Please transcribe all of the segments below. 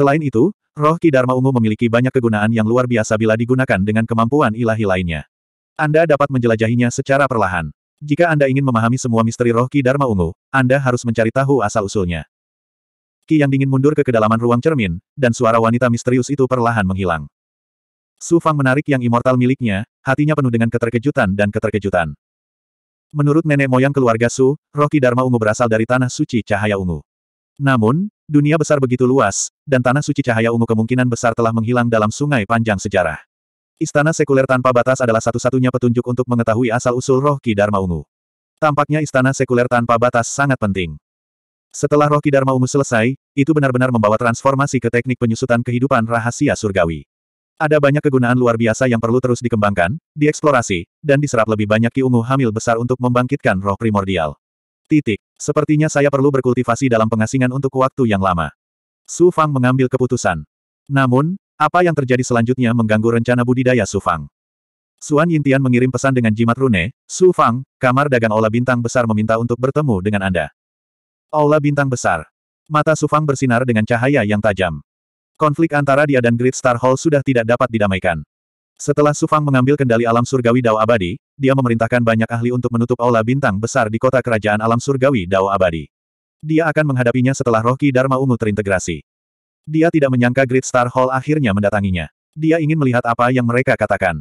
Selain itu, roh Ki Dharma Ungu memiliki banyak kegunaan yang luar biasa bila digunakan dengan kemampuan ilahi lainnya. Anda dapat menjelajahinya secara perlahan. Jika Anda ingin memahami semua misteri roh Ki Dharma Ungu, Anda harus mencari tahu asal-usulnya. Ki yang dingin mundur ke kedalaman ruang cermin, dan suara wanita misterius itu perlahan menghilang. Su Fang menarik yang immortal miliknya, hatinya penuh dengan keterkejutan dan keterkejutan. Menurut nenek moyang keluarga Su, roh Ki Dharma Ungu berasal dari tanah suci cahaya ungu. Namun, Dunia besar begitu luas, dan tanah suci cahaya ungu kemungkinan besar telah menghilang dalam sungai panjang sejarah. Istana sekuler tanpa batas adalah satu-satunya petunjuk untuk mengetahui asal-usul roh Ki Dharma Ungu. Tampaknya istana sekuler tanpa batas sangat penting. Setelah roh Ki Dharma Ungu selesai, itu benar-benar membawa transformasi ke teknik penyusutan kehidupan rahasia surgawi. Ada banyak kegunaan luar biasa yang perlu terus dikembangkan, dieksplorasi, dan diserap lebih banyak ki ungu hamil besar untuk membangkitkan roh primordial. Titik. Sepertinya saya perlu berkultivasi dalam pengasingan untuk waktu yang lama. Su Fang mengambil keputusan. Namun, apa yang terjadi selanjutnya mengganggu rencana budidaya Su Fang. Suan Yintian mengirim pesan dengan jimat rune, Su Fang, kamar dagang Ola Bintang Besar meminta untuk bertemu dengan Anda. Ola Bintang Besar. Mata Su Fang bersinar dengan cahaya yang tajam. Konflik antara dia dan Great Star Hall sudah tidak dapat didamaikan. Setelah Su Fang mengambil kendali alam surgawi Dao Abadi, dia memerintahkan banyak ahli untuk menutup aula bintang besar di kota kerajaan alam surgawi Dao Abadi. Dia akan menghadapinya setelah Rohki Dharma Ungu terintegrasi. Dia tidak menyangka Great Star Hall akhirnya mendatanginya. Dia ingin melihat apa yang mereka katakan.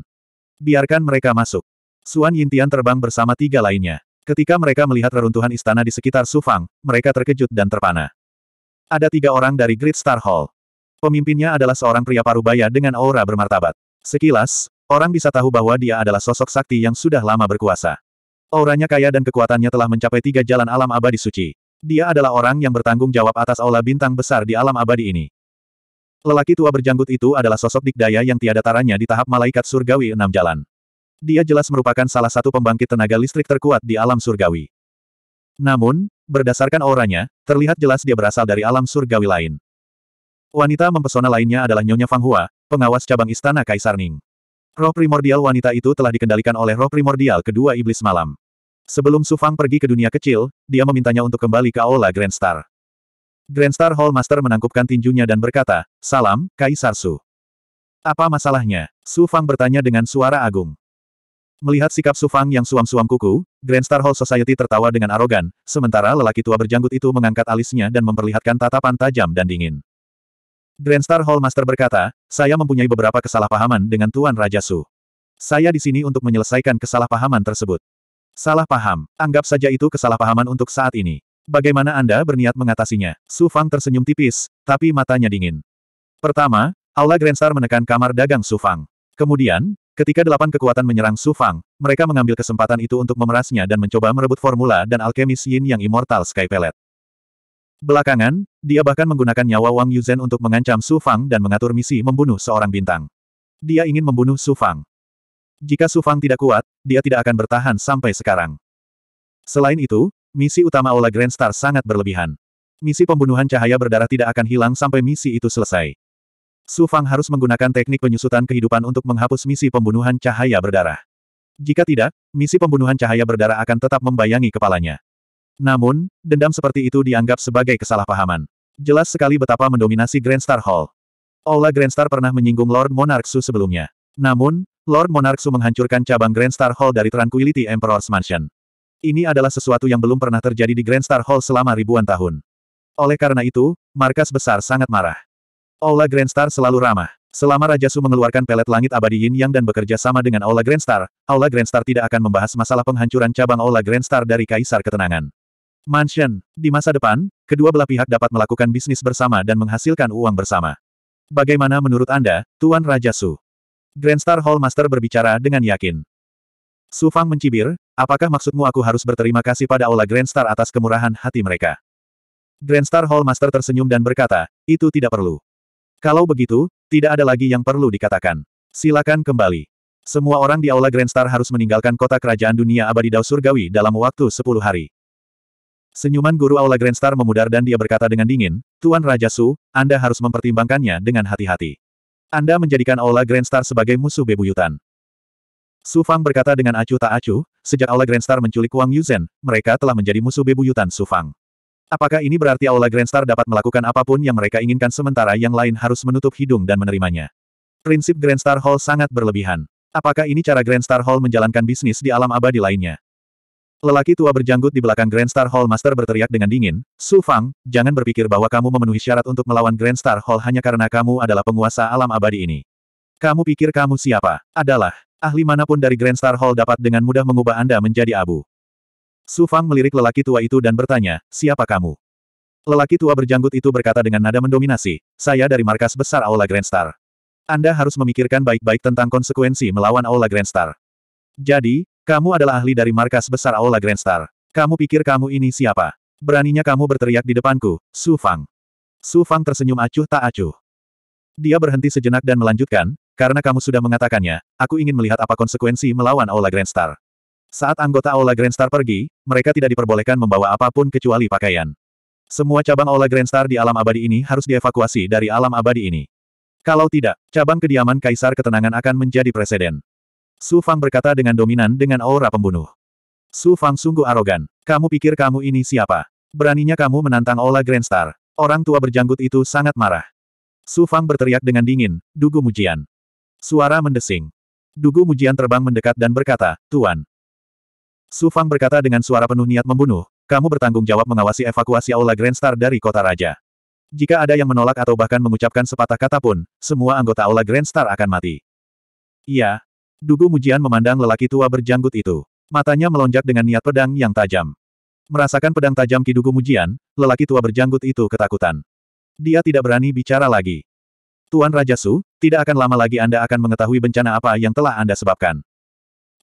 Biarkan mereka masuk. Suan Yintian terbang bersama tiga lainnya. Ketika mereka melihat reruntuhan istana di sekitar Sufang, mereka terkejut dan terpana. Ada tiga orang dari Great Star Hall. Pemimpinnya adalah seorang pria parubaya dengan aura bermartabat. Sekilas, Orang bisa tahu bahwa dia adalah sosok sakti yang sudah lama berkuasa. Auranya kaya dan kekuatannya telah mencapai tiga jalan alam abadi suci. Dia adalah orang yang bertanggung jawab atas aula bintang besar di alam abadi ini. Lelaki tua berjanggut itu adalah sosok dikdaya yang tiada taranya di tahap malaikat surgawi enam jalan. Dia jelas merupakan salah satu pembangkit tenaga listrik terkuat di alam surgawi. Namun, berdasarkan auranya, terlihat jelas dia berasal dari alam surgawi lain. Wanita mempesona lainnya adalah Nyonya Fang Hua, pengawas cabang istana Kaisar Ning. Roh primordial wanita itu telah dikendalikan oleh roh primordial kedua iblis malam. Sebelum Sufang pergi ke dunia kecil, dia memintanya untuk kembali ke Aula Grand Star. Grand Star Master menangkupkan tinjunya dan berkata, Salam, Kaisar Su. Apa masalahnya? Su Fang bertanya dengan suara agung. Melihat sikap Su Fang yang suam-suam kuku, Grand Star Hall Society tertawa dengan arogan, sementara lelaki tua berjanggut itu mengangkat alisnya dan memperlihatkan tatapan tajam dan dingin. Grandstar Hall Master berkata, saya mempunyai beberapa kesalahpahaman dengan Tuan Raja Su. Saya di sini untuk menyelesaikan kesalahpahaman tersebut. Salah paham, anggap saja itu kesalahpahaman untuk saat ini. Bagaimana Anda berniat mengatasinya? Su Fang tersenyum tipis, tapi matanya dingin. Pertama, Aula Grandstar menekan kamar dagang Su Fang. Kemudian, ketika delapan kekuatan menyerang Su Fang, mereka mengambil kesempatan itu untuk memerasnya dan mencoba merebut formula dan alkemis Yin yang Immortal Sky Pellet. Belakangan, dia bahkan menggunakan nyawa Wang Yuzhen untuk mengancam Su Fang dan mengatur misi membunuh seorang bintang. Dia ingin membunuh Su Fang. Jika Su Fang tidak kuat, dia tidak akan bertahan sampai sekarang. Selain itu, misi utama Ola Grand Star sangat berlebihan. Misi pembunuhan cahaya berdarah tidak akan hilang sampai misi itu selesai. Su Fang harus menggunakan teknik penyusutan kehidupan untuk menghapus misi pembunuhan cahaya berdarah. Jika tidak, misi pembunuhan cahaya berdarah akan tetap membayangi kepalanya. Namun, dendam seperti itu dianggap sebagai kesalahpahaman. Jelas sekali betapa mendominasi Grand Star Hall. Ola Grand Star pernah menyinggung Lord Monarchsu sebelumnya. Namun, Lord Monarchsu menghancurkan cabang Grand Star Hall dari Tranquility Emperor's Mansion. Ini adalah sesuatu yang belum pernah terjadi di Grand Star Hall selama ribuan tahun. Oleh karena itu, markas besar sangat marah. Ola Grand Star selalu ramah. Selama Raja Su mengeluarkan pelet langit abadi Yin Yang dan bekerja sama dengan Ola Grand Star, Aula Grand Star tidak akan membahas masalah penghancuran cabang Ola Grand Star dari Kaisar Ketenangan. Mansion. Di masa depan, kedua belah pihak dapat melakukan bisnis bersama dan menghasilkan uang bersama. Bagaimana menurut Anda, Tuan Raja Su? Grandstar Master berbicara dengan yakin. Su Fang mencibir, apakah maksudmu aku harus berterima kasih pada Aula Grandstar atas kemurahan hati mereka? Grandstar Hall Master tersenyum dan berkata, itu tidak perlu. Kalau begitu, tidak ada lagi yang perlu dikatakan. Silakan kembali. Semua orang di Aula Grandstar harus meninggalkan kota kerajaan dunia abadi Dao Surgawi dalam waktu 10 hari. Senyuman guru Aula Grandstar memudar dan dia berkata dengan dingin, Tuan Raja Su, Anda harus mempertimbangkannya dengan hati-hati. Anda menjadikan Aula Grandstar sebagai musuh bebuyutan. Su Fang berkata dengan acuh tak acuh, sejak Aula Grandstar menculik Wang Yuzhen, mereka telah menjadi musuh bebuyutan Su Fang. Apakah ini berarti Aula Grandstar dapat melakukan apapun yang mereka inginkan sementara yang lain harus menutup hidung dan menerimanya? Prinsip Grandstar Hall sangat berlebihan. Apakah ini cara Grandstar Hall menjalankan bisnis di alam abadi lainnya? Lelaki tua berjanggut di belakang Grand Star Hall Master berteriak dengan dingin, Su Fang, jangan berpikir bahwa kamu memenuhi syarat untuk melawan Grand Star Hall hanya karena kamu adalah penguasa alam abadi ini. Kamu pikir kamu siapa? Adalah. Ahli manapun dari Grand Star Hall dapat dengan mudah mengubah Anda menjadi abu. Su Fang melirik lelaki tua itu dan bertanya, siapa kamu? Lelaki tua berjanggut itu berkata dengan nada mendominasi, saya dari markas besar Aula Grand Star. Anda harus memikirkan baik-baik tentang konsekuensi melawan Aula Grand Star. Jadi, kamu adalah ahli dari markas besar Aula Grandstar. Kamu pikir kamu ini siapa? Beraninya kamu berteriak di depanku, Su Fang. Su Fang tersenyum acuh tak acuh. Dia berhenti sejenak dan melanjutkan, karena kamu sudah mengatakannya, aku ingin melihat apa konsekuensi melawan Aula Grandstar. Saat anggota Aula Grandstar pergi, mereka tidak diperbolehkan membawa apapun kecuali pakaian. Semua cabang Aula Grandstar di alam abadi ini harus dievakuasi dari alam abadi ini. Kalau tidak, cabang kediaman Kaisar Ketenangan akan menjadi presiden. Su Fang berkata dengan dominan dengan aura pembunuh. Su Fang sungguh arogan. Kamu pikir kamu ini siapa? Beraninya kamu menantang Ola Grandstar. Orang tua berjanggut itu sangat marah. Su Fang berteriak dengan dingin, dugu mujian. Suara mendesing. Dugu mujian terbang mendekat dan berkata, Tuan. Su Fang berkata dengan suara penuh niat membunuh, kamu bertanggung jawab mengawasi evakuasi Aula Grandstar dari kota raja. Jika ada yang menolak atau bahkan mengucapkan sepatah kata pun, semua anggota Aula Grandstar akan mati. Iya, Dugu Mujian memandang lelaki tua berjanggut itu. Matanya melonjak dengan niat pedang yang tajam. Merasakan pedang tajam Ki Dugu Mujian, lelaki tua berjanggut itu ketakutan. Dia tidak berani bicara lagi. Tuan Raja Su, tidak akan lama lagi Anda akan mengetahui bencana apa yang telah Anda sebabkan.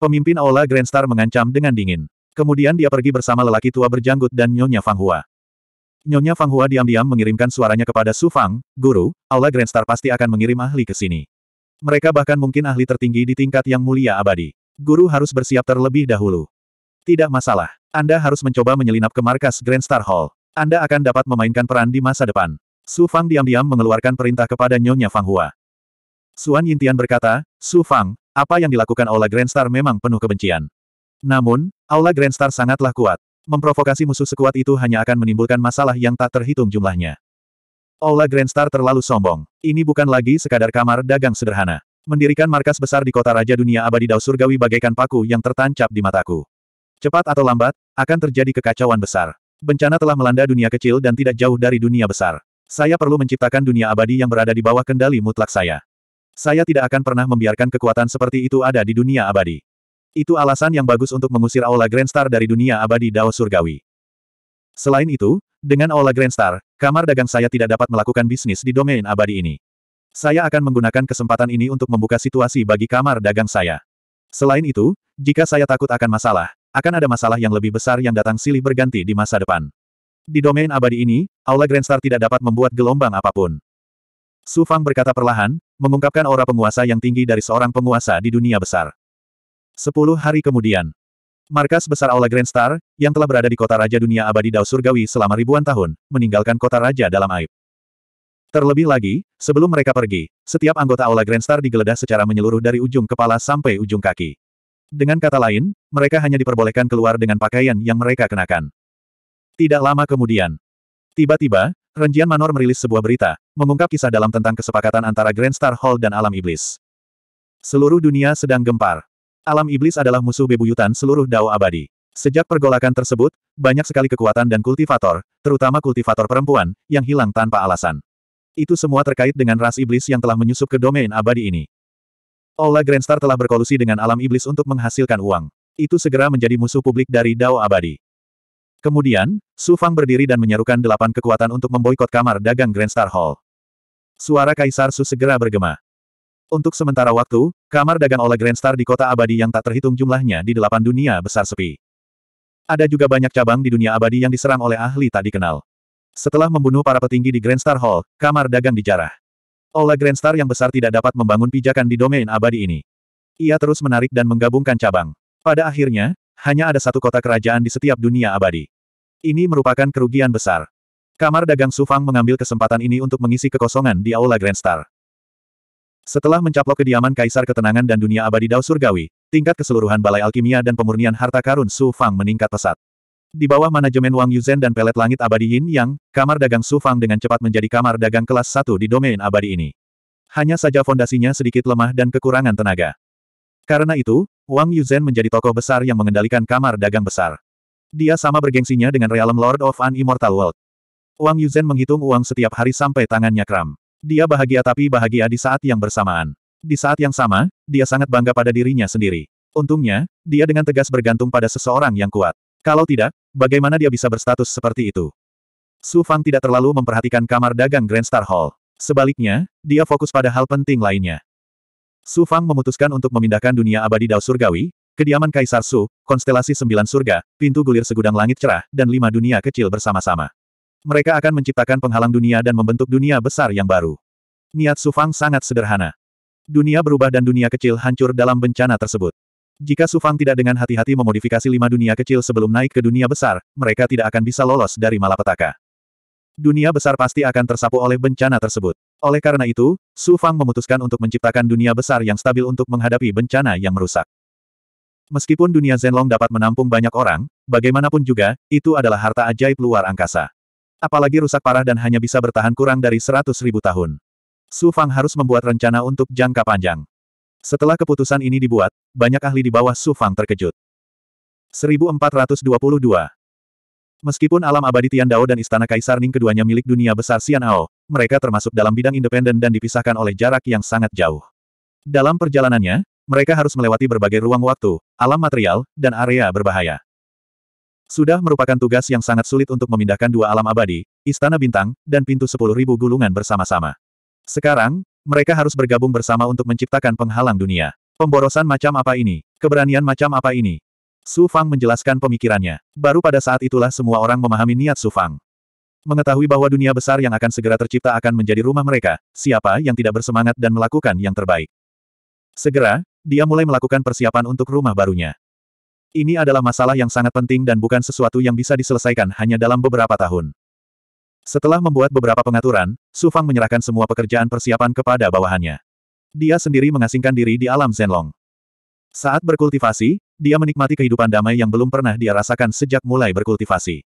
Pemimpin Aula Grandstar mengancam dengan dingin. Kemudian dia pergi bersama lelaki tua berjanggut dan Nyonya Fang Hua. Nyonya Fang Hua diam-diam mengirimkan suaranya kepada Su Fang, Guru, Aula Grandstar pasti akan mengirim ahli ke sini. Mereka bahkan mungkin ahli tertinggi di tingkat yang mulia abadi. Guru harus bersiap terlebih dahulu. Tidak masalah. Anda harus mencoba menyelinap ke markas Grand Star Hall. Anda akan dapat memainkan peran di masa depan. Su Fang diam-diam mengeluarkan perintah kepada Nyonya Fang Hua. Suan Yintian berkata, Su Fang, apa yang dilakukan Aula Grand Star memang penuh kebencian. Namun, Aula Grand Star sangatlah kuat. Memprovokasi musuh sekuat itu hanya akan menimbulkan masalah yang tak terhitung jumlahnya. Aula Grandstar terlalu sombong. Ini bukan lagi sekadar kamar dagang sederhana. Mendirikan markas besar di kota Raja Dunia Abadi Dao Surgawi bagaikan paku yang tertancap di mataku. Cepat atau lambat, akan terjadi kekacauan besar. Bencana telah melanda dunia kecil dan tidak jauh dari dunia besar. Saya perlu menciptakan dunia abadi yang berada di bawah kendali mutlak saya. Saya tidak akan pernah membiarkan kekuatan seperti itu ada di dunia abadi. Itu alasan yang bagus untuk mengusir Aula Grandstar dari dunia abadi Dao Surgawi. Selain itu, dengan Aula Grandstar, kamar dagang saya tidak dapat melakukan bisnis di domain abadi ini. Saya akan menggunakan kesempatan ini untuk membuka situasi bagi kamar dagang saya. Selain itu, jika saya takut akan masalah, akan ada masalah yang lebih besar yang datang silih berganti di masa depan. Di domain abadi ini, Aula Grandstar tidak dapat membuat gelombang apapun. Su Fang berkata perlahan, mengungkapkan aura penguasa yang tinggi dari seorang penguasa di dunia besar. Sepuluh hari kemudian, Markas besar Aula Grand Star, yang telah berada di kota Raja Dunia Abadi Dao Surgawi selama ribuan tahun, meninggalkan kota Raja dalam aib. Terlebih lagi, sebelum mereka pergi, setiap anggota Aula Grand Star digeledah secara menyeluruh dari ujung kepala sampai ujung kaki. Dengan kata lain, mereka hanya diperbolehkan keluar dengan pakaian yang mereka kenakan. Tidak lama kemudian, tiba-tiba, Renjian Manor merilis sebuah berita, mengungkap kisah dalam tentang kesepakatan antara Grand Star Hall dan alam iblis. Seluruh dunia sedang gempar. Alam iblis adalah musuh bebuyutan seluruh Dao abadi. Sejak pergolakan tersebut, banyak sekali kekuatan dan kultivator, terutama kultivator perempuan, yang hilang tanpa alasan. Itu semua terkait dengan ras iblis yang telah menyusup ke domain abadi ini. Ola Grandstar telah berkolusi dengan alam iblis untuk menghasilkan uang. Itu segera menjadi musuh publik dari Dao abadi. Kemudian, Su Fang berdiri dan menyerukan delapan kekuatan untuk memboikot kamar dagang Grandstar Hall. Suara Kaisar Su segera bergema. Untuk sementara waktu, kamar dagang oleh Grandstar di kota abadi yang tak terhitung jumlahnya di delapan dunia besar sepi. Ada juga banyak cabang di dunia abadi yang diserang oleh ahli tak dikenal. Setelah membunuh para petinggi di Grandstar Hall, kamar dagang dijarah. Ola Grandstar yang besar tidak dapat membangun pijakan di domain abadi ini. Ia terus menarik dan menggabungkan cabang. Pada akhirnya, hanya ada satu kota kerajaan di setiap dunia abadi. Ini merupakan kerugian besar. Kamar dagang Sufang mengambil kesempatan ini untuk mengisi kekosongan di Aula Grandstar. Setelah mencaplok kediaman Kaisar Ketenangan dan Dunia Abadi Dao Surgawi, tingkat keseluruhan Balai Alkimia dan Pemurnian Harta Karun Su Fang meningkat pesat. Di bawah manajemen Wang Yuzhen dan pelet langit abadi Yin Yang, kamar dagang Su Fang dengan cepat menjadi kamar dagang kelas 1 di domain abadi ini. Hanya saja fondasinya sedikit lemah dan kekurangan tenaga. Karena itu, Wang Yuzhen menjadi tokoh besar yang mengendalikan kamar dagang besar. Dia sama bergengsinya dengan Realm Lord of an Immortal World. Wang Yuzhen menghitung uang setiap hari sampai tangannya kram. Dia bahagia tapi bahagia di saat yang bersamaan. Di saat yang sama, dia sangat bangga pada dirinya sendiri. Untungnya, dia dengan tegas bergantung pada seseorang yang kuat. Kalau tidak, bagaimana dia bisa berstatus seperti itu? Su Fang tidak terlalu memperhatikan kamar dagang Grand Star Hall. Sebaliknya, dia fokus pada hal penting lainnya. Su Fang memutuskan untuk memindahkan dunia abadi Dao Surgawi, kediaman Kaisar Su, konstelasi sembilan surga, pintu gulir segudang langit cerah, dan lima dunia kecil bersama-sama. Mereka akan menciptakan penghalang dunia dan membentuk dunia besar yang baru. Niat Sufang sangat sederhana. Dunia berubah dan dunia kecil hancur dalam bencana tersebut. Jika Sufang tidak dengan hati-hati memodifikasi lima dunia kecil sebelum naik ke dunia besar, mereka tidak akan bisa lolos dari malapetaka. Dunia besar pasti akan tersapu oleh bencana tersebut. Oleh karena itu, Sufang memutuskan untuk menciptakan dunia besar yang stabil untuk menghadapi bencana yang merusak. Meskipun dunia Zenlong dapat menampung banyak orang, bagaimanapun juga, itu adalah harta ajaib luar angkasa. Apalagi rusak parah dan hanya bisa bertahan kurang dari seratus ribu tahun. Su Fang harus membuat rencana untuk jangka panjang. Setelah keputusan ini dibuat, banyak ahli di bawah Su Fang terkejut. 1422 Meskipun alam abadi Tian Dao dan Istana Kaisar Ning keduanya milik dunia besar Ao, mereka termasuk dalam bidang independen dan dipisahkan oleh jarak yang sangat jauh. Dalam perjalanannya, mereka harus melewati berbagai ruang waktu, alam material, dan area berbahaya. Sudah merupakan tugas yang sangat sulit untuk memindahkan dua alam abadi, Istana Bintang, dan pintu sepuluh ribu gulungan bersama-sama. Sekarang, mereka harus bergabung bersama untuk menciptakan penghalang dunia. Pemborosan macam apa ini? Keberanian macam apa ini? Su Fang menjelaskan pemikirannya. Baru pada saat itulah semua orang memahami niat Su Fang. Mengetahui bahwa dunia besar yang akan segera tercipta akan menjadi rumah mereka, siapa yang tidak bersemangat dan melakukan yang terbaik. Segera, dia mulai melakukan persiapan untuk rumah barunya. Ini adalah masalah yang sangat penting dan bukan sesuatu yang bisa diselesaikan hanya dalam beberapa tahun. Setelah membuat beberapa pengaturan, Su Fang menyerahkan semua pekerjaan persiapan kepada bawahannya. Dia sendiri mengasingkan diri di alam Zenlong. Saat berkultivasi, dia menikmati kehidupan damai yang belum pernah dia rasakan sejak mulai berkultivasi.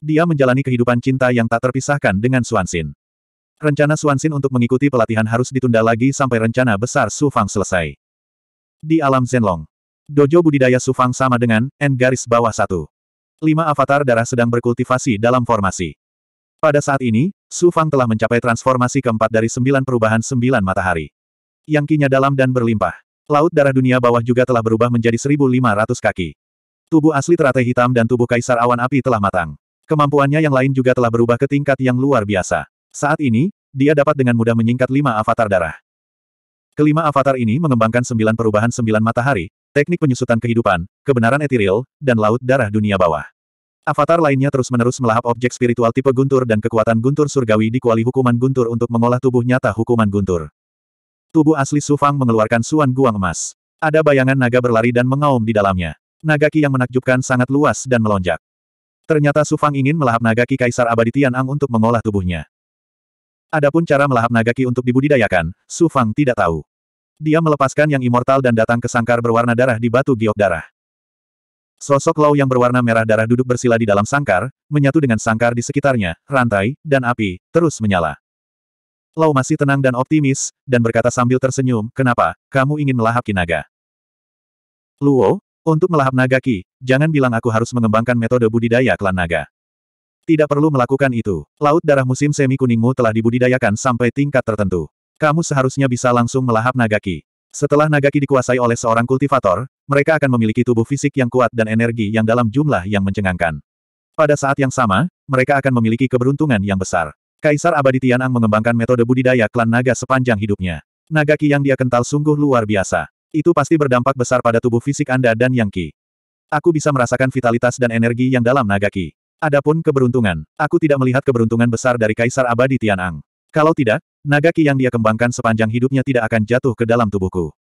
Dia menjalani kehidupan cinta yang tak terpisahkan dengan Suansin. Rencana Suansin untuk mengikuti pelatihan harus ditunda lagi sampai rencana besar Su Fang selesai. Di alam Zenlong, Dojo Budidaya Sufang sama dengan, N garis bawah satu. Lima avatar darah sedang berkultivasi dalam formasi. Pada saat ini, Sufang telah mencapai transformasi keempat dari sembilan perubahan sembilan matahari. Yang kinya dalam dan berlimpah. Laut darah dunia bawah juga telah berubah menjadi 1.500 kaki. Tubuh asli teratai hitam dan tubuh kaisar awan api telah matang. Kemampuannya yang lain juga telah berubah ke tingkat yang luar biasa. Saat ini, dia dapat dengan mudah menyingkat lima avatar darah. Kelima avatar ini mengembangkan sembilan perubahan sembilan matahari, teknik penyusutan kehidupan, kebenaran etiril, dan laut darah dunia bawah. Avatar lainnya terus-menerus melahap objek spiritual tipe guntur dan kekuatan guntur surgawi di kuali hukuman guntur untuk mengolah tubuh nyata hukuman guntur. Tubuh asli Sufang mengeluarkan suan guang emas. Ada bayangan naga berlari dan mengaum di dalamnya. Naga Ki yang menakjubkan sangat luas dan melonjak. Ternyata Sufang ingin melahap naga Ki Kaisar Abadi Ang untuk mengolah tubuhnya. Adapun cara melahap naga Ki untuk dibudidayakan, Sufang tidak tahu. Dia melepaskan yang immortal dan datang ke sangkar berwarna darah di batu giok darah. Sosok Lau yang berwarna merah darah duduk bersila di dalam sangkar, menyatu dengan sangkar di sekitarnya, rantai, dan api, terus menyala. Lau masih tenang dan optimis, dan berkata sambil tersenyum, kenapa, kamu ingin melahap kinaga? Luo, untuk melahap naga ki, jangan bilang aku harus mengembangkan metode budidaya klan naga. Tidak perlu melakukan itu. Laut darah musim semi kuningmu telah dibudidayakan sampai tingkat tertentu. Kamu seharusnya bisa langsung melahap Nagaki. Setelah Nagaki dikuasai oleh seorang kultivator, mereka akan memiliki tubuh fisik yang kuat dan energi yang dalam jumlah yang mencengangkan. Pada saat yang sama, mereka akan memiliki keberuntungan yang besar. Kaisar Abadi Tianang mengembangkan metode budidaya klan naga sepanjang hidupnya. Nagaki yang dia kental sungguh luar biasa. Itu pasti berdampak besar pada tubuh fisik Anda dan Yang Qi. Aku bisa merasakan vitalitas dan energi yang dalam Nagaki. Adapun keberuntungan, aku tidak melihat keberuntungan besar dari Kaisar Abadi Tianang. Kalau tidak, Naga ki yang dia kembangkan sepanjang hidupnya tidak akan jatuh ke dalam tubuhku.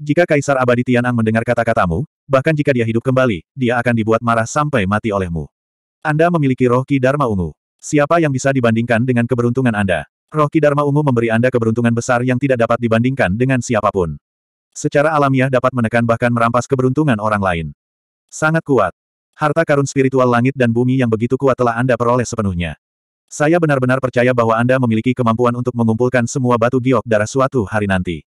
Jika Kaisar Abadi Tianang mendengar kata-katamu, bahkan jika dia hidup kembali, dia akan dibuat marah sampai mati olehmu. Anda memiliki roh Ki Dharma Ungu. Siapa yang bisa dibandingkan dengan keberuntungan Anda? Roh Ki Dharma Ungu memberi Anda keberuntungan besar yang tidak dapat dibandingkan dengan siapapun. Secara alamiah dapat menekan bahkan merampas keberuntungan orang lain. Sangat kuat. Harta karun spiritual langit dan bumi yang begitu kuat telah Anda peroleh sepenuhnya. Saya benar-benar percaya bahwa Anda memiliki kemampuan untuk mengumpulkan semua batu giok darah suatu hari nanti.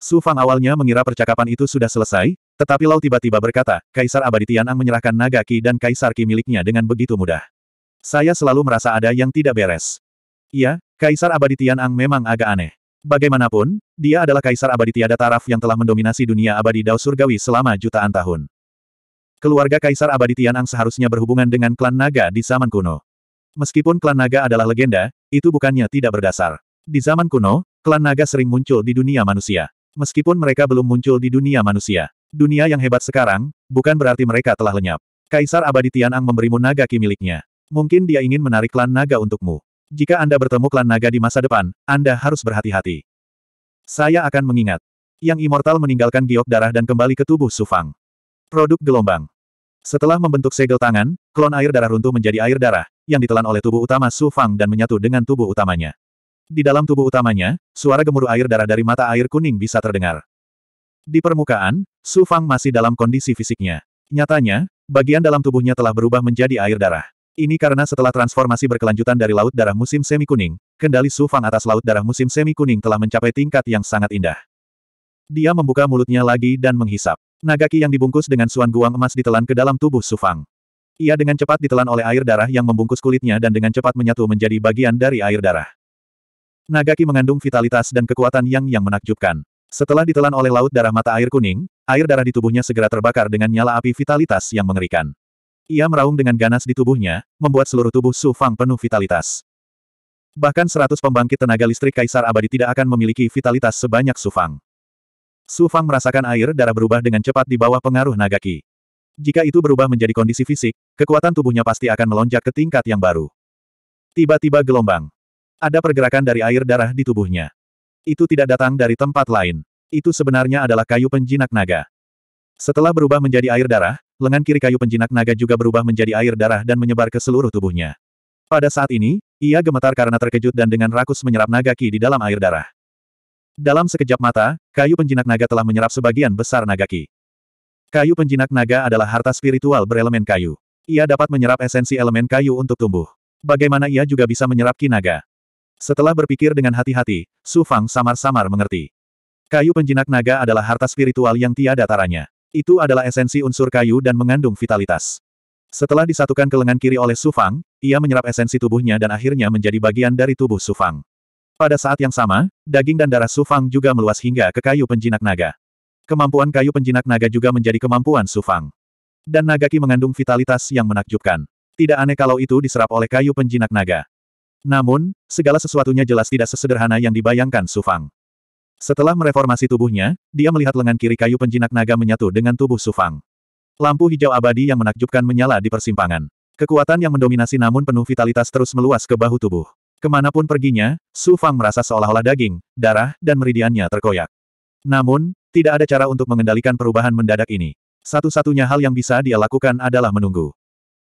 Su Fang awalnya mengira percakapan itu sudah selesai, tetapi Lau tiba-tiba berkata, Kaisar Abadi Tianang menyerahkan naga Ki dan Kaisar Ki miliknya dengan begitu mudah. Saya selalu merasa ada yang tidak beres. Iya, Kaisar Abadi Tianang memang agak aneh. Bagaimanapun, dia adalah Kaisar Abadi Tiada Taraf yang telah mendominasi dunia abadi Dao Surgawi selama jutaan tahun. Keluarga Kaisar Abadi Tianang seharusnya berhubungan dengan klan naga di zaman kuno. Meskipun klan naga adalah legenda, itu bukannya tidak berdasar. Di zaman kuno, klan naga sering muncul di dunia manusia. Meskipun mereka belum muncul di dunia manusia. Dunia yang hebat sekarang, bukan berarti mereka telah lenyap. Kaisar Abadi Tianang memberimu naga ki miliknya. Mungkin dia ingin menarik klan naga untukmu. Jika Anda bertemu klan naga di masa depan, Anda harus berhati-hati. Saya akan mengingat. Yang immortal meninggalkan giok darah dan kembali ke tubuh Sufang. Produk gelombang. Setelah membentuk segel tangan, klon air darah runtuh menjadi air darah, yang ditelan oleh tubuh utama Su Fang dan menyatu dengan tubuh utamanya. Di dalam tubuh utamanya, suara gemuruh air darah dari mata air kuning bisa terdengar. Di permukaan, Su Fang masih dalam kondisi fisiknya. Nyatanya, bagian dalam tubuhnya telah berubah menjadi air darah. Ini karena setelah transformasi berkelanjutan dari Laut Darah Musim Semi Kuning, kendali Su Fang atas Laut Darah Musim Semi Kuning telah mencapai tingkat yang sangat indah. Dia membuka mulutnya lagi dan menghisap. Nagaki yang dibungkus dengan suan guang emas ditelan ke dalam tubuh Sufang. Ia dengan cepat ditelan oleh air darah yang membungkus kulitnya dan dengan cepat menyatu menjadi bagian dari air darah. Nagaki mengandung vitalitas dan kekuatan yang yang menakjubkan. Setelah ditelan oleh laut darah mata air kuning, air darah di tubuhnya segera terbakar dengan nyala api vitalitas yang mengerikan. Ia meraung dengan ganas di tubuhnya, membuat seluruh tubuh Su Fang penuh vitalitas. Bahkan seratus pembangkit tenaga listrik Kaisar Abadi tidak akan memiliki vitalitas sebanyak Su Fang. Su Fang merasakan air darah berubah dengan cepat di bawah pengaruh naga Qi. Jika itu berubah menjadi kondisi fisik, kekuatan tubuhnya pasti akan melonjak ke tingkat yang baru. Tiba-tiba gelombang. Ada pergerakan dari air darah di tubuhnya. Itu tidak datang dari tempat lain. Itu sebenarnya adalah kayu penjinak naga. Setelah berubah menjadi air darah, lengan kiri kayu penjinak naga juga berubah menjadi air darah dan menyebar ke seluruh tubuhnya. Pada saat ini, ia gemetar karena terkejut dan dengan rakus menyerap naga ki di dalam air darah. Dalam sekejap mata, kayu penjinak naga telah menyerap sebagian besar naga ki. Kayu penjinak naga adalah harta spiritual berelemen kayu. Ia dapat menyerap esensi elemen kayu untuk tumbuh. Bagaimana ia juga bisa menyerap ki naga? Setelah berpikir dengan hati-hati, Su Fang samar-samar mengerti. Kayu penjinak naga adalah harta spiritual yang tiada taranya. Itu adalah esensi unsur kayu dan mengandung vitalitas. Setelah disatukan ke lengan kiri oleh Su Fang, ia menyerap esensi tubuhnya dan akhirnya menjadi bagian dari tubuh Su Fang. Pada saat yang sama, daging dan darah Sufang juga meluas hingga ke kayu penjinak naga. Kemampuan kayu penjinak naga juga menjadi kemampuan Sufang. Dan Nagaki mengandung vitalitas yang menakjubkan. Tidak aneh kalau itu diserap oleh kayu penjinak naga. Namun, segala sesuatunya jelas tidak sesederhana yang dibayangkan Sufang. Setelah mereformasi tubuhnya, dia melihat lengan kiri kayu penjinak naga menyatu dengan tubuh Sufang. Lampu hijau abadi yang menakjubkan menyala di persimpangan. Kekuatan yang mendominasi namun penuh vitalitas terus meluas ke bahu tubuh. Kemanapun perginya, Su Fang merasa seolah-olah daging, darah, dan meridiannya terkoyak. Namun, tidak ada cara untuk mengendalikan perubahan mendadak ini. Satu-satunya hal yang bisa dia lakukan adalah menunggu.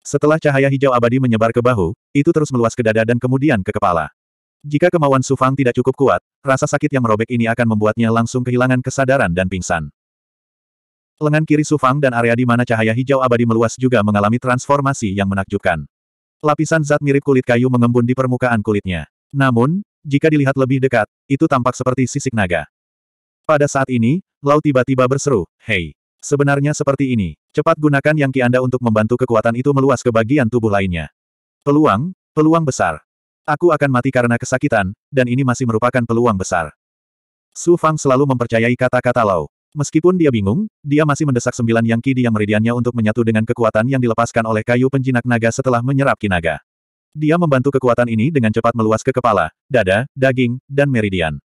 Setelah cahaya hijau abadi menyebar ke bahu, itu terus meluas ke dada dan kemudian ke kepala. Jika kemauan Su Fang tidak cukup kuat, rasa sakit yang merobek ini akan membuatnya langsung kehilangan kesadaran dan pingsan. Lengan kiri Su Fang dan area di mana cahaya hijau abadi meluas juga mengalami transformasi yang menakjubkan. Lapisan zat mirip kulit kayu mengembun di permukaan kulitnya. Namun, jika dilihat lebih dekat, itu tampak seperti sisik naga. Pada saat ini, Lau tiba-tiba berseru, Hei! Sebenarnya seperti ini. Cepat gunakan yang ki Anda untuk membantu kekuatan itu meluas ke bagian tubuh lainnya. Peluang, peluang besar. Aku akan mati karena kesakitan, dan ini masih merupakan peluang besar. Su Fang selalu mempercayai kata-kata Lau. Meskipun dia bingung, dia masih mendesak sembilan yang kidi yang meridiannya untuk menyatu dengan kekuatan yang dilepaskan oleh kayu penjinak naga setelah menyerap kinaga. Dia membantu kekuatan ini dengan cepat meluas ke kepala, dada, daging, dan meridian.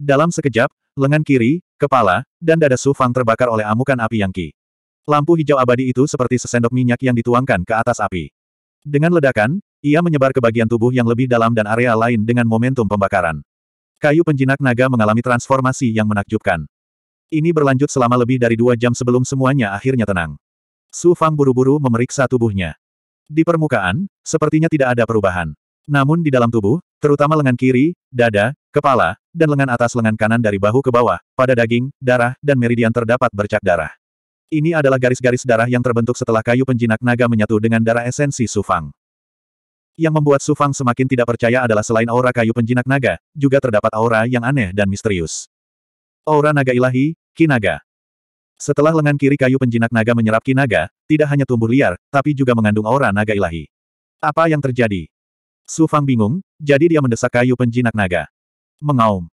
Dalam sekejap, lengan kiri, kepala, dan dada Su Fang terbakar oleh amukan api yang ki. Lampu hijau abadi itu seperti sesendok minyak yang dituangkan ke atas api. Dengan ledakan, ia menyebar ke bagian tubuh yang lebih dalam dan area lain dengan momentum pembakaran. Kayu penjinak naga mengalami transformasi yang menakjubkan. Ini berlanjut selama lebih dari dua jam sebelum semuanya akhirnya tenang. Su Fang buru-buru memeriksa tubuhnya. Di permukaan, sepertinya tidak ada perubahan. Namun di dalam tubuh, terutama lengan kiri, dada, kepala, dan lengan atas lengan kanan dari bahu ke bawah, pada daging, darah, dan meridian terdapat bercak darah. Ini adalah garis-garis darah yang terbentuk setelah kayu penjinak naga menyatu dengan darah esensi Su Fang. Yang membuat Su Fang semakin tidak percaya adalah selain aura kayu penjinak naga, juga terdapat aura yang aneh dan misterius. Aura naga ilahi, Kinaga. Setelah lengan kiri kayu penjinak naga menyerap kinaga, tidak hanya tumbuh liar, tapi juga mengandung aura naga ilahi. Apa yang terjadi? Su Fang bingung, jadi dia mendesak kayu penjinak naga. Mengaum.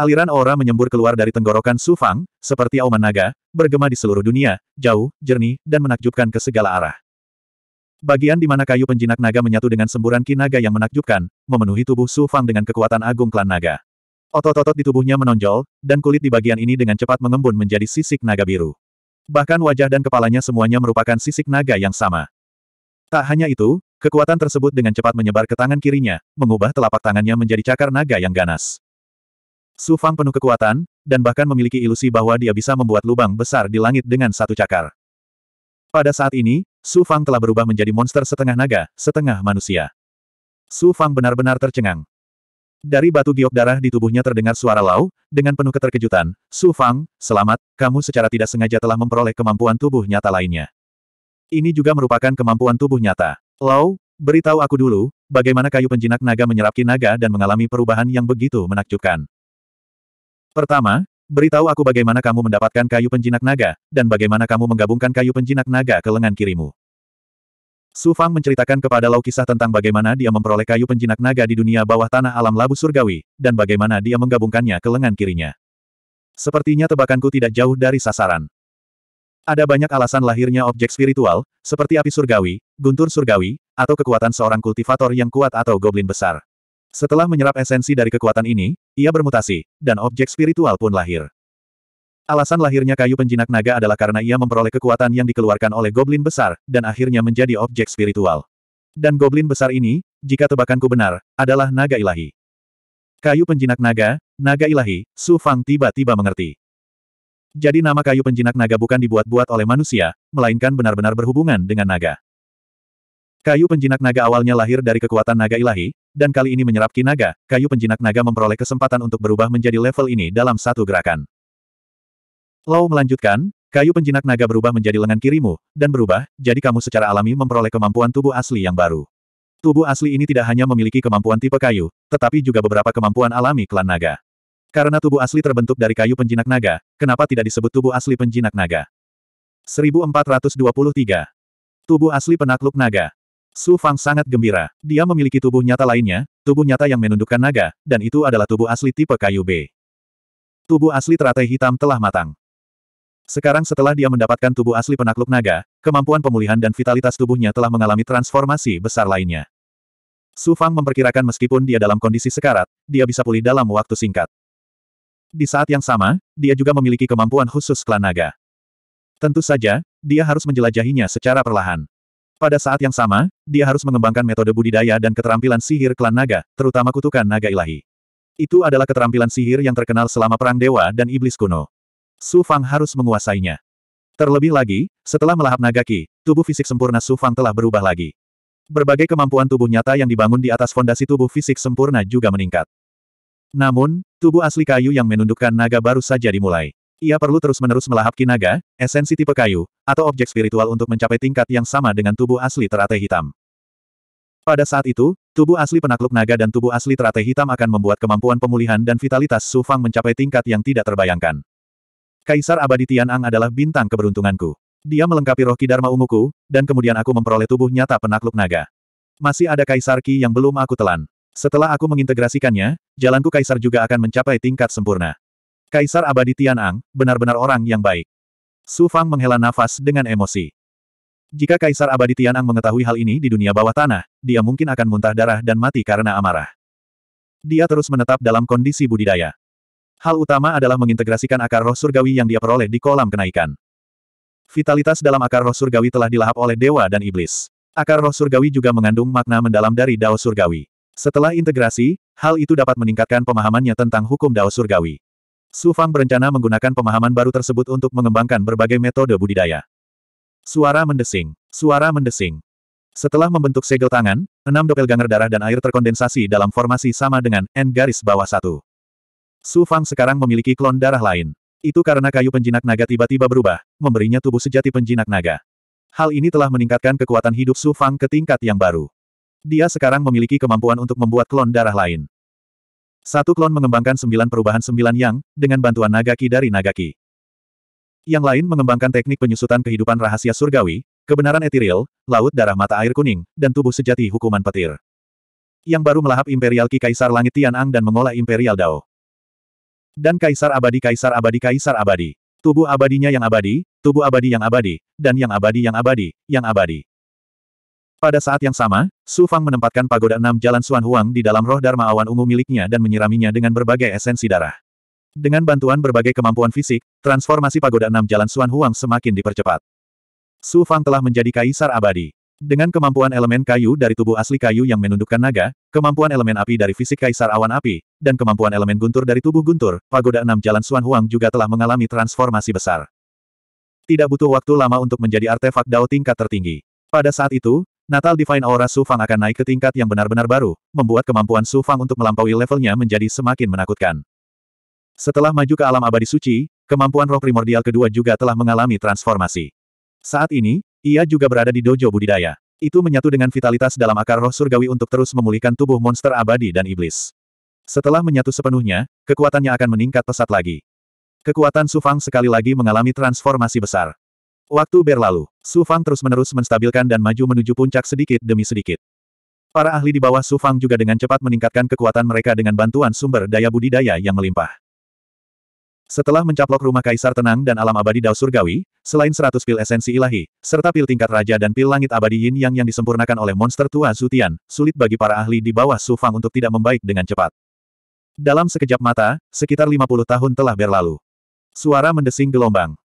Aliran aura menyembur keluar dari tenggorokan Su Fang, seperti auman naga, bergema di seluruh dunia, jauh, jernih, dan menakjubkan ke segala arah. Bagian di mana kayu penjinak naga menyatu dengan semburan kinaga yang menakjubkan, memenuhi tubuh Su Fang dengan kekuatan agung klan naga. Otot-otot di tubuhnya menonjol, dan kulit di bagian ini dengan cepat mengembun menjadi sisik naga biru. Bahkan wajah dan kepalanya semuanya merupakan sisik naga yang sama. Tak hanya itu, kekuatan tersebut dengan cepat menyebar ke tangan kirinya, mengubah telapak tangannya menjadi cakar naga yang ganas. Su Fang penuh kekuatan, dan bahkan memiliki ilusi bahwa dia bisa membuat lubang besar di langit dengan satu cakar. Pada saat ini, Su Fang telah berubah menjadi monster setengah naga, setengah manusia. Su Fang benar-benar tercengang. Dari batu giok darah di tubuhnya terdengar suara lau, dengan penuh keterkejutan, Su Fang, selamat, kamu secara tidak sengaja telah memperoleh kemampuan tubuh nyata lainnya. Ini juga merupakan kemampuan tubuh nyata. Lau, beritahu aku dulu, bagaimana kayu penjinak naga menyerap kinaga dan mengalami perubahan yang begitu menakjubkan. Pertama, beritahu aku bagaimana kamu mendapatkan kayu penjinak naga, dan bagaimana kamu menggabungkan kayu penjinak naga ke lengan kirimu. Su Fang menceritakan kepada Lau kisah tentang bagaimana dia memperoleh kayu penjinak naga di dunia bawah tanah alam labu surgawi, dan bagaimana dia menggabungkannya ke lengan kirinya. Sepertinya tebakanku tidak jauh dari sasaran. Ada banyak alasan lahirnya objek spiritual, seperti api surgawi, guntur surgawi, atau kekuatan seorang kultivator yang kuat atau goblin besar. Setelah menyerap esensi dari kekuatan ini, ia bermutasi, dan objek spiritual pun lahir. Alasan lahirnya kayu penjinak naga adalah karena ia memperoleh kekuatan yang dikeluarkan oleh goblin besar, dan akhirnya menjadi objek spiritual. Dan goblin besar ini, jika tebakanku benar, adalah naga ilahi. Kayu penjinak naga, naga ilahi, Su Fang tiba-tiba mengerti. Jadi nama kayu penjinak naga bukan dibuat-buat oleh manusia, melainkan benar-benar berhubungan dengan naga. Kayu penjinak naga awalnya lahir dari kekuatan naga ilahi, dan kali ini menyerap ki naga, kayu penjinak naga memperoleh kesempatan untuk berubah menjadi level ini dalam satu gerakan. Lau melanjutkan, kayu penjinak naga berubah menjadi lengan kirimu, dan berubah, jadi kamu secara alami memperoleh kemampuan tubuh asli yang baru. Tubuh asli ini tidak hanya memiliki kemampuan tipe kayu, tetapi juga beberapa kemampuan alami klan naga. Karena tubuh asli terbentuk dari kayu penjinak naga, kenapa tidak disebut tubuh asli penjinak naga? 1423. Tubuh asli penakluk naga. Su Fang sangat gembira. Dia memiliki tubuh nyata lainnya, tubuh nyata yang menundukkan naga, dan itu adalah tubuh asli tipe kayu B. Tubuh asli teratai hitam telah matang. Sekarang setelah dia mendapatkan tubuh asli penakluk naga, kemampuan pemulihan dan vitalitas tubuhnya telah mengalami transformasi besar lainnya. Su Fang memperkirakan meskipun dia dalam kondisi sekarat, dia bisa pulih dalam waktu singkat. Di saat yang sama, dia juga memiliki kemampuan khusus klan naga. Tentu saja, dia harus menjelajahinya secara perlahan. Pada saat yang sama, dia harus mengembangkan metode budidaya dan keterampilan sihir klan naga, terutama kutukan naga ilahi. Itu adalah keterampilan sihir yang terkenal selama Perang Dewa dan Iblis kuno. Su Fang harus menguasainya. Terlebih lagi, setelah melahap Nagaki, tubuh fisik sempurna Su Fang telah berubah lagi. Berbagai kemampuan tubuh nyata yang dibangun di atas fondasi tubuh fisik sempurna juga meningkat. Namun, tubuh asli kayu yang menundukkan naga baru saja dimulai. Ia perlu terus-menerus melahap kinaga, esensi tipe kayu, atau objek spiritual untuk mencapai tingkat yang sama dengan tubuh asli teratai hitam. Pada saat itu, tubuh asli penakluk naga dan tubuh asli teratai hitam akan membuat kemampuan pemulihan dan vitalitas Su Fang mencapai tingkat yang tidak terbayangkan. Kaisar abadi Ang adalah bintang keberuntunganku. Dia melengkapi roh Kidarma unguku, dan kemudian aku memperoleh tubuh nyata penakluk naga. Masih ada Kaisar Ki yang belum aku telan. Setelah aku mengintegrasikannya, jalanku Kaisar juga akan mencapai tingkat sempurna. Kaisar abadi Ang benar-benar orang yang baik. Su Fang menghela nafas dengan emosi. Jika Kaisar abadi Ang mengetahui hal ini di dunia bawah tanah, dia mungkin akan muntah darah dan mati karena amarah. Dia terus menetap dalam kondisi budidaya. Hal utama adalah mengintegrasikan akar roh surgawi yang dia peroleh di kolam kenaikan. Vitalitas dalam akar roh surgawi telah dilahap oleh dewa dan iblis. Akar roh surgawi juga mengandung makna mendalam dari dao surgawi. Setelah integrasi, hal itu dapat meningkatkan pemahamannya tentang hukum dao surgawi. Su Fang berencana menggunakan pemahaman baru tersebut untuk mengembangkan berbagai metode budidaya. Suara mendesing. Suara mendesing. Setelah membentuk segel tangan, enam doppelganger darah dan air terkondensasi dalam formasi sama dengan N garis bawah satu. Su Fang sekarang memiliki klon darah lain. Itu karena kayu penjinak naga tiba-tiba berubah, memberinya tubuh sejati penjinak naga. Hal ini telah meningkatkan kekuatan hidup Su Fang ke tingkat yang baru. Dia sekarang memiliki kemampuan untuk membuat klon darah lain. Satu klon mengembangkan sembilan perubahan sembilan yang, dengan bantuan naga ki dari naga ki. Yang lain mengembangkan teknik penyusutan kehidupan rahasia surgawi, kebenaran etiril, laut darah mata air kuning, dan tubuh sejati hukuman petir. Yang baru melahap Imperial Ki Kaisar Langit Tianang dan mengolah Imperial Dao. Dan Kaisar Abadi Kaisar Abadi Kaisar Abadi. Tubuh abadinya yang abadi, tubuh abadi yang abadi, dan yang abadi yang abadi, yang abadi. Pada saat yang sama, Su Fang menempatkan pagoda enam jalan Suan Huang di dalam roh Dharma Awan Ungu miliknya dan menyiraminya dengan berbagai esensi darah. Dengan bantuan berbagai kemampuan fisik, transformasi pagoda enam jalan Suan Huang semakin dipercepat. Su Fang telah menjadi kaisar abadi. Dengan kemampuan elemen kayu dari tubuh asli kayu yang menundukkan naga, kemampuan elemen api dari fisik kaisar awan api, dan kemampuan elemen guntur dari tubuh guntur, pagoda enam jalan Suan Huang juga telah mengalami transformasi besar. Tidak butuh waktu lama untuk menjadi artefak Dao tingkat tertinggi. Pada saat itu, Natal Divine Aura Su Fang akan naik ke tingkat yang benar-benar baru, membuat kemampuan Su Fang untuk melampaui levelnya menjadi semakin menakutkan. Setelah maju ke alam abadi suci, kemampuan roh primordial kedua juga telah mengalami transformasi. Saat ini, ia juga berada di dojo budidaya. Itu menyatu dengan vitalitas dalam akar roh surgawi untuk terus memulihkan tubuh monster abadi dan iblis. Setelah menyatu sepenuhnya, kekuatannya akan meningkat pesat lagi. Kekuatan Sufang sekali lagi mengalami transformasi besar. Waktu berlalu, Sufang terus-menerus menstabilkan dan maju menuju puncak sedikit demi sedikit. Para ahli di bawah Sufang juga dengan cepat meningkatkan kekuatan mereka dengan bantuan sumber daya budidaya yang melimpah. Setelah mencaplok rumah kaisar tenang dan alam abadi Dao Surgawi, selain 100 pil esensi ilahi, serta pil tingkat raja dan pil langit abadi yin yang yang disempurnakan oleh monster tua Zutian, sulit bagi para ahli di bawah Su Fang untuk tidak membaik dengan cepat. Dalam sekejap mata, sekitar 50 tahun telah berlalu. Suara mendesing gelombang.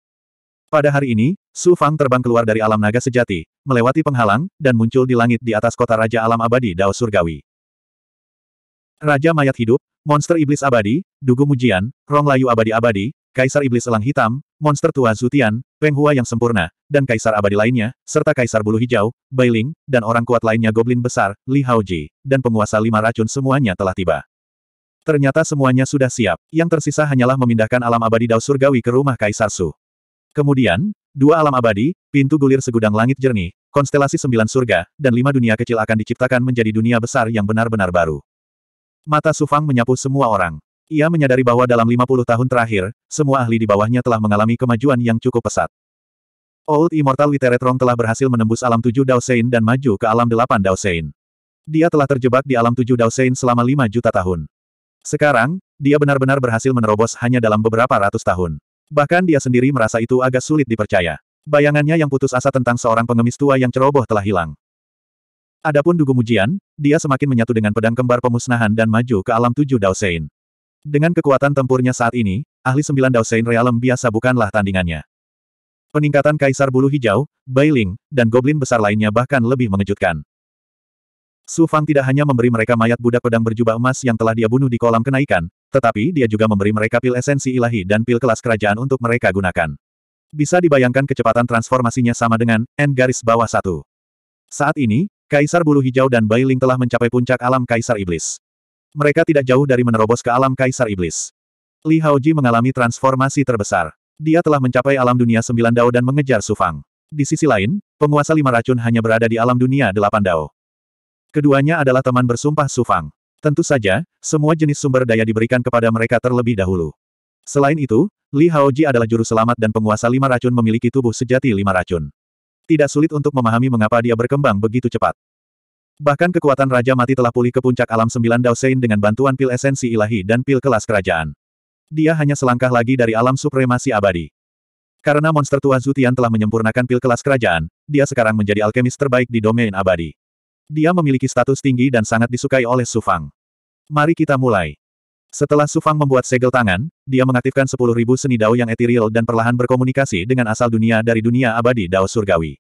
Pada hari ini, Su Fang terbang keluar dari alam naga sejati, melewati penghalang, dan muncul di langit di atas kota Raja Alam Abadi Dao Surgawi. Raja Mayat Hidup, Monster Iblis Abadi, Dugu Mujian, Rong Layu Abadi-Abadi, Kaisar Iblis Elang Hitam, Monster Tua Zutian, Penghua yang sempurna, dan Kaisar Abadi lainnya, serta Kaisar Bulu Hijau, Bailing, dan orang kuat lainnya Goblin Besar, Li Haoji, dan penguasa lima racun semuanya telah tiba. Ternyata semuanya sudah siap, yang tersisa hanyalah memindahkan alam abadi Dao Surgawi ke rumah Kaisar Su. Kemudian, dua alam abadi, pintu gulir segudang langit jernih, konstelasi sembilan surga, dan lima dunia kecil akan diciptakan menjadi dunia besar yang benar-benar baru. Mata Sufang menyapu semua orang. Ia menyadari bahwa dalam 50 tahun terakhir, semua ahli di bawahnya telah mengalami kemajuan yang cukup pesat. Old Immortal Literatron telah berhasil menembus alam tujuh Daosein dan maju ke alam delapan Daosein. Dia telah terjebak di alam tujuh Daosein selama lima juta tahun. Sekarang, dia benar-benar berhasil menerobos hanya dalam beberapa ratus tahun. Bahkan dia sendiri merasa itu agak sulit dipercaya. Bayangannya yang putus asa tentang seorang pengemis tua yang ceroboh telah hilang. Adapun Dugu Mujian, dia semakin menyatu dengan pedang kembar pemusnahan dan maju ke alam tujuh Daosein. Dengan kekuatan tempurnya saat ini, ahli sembilan Daosein realem biasa bukanlah tandingannya. Peningkatan Kaisar Bulu Hijau, Bailing, dan Goblin besar lainnya bahkan lebih mengejutkan. Su Fang tidak hanya memberi mereka mayat budak pedang berjubah emas yang telah dia bunuh di kolam kenaikan, tetapi dia juga memberi mereka pil esensi ilahi dan pil kelas kerajaan untuk mereka gunakan. Bisa dibayangkan kecepatan transformasinya sama dengan N garis bawah satu. Saat ini, Kaisar Bulu Hijau dan Bailing telah mencapai puncak alam Kaisar Iblis. Mereka tidak jauh dari menerobos ke alam Kaisar Iblis. Li Haoji mengalami transformasi terbesar. Dia telah mencapai alam dunia sembilan dao dan mengejar Sufang. Di sisi lain, penguasa lima racun hanya berada di alam dunia delapan dao. Keduanya adalah teman bersumpah Sufang. Tentu saja, semua jenis sumber daya diberikan kepada mereka terlebih dahulu. Selain itu, Li Haoji adalah juru selamat dan penguasa lima racun memiliki tubuh sejati lima racun. Tidak sulit untuk memahami mengapa dia berkembang begitu cepat. Bahkan kekuatan Raja Mati telah pulih ke puncak alam sembilan Daosein dengan bantuan pil esensi ilahi dan pil kelas kerajaan. Dia hanya selangkah lagi dari alam supremasi abadi. Karena monster tua Zutian telah menyempurnakan pil kelas kerajaan, dia sekarang menjadi alkemis terbaik di domain abadi. Dia memiliki status tinggi dan sangat disukai oleh Sufang. Mari kita mulai. Setelah Sufang membuat segel tangan, dia mengaktifkan 10.000 seni dao yang etiril dan perlahan berkomunikasi dengan asal dunia dari dunia abadi dao surgawi.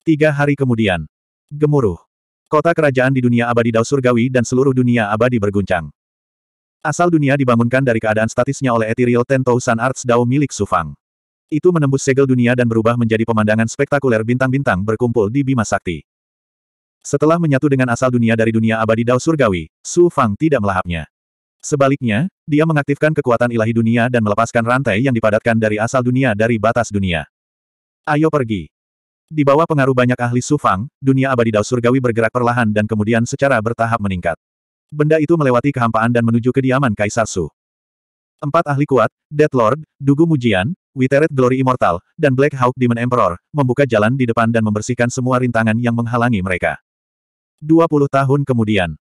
Tiga hari kemudian. Gemuruh. Kota kerajaan di dunia abadi dao surgawi dan seluruh dunia abadi berguncang. Asal dunia dibangunkan dari keadaan statisnya oleh etiril tento Sun Arts Dao milik Sufang. Itu menembus segel dunia dan berubah menjadi pemandangan spektakuler bintang-bintang berkumpul di Bima Sakti. Setelah menyatu dengan asal dunia dari dunia abadi Dao Surgawi, Su Fang tidak melahapnya. Sebaliknya, dia mengaktifkan kekuatan ilahi dunia dan melepaskan rantai yang dipadatkan dari asal dunia dari batas dunia. Ayo pergi. Di bawah pengaruh banyak ahli sufang, dunia abadi Dao Surgawi bergerak perlahan dan kemudian secara bertahap meningkat. Benda itu melewati kehampaan dan menuju kediaman Kaisar Su. Empat ahli kuat, Death Lord, Dugu Mujian, Witeret Glory Immortal, dan Black Hawk Demon Emperor, membuka jalan di depan dan membersihkan semua rintangan yang menghalangi mereka. 20 tahun kemudian,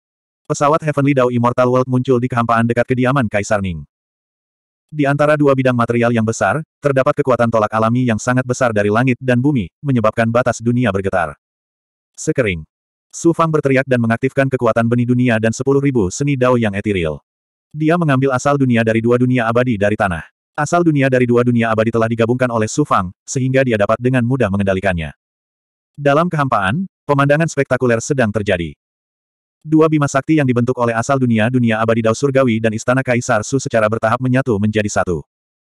Pesawat Heavenly Dao Immortal World muncul di kehampaan dekat kediaman Kaisar Ning. Di antara dua bidang material yang besar, terdapat kekuatan tolak alami yang sangat besar dari langit dan bumi, menyebabkan batas dunia bergetar. Sekering. Su Fang berteriak dan mengaktifkan kekuatan benih dunia dan sepuluh ribu seni Dao yang etiril. Dia mengambil asal dunia dari dua dunia abadi dari tanah. Asal dunia dari dua dunia abadi telah digabungkan oleh Su Fang, sehingga dia dapat dengan mudah mengendalikannya. Dalam kehampaan, pemandangan spektakuler sedang terjadi. Dua bima sakti yang dibentuk oleh asal dunia-dunia abadi Dao Surgawi dan Istana Kaisar Su secara bertahap menyatu menjadi satu.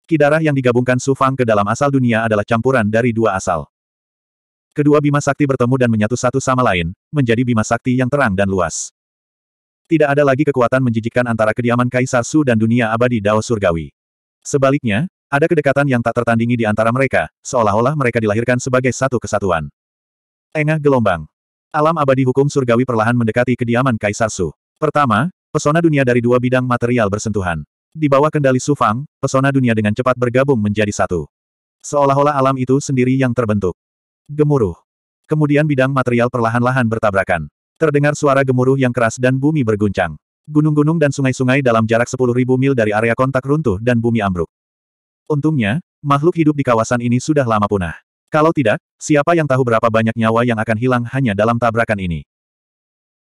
Kidarah yang digabungkan Su Fang ke dalam asal dunia adalah campuran dari dua asal. Kedua bima sakti bertemu dan menyatu satu sama lain, menjadi bima sakti yang terang dan luas. Tidak ada lagi kekuatan menjijikkan antara kediaman Kaisar Su dan dunia abadi Dao Surgawi. Sebaliknya, ada kedekatan yang tak tertandingi di antara mereka, seolah-olah mereka dilahirkan sebagai satu kesatuan. Engah gelombang. Alam abadi hukum surgawi perlahan mendekati kediaman Kaisar Su. Pertama, pesona dunia dari dua bidang material bersentuhan. Di bawah kendali Su Fang, pesona dunia dengan cepat bergabung menjadi satu. Seolah-olah alam itu sendiri yang terbentuk. Gemuruh. Kemudian bidang material perlahan-lahan bertabrakan. Terdengar suara gemuruh yang keras dan bumi berguncang. Gunung-gunung dan sungai-sungai dalam jarak 10.000 mil dari area kontak runtuh dan bumi ambruk. Untungnya, makhluk hidup di kawasan ini sudah lama punah. Kalau tidak, siapa yang tahu berapa banyak nyawa yang akan hilang hanya dalam tabrakan ini.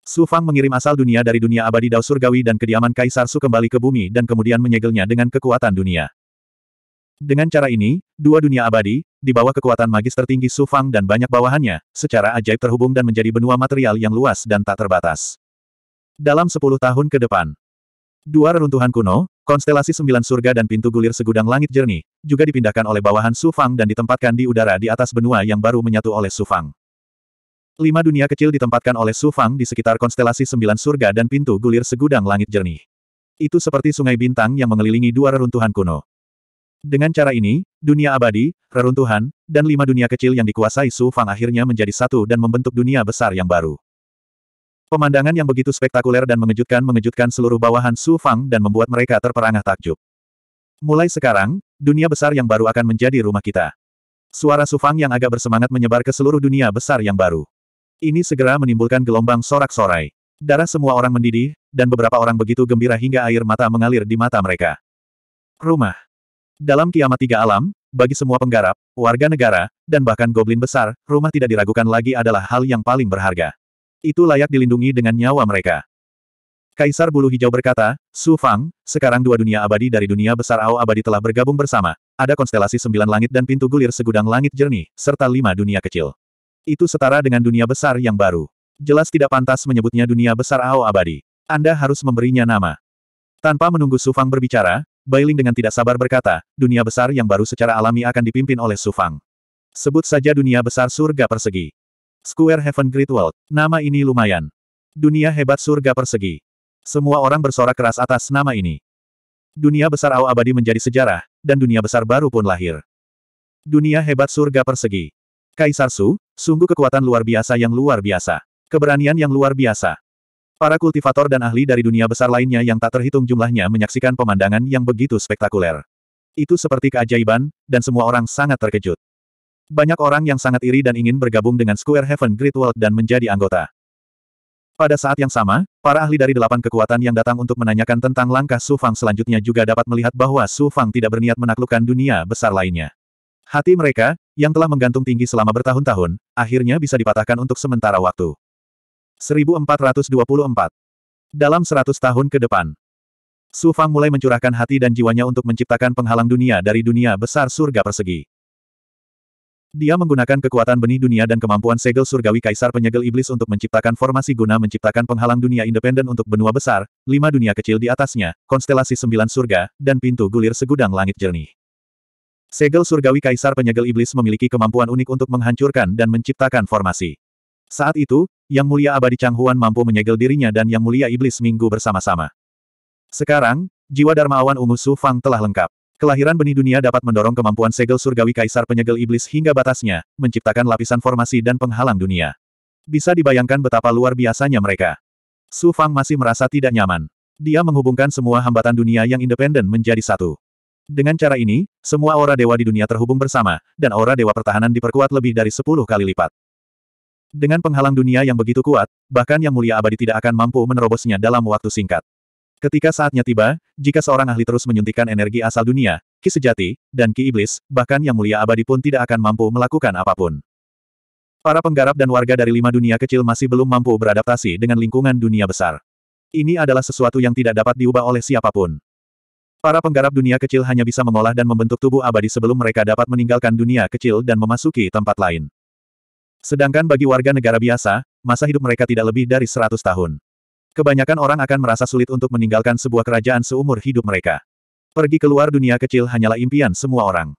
Su Fang mengirim asal dunia dari dunia abadi Dao Surgawi dan kediaman Kaisar Su kembali ke bumi dan kemudian menyegelnya dengan kekuatan dunia. Dengan cara ini, dua dunia abadi, di bawah kekuatan magis tertinggi Su Fang dan banyak bawahannya, secara ajaib terhubung dan menjadi benua material yang luas dan tak terbatas. Dalam sepuluh tahun ke depan, Dua reruntuhan kuno, konstelasi sembilan surga dan pintu gulir segudang langit jernih, juga dipindahkan oleh bawahan Sufang dan ditempatkan di udara di atas benua yang baru menyatu oleh Sufang. Lima dunia kecil ditempatkan oleh Sufang di sekitar konstelasi sembilan surga dan pintu gulir segudang langit jernih. Itu seperti sungai bintang yang mengelilingi dua reruntuhan kuno. Dengan cara ini, dunia abadi, reruntuhan, dan lima dunia kecil yang dikuasai Sufang akhirnya menjadi satu dan membentuk dunia besar yang baru. Pemandangan yang begitu spektakuler dan mengejutkan mengejutkan seluruh bawahan Su Fang dan membuat mereka terperangah takjub. Mulai sekarang, dunia besar yang baru akan menjadi rumah kita. Suara Su Fang yang agak bersemangat menyebar ke seluruh dunia besar yang baru. Ini segera menimbulkan gelombang sorak-sorai. Darah semua orang mendidih, dan beberapa orang begitu gembira hingga air mata mengalir di mata mereka. Rumah. Dalam kiamat tiga alam, bagi semua penggarap, warga negara, dan bahkan goblin besar, rumah tidak diragukan lagi adalah hal yang paling berharga itu layak dilindungi dengan nyawa mereka. Kaisar Bulu Hijau berkata, Su Fang, sekarang dua dunia abadi dari dunia besar Ao abadi telah bergabung bersama. Ada konstelasi sembilan langit dan pintu gulir segudang langit jernih, serta lima dunia kecil. Itu setara dengan dunia besar yang baru. Jelas tidak pantas menyebutnya dunia besar Ao abadi. Anda harus memberinya nama. Tanpa menunggu Su Fang berbicara, Bailing dengan tidak sabar berkata, dunia besar yang baru secara alami akan dipimpin oleh Su Fang. Sebut saja dunia besar surga persegi. Square Heaven Great World. Nama ini lumayan. Dunia hebat surga persegi. Semua orang bersorak keras atas nama ini. Dunia besar Ao abadi menjadi sejarah, dan dunia besar baru pun lahir. Dunia hebat surga persegi. Kaisar Su, sungguh kekuatan luar biasa yang luar biasa. Keberanian yang luar biasa. Para kultivator dan ahli dari dunia besar lainnya yang tak terhitung jumlahnya menyaksikan pemandangan yang begitu spektakuler. Itu seperti keajaiban, dan semua orang sangat terkejut. Banyak orang yang sangat iri dan ingin bergabung dengan Square Heaven Great World dan menjadi anggota. Pada saat yang sama, para ahli dari delapan kekuatan yang datang untuk menanyakan tentang langkah Su Fang selanjutnya juga dapat melihat bahwa Su Fang tidak berniat menaklukkan dunia besar lainnya. Hati mereka, yang telah menggantung tinggi selama bertahun-tahun, akhirnya bisa dipatahkan untuk sementara waktu. 1424 Dalam 100 tahun ke depan, Su Fang mulai mencurahkan hati dan jiwanya untuk menciptakan penghalang dunia dari dunia besar surga persegi. Dia menggunakan kekuatan benih dunia dan kemampuan segel surgawi kaisar penyegel iblis untuk menciptakan formasi guna menciptakan penghalang dunia independen untuk benua besar, lima dunia kecil di atasnya, konstelasi sembilan surga, dan pintu gulir segudang langit jernih. Segel surgawi kaisar penyegel iblis memiliki kemampuan unik untuk menghancurkan dan menciptakan formasi. Saat itu, Yang Mulia Abadi Chang Huan mampu menyegel dirinya dan Yang Mulia Iblis Minggu bersama-sama. Sekarang, jiwa Dharmawan Ungu Su Fang telah lengkap. Kelahiran benih dunia dapat mendorong kemampuan segel surgawi kaisar penyegel iblis hingga batasnya, menciptakan lapisan formasi dan penghalang dunia. Bisa dibayangkan betapa luar biasanya mereka. Su Fang masih merasa tidak nyaman. Dia menghubungkan semua hambatan dunia yang independen menjadi satu. Dengan cara ini, semua aura dewa di dunia terhubung bersama, dan aura dewa pertahanan diperkuat lebih dari sepuluh kali lipat. Dengan penghalang dunia yang begitu kuat, bahkan yang mulia abadi tidak akan mampu menerobosnya dalam waktu singkat. Ketika saatnya tiba, jika seorang ahli terus menyuntikkan energi asal dunia, ki sejati, dan ki iblis, bahkan yang mulia abadi pun tidak akan mampu melakukan apapun. Para penggarap dan warga dari lima dunia kecil masih belum mampu beradaptasi dengan lingkungan dunia besar. Ini adalah sesuatu yang tidak dapat diubah oleh siapapun. Para penggarap dunia kecil hanya bisa mengolah dan membentuk tubuh abadi sebelum mereka dapat meninggalkan dunia kecil dan memasuki tempat lain. Sedangkan bagi warga negara biasa, masa hidup mereka tidak lebih dari 100 tahun. Kebanyakan orang akan merasa sulit untuk meninggalkan sebuah kerajaan seumur hidup mereka. Pergi keluar dunia kecil hanyalah impian semua orang.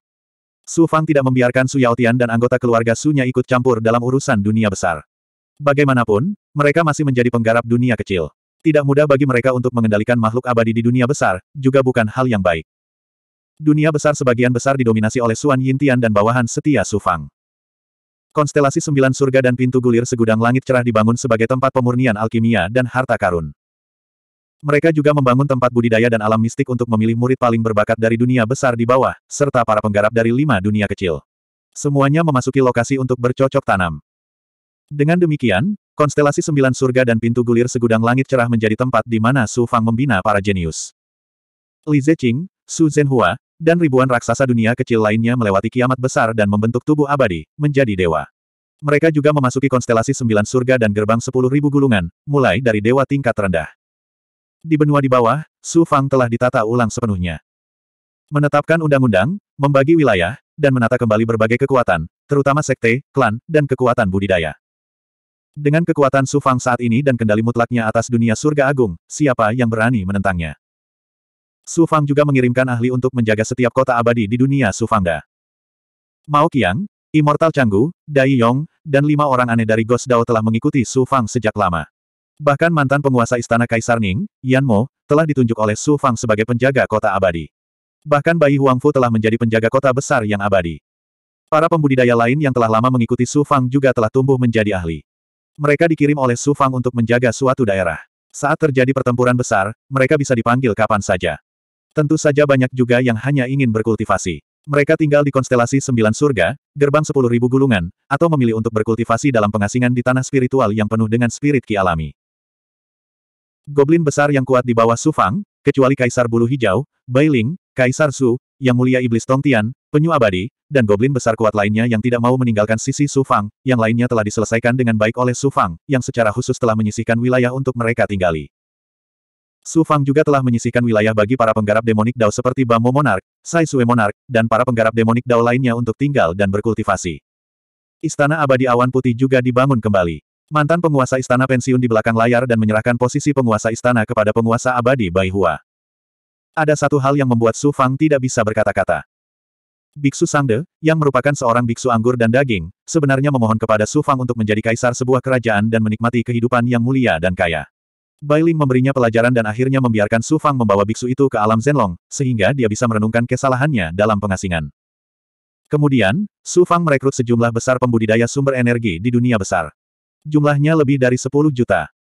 Su Fang tidak membiarkan Su Yaotian dan anggota keluarga Sunya ikut campur dalam urusan dunia besar. Bagaimanapun, mereka masih menjadi penggarap dunia kecil. Tidak mudah bagi mereka untuk mengendalikan makhluk abadi di dunia besar, juga bukan hal yang baik. Dunia besar sebagian besar didominasi oleh Suan Yintian dan bawahan setia Su Fang. Konstelasi sembilan surga dan pintu gulir segudang langit cerah dibangun sebagai tempat pemurnian alkimia dan harta karun. Mereka juga membangun tempat budidaya dan alam mistik untuk memilih murid paling berbakat dari dunia besar di bawah, serta para penggarap dari lima dunia kecil. Semuanya memasuki lokasi untuk bercocok tanam. Dengan demikian, konstelasi sembilan surga dan pintu gulir segudang langit cerah menjadi tempat di mana Su Fang membina para jenius. Li Zeqing, Su Zhenhua, dan ribuan raksasa dunia kecil lainnya melewati kiamat besar dan membentuk tubuh abadi, menjadi dewa. Mereka juga memasuki konstelasi sembilan surga dan gerbang sepuluh ribu gulungan, mulai dari dewa tingkat rendah. Di benua di bawah, Su Fang telah ditata ulang sepenuhnya. Menetapkan undang-undang, membagi wilayah, dan menata kembali berbagai kekuatan, terutama sekte, klan, dan kekuatan budidaya. Dengan kekuatan Su Fang saat ini dan kendali mutlaknya atas dunia surga agung, siapa yang berani menentangnya? Su Fang juga mengirimkan ahli untuk menjaga setiap kota abadi di dunia Su Fangda. Mao Qiang, Immortal Canggu, Dai Yong, dan lima orang aneh dari Ghost Dao telah mengikuti Su Fang sejak lama. Bahkan mantan penguasa istana Kaisar Ning, Yan Mo, telah ditunjuk oleh Su Fang sebagai penjaga kota abadi. Bahkan Bayi Huang Fu telah menjadi penjaga kota besar yang abadi. Para pembudidaya lain yang telah lama mengikuti Su Fang juga telah tumbuh menjadi ahli. Mereka dikirim oleh Su Fang untuk menjaga suatu daerah. Saat terjadi pertempuran besar, mereka bisa dipanggil kapan saja. Tentu saja banyak juga yang hanya ingin berkultivasi. Mereka tinggal di konstelasi sembilan surga, gerbang sepuluh ribu gulungan, atau memilih untuk berkultivasi dalam pengasingan di tanah spiritual yang penuh dengan spirit ki alami. Goblin besar yang kuat di bawah Sufang, kecuali Kaisar Bulu Hijau, Bailing, Kaisar Su, Yang Mulia Iblis Tongtian, Penyu Abadi, dan Goblin besar kuat lainnya yang tidak mau meninggalkan sisi Sufang, yang lainnya telah diselesaikan dengan baik oleh Sufang, yang secara khusus telah menyisihkan wilayah untuk mereka tinggali. Su Fang juga telah menyisihkan wilayah bagi para penggarap demonik Dao seperti Bamo Monark, Sai Sue Monark, dan para penggarap demonik Dao lainnya untuk tinggal dan berkultivasi. Istana Abadi Awan Putih juga dibangun kembali. Mantan penguasa istana pensiun di belakang layar dan menyerahkan posisi penguasa istana kepada penguasa abadi Bai Hua. Ada satu hal yang membuat Su Fang tidak bisa berkata-kata. Biksu Sangde, yang merupakan seorang biksu anggur dan daging, sebenarnya memohon kepada Su Fang untuk menjadi kaisar sebuah kerajaan dan menikmati kehidupan yang mulia dan kaya. Bailing memberinya pelajaran dan akhirnya membiarkan Su Fang membawa biksu itu ke alam Zenlong, sehingga dia bisa merenungkan kesalahannya dalam pengasingan. Kemudian, Su Fang merekrut sejumlah besar pembudidaya sumber energi di dunia besar. Jumlahnya lebih dari 10 juta.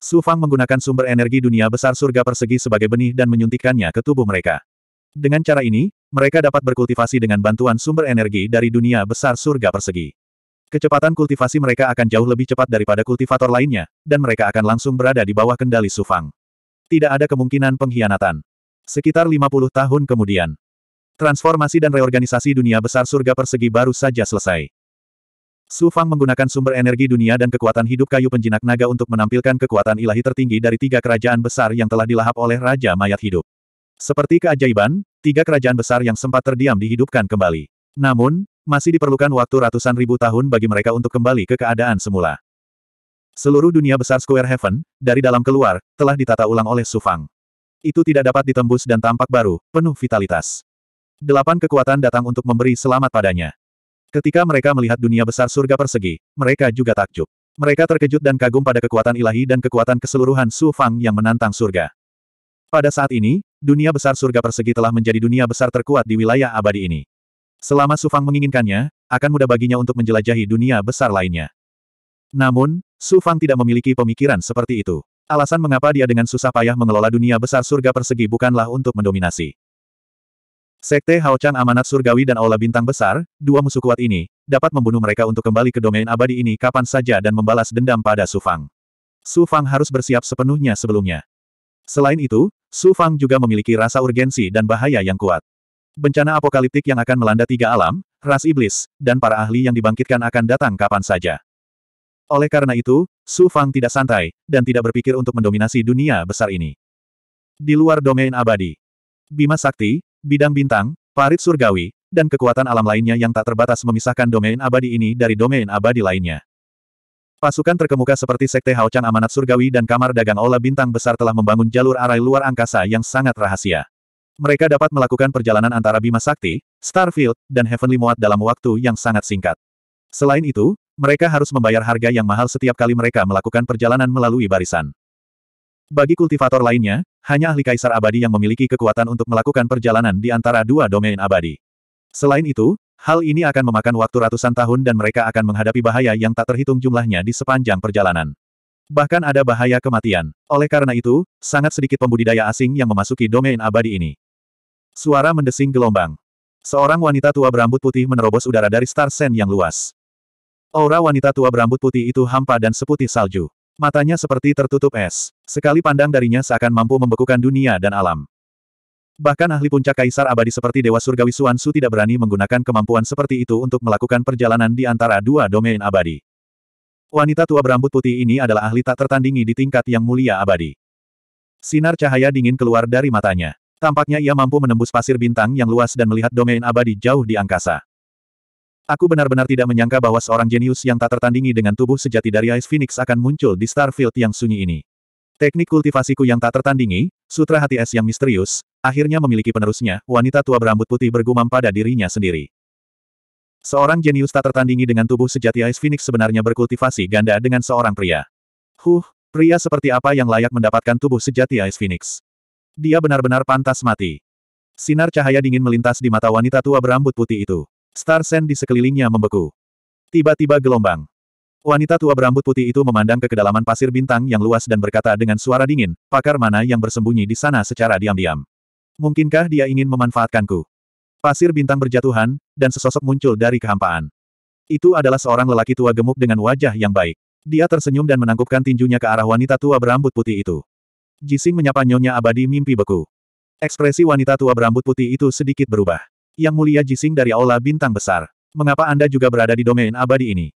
Su Fang menggunakan sumber energi dunia besar surga persegi sebagai benih dan menyuntikkannya ke tubuh mereka. Dengan cara ini, mereka dapat berkultivasi dengan bantuan sumber energi dari dunia besar surga persegi. Kecepatan kultivasi mereka akan jauh lebih cepat daripada kultivator lainnya, dan mereka akan langsung berada di bawah kendali Sufang. Tidak ada kemungkinan pengkhianatan. Sekitar 50 tahun kemudian, transformasi dan reorganisasi dunia besar surga persegi baru saja selesai. Sufang menggunakan sumber energi dunia dan kekuatan hidup kayu penjinak naga untuk menampilkan kekuatan ilahi tertinggi dari tiga kerajaan besar yang telah dilahap oleh Raja Mayat Hidup. Seperti keajaiban, tiga kerajaan besar yang sempat terdiam dihidupkan kembali. Namun, masih diperlukan waktu ratusan ribu tahun bagi mereka untuk kembali ke keadaan semula. Seluruh dunia besar Square Heaven, dari dalam keluar, telah ditata ulang oleh Sufang. Itu tidak dapat ditembus dan tampak baru, penuh vitalitas. Delapan kekuatan datang untuk memberi selamat padanya. Ketika mereka melihat dunia besar surga persegi, mereka juga takjub. Mereka terkejut dan kagum pada kekuatan ilahi dan kekuatan keseluruhan Su Fang yang menantang surga. Pada saat ini, dunia besar surga persegi telah menjadi dunia besar terkuat di wilayah abadi ini. Selama Sufang menginginkannya, akan mudah baginya untuk menjelajahi dunia besar lainnya. Namun, Sufang tidak memiliki pemikiran seperti itu. Alasan mengapa dia dengan susah payah mengelola dunia besar surga persegi bukanlah untuk mendominasi. Sekte Haochang Amanat Surgawi dan Aula Bintang Besar, dua musuh kuat ini, dapat membunuh mereka untuk kembali ke domain abadi ini kapan saja dan membalas dendam pada Sufang. Sufang harus bersiap sepenuhnya sebelumnya. Selain itu, Sufang juga memiliki rasa urgensi dan bahaya yang kuat. Bencana apokaliptik yang akan melanda tiga alam, ras iblis, dan para ahli yang dibangkitkan akan datang kapan saja. Oleh karena itu, Su Fang tidak santai, dan tidak berpikir untuk mendominasi dunia besar ini. Di luar domain abadi, Bima Sakti, Bidang Bintang, Parit Surgawi, dan kekuatan alam lainnya yang tak terbatas memisahkan domain abadi ini dari domain abadi lainnya. Pasukan terkemuka seperti Sekte Haochang Amanat Surgawi dan Kamar Dagang Ola Bintang Besar telah membangun jalur arai luar angkasa yang sangat rahasia mereka dapat melakukan perjalanan antara Bima Sakti, Starfield, dan Heavenly Moat dalam waktu yang sangat singkat. Selain itu, mereka harus membayar harga yang mahal setiap kali mereka melakukan perjalanan melalui barisan. Bagi kultivator lainnya, hanya ahli kaisar abadi yang memiliki kekuatan untuk melakukan perjalanan di antara dua domain abadi. Selain itu, hal ini akan memakan waktu ratusan tahun dan mereka akan menghadapi bahaya yang tak terhitung jumlahnya di sepanjang perjalanan. Bahkan ada bahaya kematian. Oleh karena itu, sangat sedikit pembudidaya asing yang memasuki domain abadi ini. Suara mendesing gelombang. Seorang wanita tua berambut putih menerobos udara dari Star Sen yang luas. Aura wanita tua berambut putih itu hampa dan seputih salju. Matanya seperti tertutup es. Sekali pandang darinya seakan mampu membekukan dunia dan alam. Bahkan ahli puncak kaisar abadi seperti Dewa Surgawi Suan Su tidak berani menggunakan kemampuan seperti itu untuk melakukan perjalanan di antara dua domain abadi. Wanita tua berambut putih ini adalah ahli tak tertandingi di tingkat yang mulia abadi. Sinar cahaya dingin keluar dari matanya. Tampaknya ia mampu menembus pasir bintang yang luas dan melihat domain abadi jauh di angkasa. Aku benar-benar tidak menyangka bahwa seorang jenius yang tak tertandingi dengan tubuh sejati dari Ice Phoenix akan muncul di Starfield yang sunyi ini. Teknik kultivasiku yang tak tertandingi, sutra hati es yang misterius, akhirnya memiliki penerusnya, wanita tua berambut putih bergumam pada dirinya sendiri. Seorang jenius tak tertandingi dengan tubuh sejati Ice Phoenix sebenarnya berkultivasi ganda dengan seorang pria. Huh, pria seperti apa yang layak mendapatkan tubuh sejati Ice Phoenix? Dia benar-benar pantas mati. Sinar cahaya dingin melintas di mata wanita tua berambut putih itu. Star Sen di sekelilingnya membeku. Tiba-tiba gelombang. Wanita tua berambut putih itu memandang ke kedalaman pasir bintang yang luas dan berkata dengan suara dingin, pakar mana yang bersembunyi di sana secara diam-diam. Mungkinkah dia ingin memanfaatkanku? Pasir bintang berjatuhan, dan sesosok muncul dari kehampaan. Itu adalah seorang lelaki tua gemuk dengan wajah yang baik. Dia tersenyum dan menangkupkan tinjunya ke arah wanita tua berambut putih itu. Jising menyapa Nyonya Abadi Mimpi Beku. Ekspresi wanita tua berambut putih itu sedikit berubah. Yang mulia Jising dari Aula Bintang Besar. Mengapa Anda juga berada di domain abadi ini?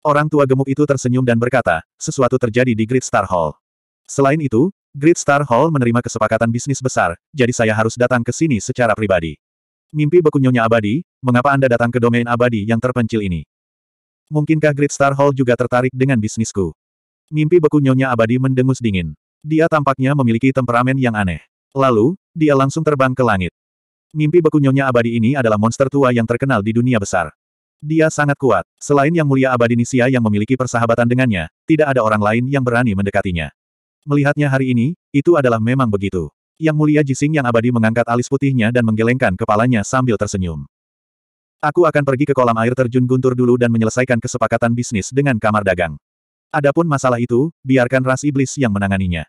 Orang tua gemuk itu tersenyum dan berkata, sesuatu terjadi di Great Star Hall. Selain itu, Great Star Hall menerima kesepakatan bisnis besar, jadi saya harus datang ke sini secara pribadi. Mimpi Beku Nyonya abadi, mengapa Anda datang ke domain abadi yang terpencil ini? Mungkinkah Great Star Hall juga tertarik dengan bisnisku? Mimpi Beku Nyonya abadi mendengus dingin. Dia tampaknya memiliki temperamen yang aneh. Lalu, dia langsung terbang ke langit. Mimpi beku nyonya abadi ini adalah monster tua yang terkenal di dunia besar. Dia sangat kuat. Selain Yang Mulia Abadi Nisia yang memiliki persahabatan dengannya, tidak ada orang lain yang berani mendekatinya. Melihatnya hari ini, itu adalah memang begitu. Yang Mulia Jising yang abadi mengangkat alis putihnya dan menggelengkan kepalanya sambil tersenyum. Aku akan pergi ke kolam air terjun Guntur dulu dan menyelesaikan kesepakatan bisnis dengan kamar dagang. Adapun masalah itu, biarkan ras iblis yang menanganinya.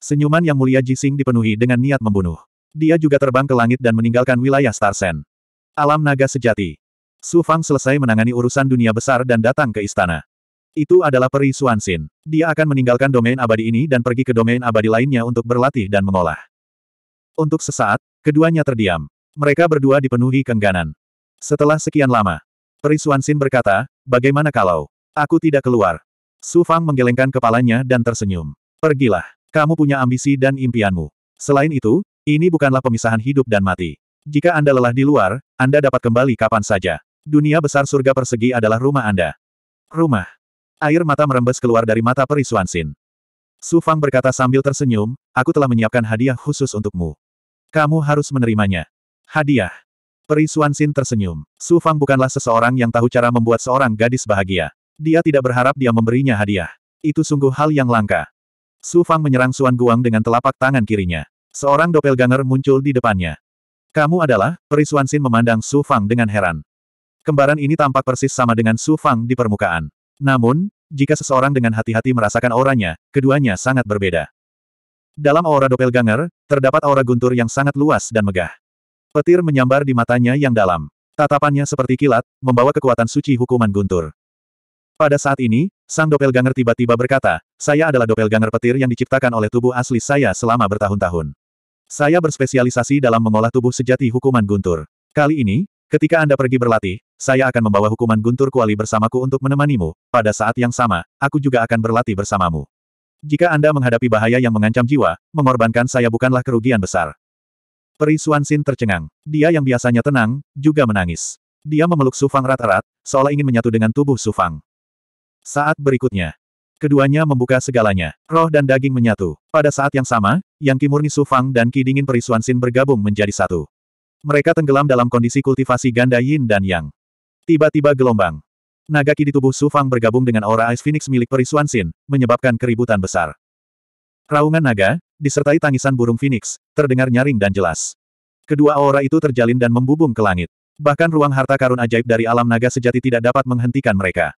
Senyuman yang mulia Jising dipenuhi dengan niat membunuh. Dia juga terbang ke langit dan meninggalkan wilayah Starsen. Alam naga sejati. Su Fang selesai menangani urusan dunia besar dan datang ke istana. Itu adalah peri Suansin. Dia akan meninggalkan domain abadi ini dan pergi ke domain abadi lainnya untuk berlatih dan mengolah. Untuk sesaat, keduanya terdiam. Mereka berdua dipenuhi kengganan. Setelah sekian lama, Peri Suansin berkata, bagaimana kalau aku tidak keluar? Su Fang menggelengkan kepalanya dan tersenyum. Pergilah. Kamu punya ambisi dan impianmu. Selain itu, ini bukanlah pemisahan hidup dan mati. Jika Anda lelah di luar, Anda dapat kembali kapan saja. Dunia besar surga persegi adalah rumah Anda. Rumah. Air mata merembes keluar dari mata Peri Suansin. Su Fang berkata sambil tersenyum, aku telah menyiapkan hadiah khusus untukmu. Kamu harus menerimanya. Hadiah. Peri Suansin tersenyum. Su Fang bukanlah seseorang yang tahu cara membuat seorang gadis bahagia. Dia tidak berharap dia memberinya hadiah. Itu sungguh hal yang langka. Su Fang menyerang Suan Guang dengan telapak tangan kirinya. Seorang doppelganger muncul di depannya. Kamu adalah, Peri Suan Sin memandang Su Fang dengan heran. Kembaran ini tampak persis sama dengan Su Fang di permukaan. Namun, jika seseorang dengan hati-hati merasakan auranya, keduanya sangat berbeda. Dalam aura doppelganger, terdapat aura guntur yang sangat luas dan megah. Petir menyambar di matanya yang dalam. Tatapannya seperti kilat, membawa kekuatan suci hukuman guntur. Pada saat ini, sang doppelganger tiba-tiba berkata, saya adalah doppelganger petir yang diciptakan oleh tubuh asli saya selama bertahun-tahun. Saya berspesialisasi dalam mengolah tubuh sejati hukuman guntur. Kali ini, ketika Anda pergi berlatih, saya akan membawa hukuman guntur kuali bersamaku untuk menemanimu. Pada saat yang sama, aku juga akan berlatih bersamamu. Jika Anda menghadapi bahaya yang mengancam jiwa, mengorbankan saya bukanlah kerugian besar. Peri Suansin tercengang. Dia yang biasanya tenang, juga menangis. Dia memeluk Sufang erat-erat, seolah ingin menyatu dengan tubuh Sufang. Saat berikutnya, keduanya membuka segalanya. Roh dan daging menyatu. Pada saat yang sama, Yang Kimurni Murni Sufang dan Ki Dingin Perisuan Sin bergabung menjadi satu. Mereka tenggelam dalam kondisi kultivasi ganda Yin dan Yang. Tiba-tiba gelombang. Naga Ki di tubuh Sufang bergabung dengan aura Ice Phoenix milik Perisuan Sin, menyebabkan keributan besar. Raungan naga, disertai tangisan burung phoenix, terdengar nyaring dan jelas. Kedua aura itu terjalin dan membubung ke langit. Bahkan ruang harta karun ajaib dari alam naga sejati tidak dapat menghentikan mereka.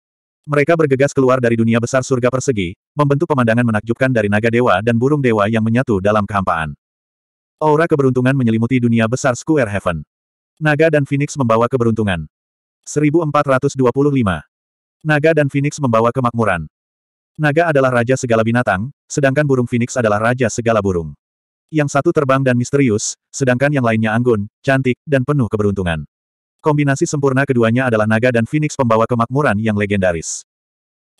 Mereka bergegas keluar dari dunia besar surga persegi, membentuk pemandangan menakjubkan dari naga dewa dan burung dewa yang menyatu dalam kehampaan. Aura keberuntungan menyelimuti dunia besar Square Heaven. Naga dan Phoenix membawa keberuntungan. 1425. Naga dan Phoenix membawa kemakmuran. Naga adalah raja segala binatang, sedangkan burung Phoenix adalah raja segala burung. Yang satu terbang dan misterius, sedangkan yang lainnya anggun, cantik, dan penuh keberuntungan. Kombinasi sempurna keduanya adalah naga dan Phoenix pembawa kemakmuran yang legendaris.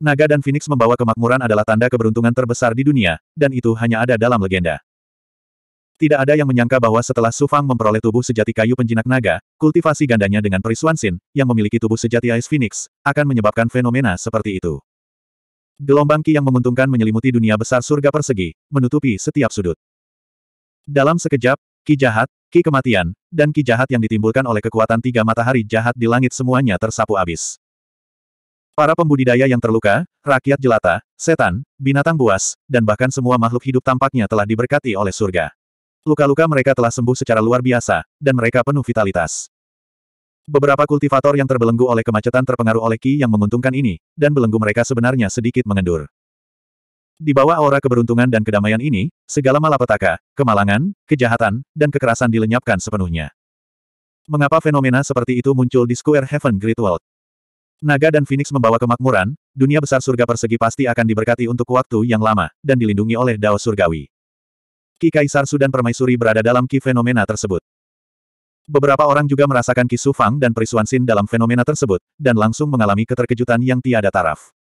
Naga dan Phoenix membawa kemakmuran adalah tanda keberuntungan terbesar di dunia, dan itu hanya ada dalam legenda. Tidak ada yang menyangka bahwa setelah Su Fang memperoleh tubuh sejati kayu penjinak naga, kultivasi gandanya dengan Xin yang memiliki tubuh sejati Ice Phoenix, akan menyebabkan fenomena seperti itu. Gelombang Ki yang menguntungkan menyelimuti dunia besar surga persegi, menutupi setiap sudut. Dalam sekejap, Ki jahat, ki kematian, dan ki jahat yang ditimbulkan oleh kekuatan tiga matahari jahat di langit semuanya tersapu habis. Para pembudidaya yang terluka, rakyat jelata, setan, binatang buas, dan bahkan semua makhluk hidup tampaknya telah diberkati oleh surga. Luka-luka mereka telah sembuh secara luar biasa, dan mereka penuh vitalitas. Beberapa kultivator yang terbelenggu oleh kemacetan terpengaruh oleh Ki yang menguntungkan ini, dan belenggu mereka sebenarnya sedikit mengendur. Di bawah aura keberuntungan dan kedamaian ini, segala malapetaka, kemalangan, kejahatan, dan kekerasan dilenyapkan sepenuhnya. Mengapa fenomena seperti itu muncul di Square Heaven Great World? Naga dan Phoenix membawa kemakmuran, dunia besar surga persegi pasti akan diberkati untuk waktu yang lama, dan dilindungi oleh Dao Surgawi. Ki Kaisar Sudan Permaisuri berada dalam Ki fenomena tersebut. Beberapa orang juga merasakan Ki Sufang dan perisuan Sin dalam fenomena tersebut, dan langsung mengalami keterkejutan yang tiada taraf.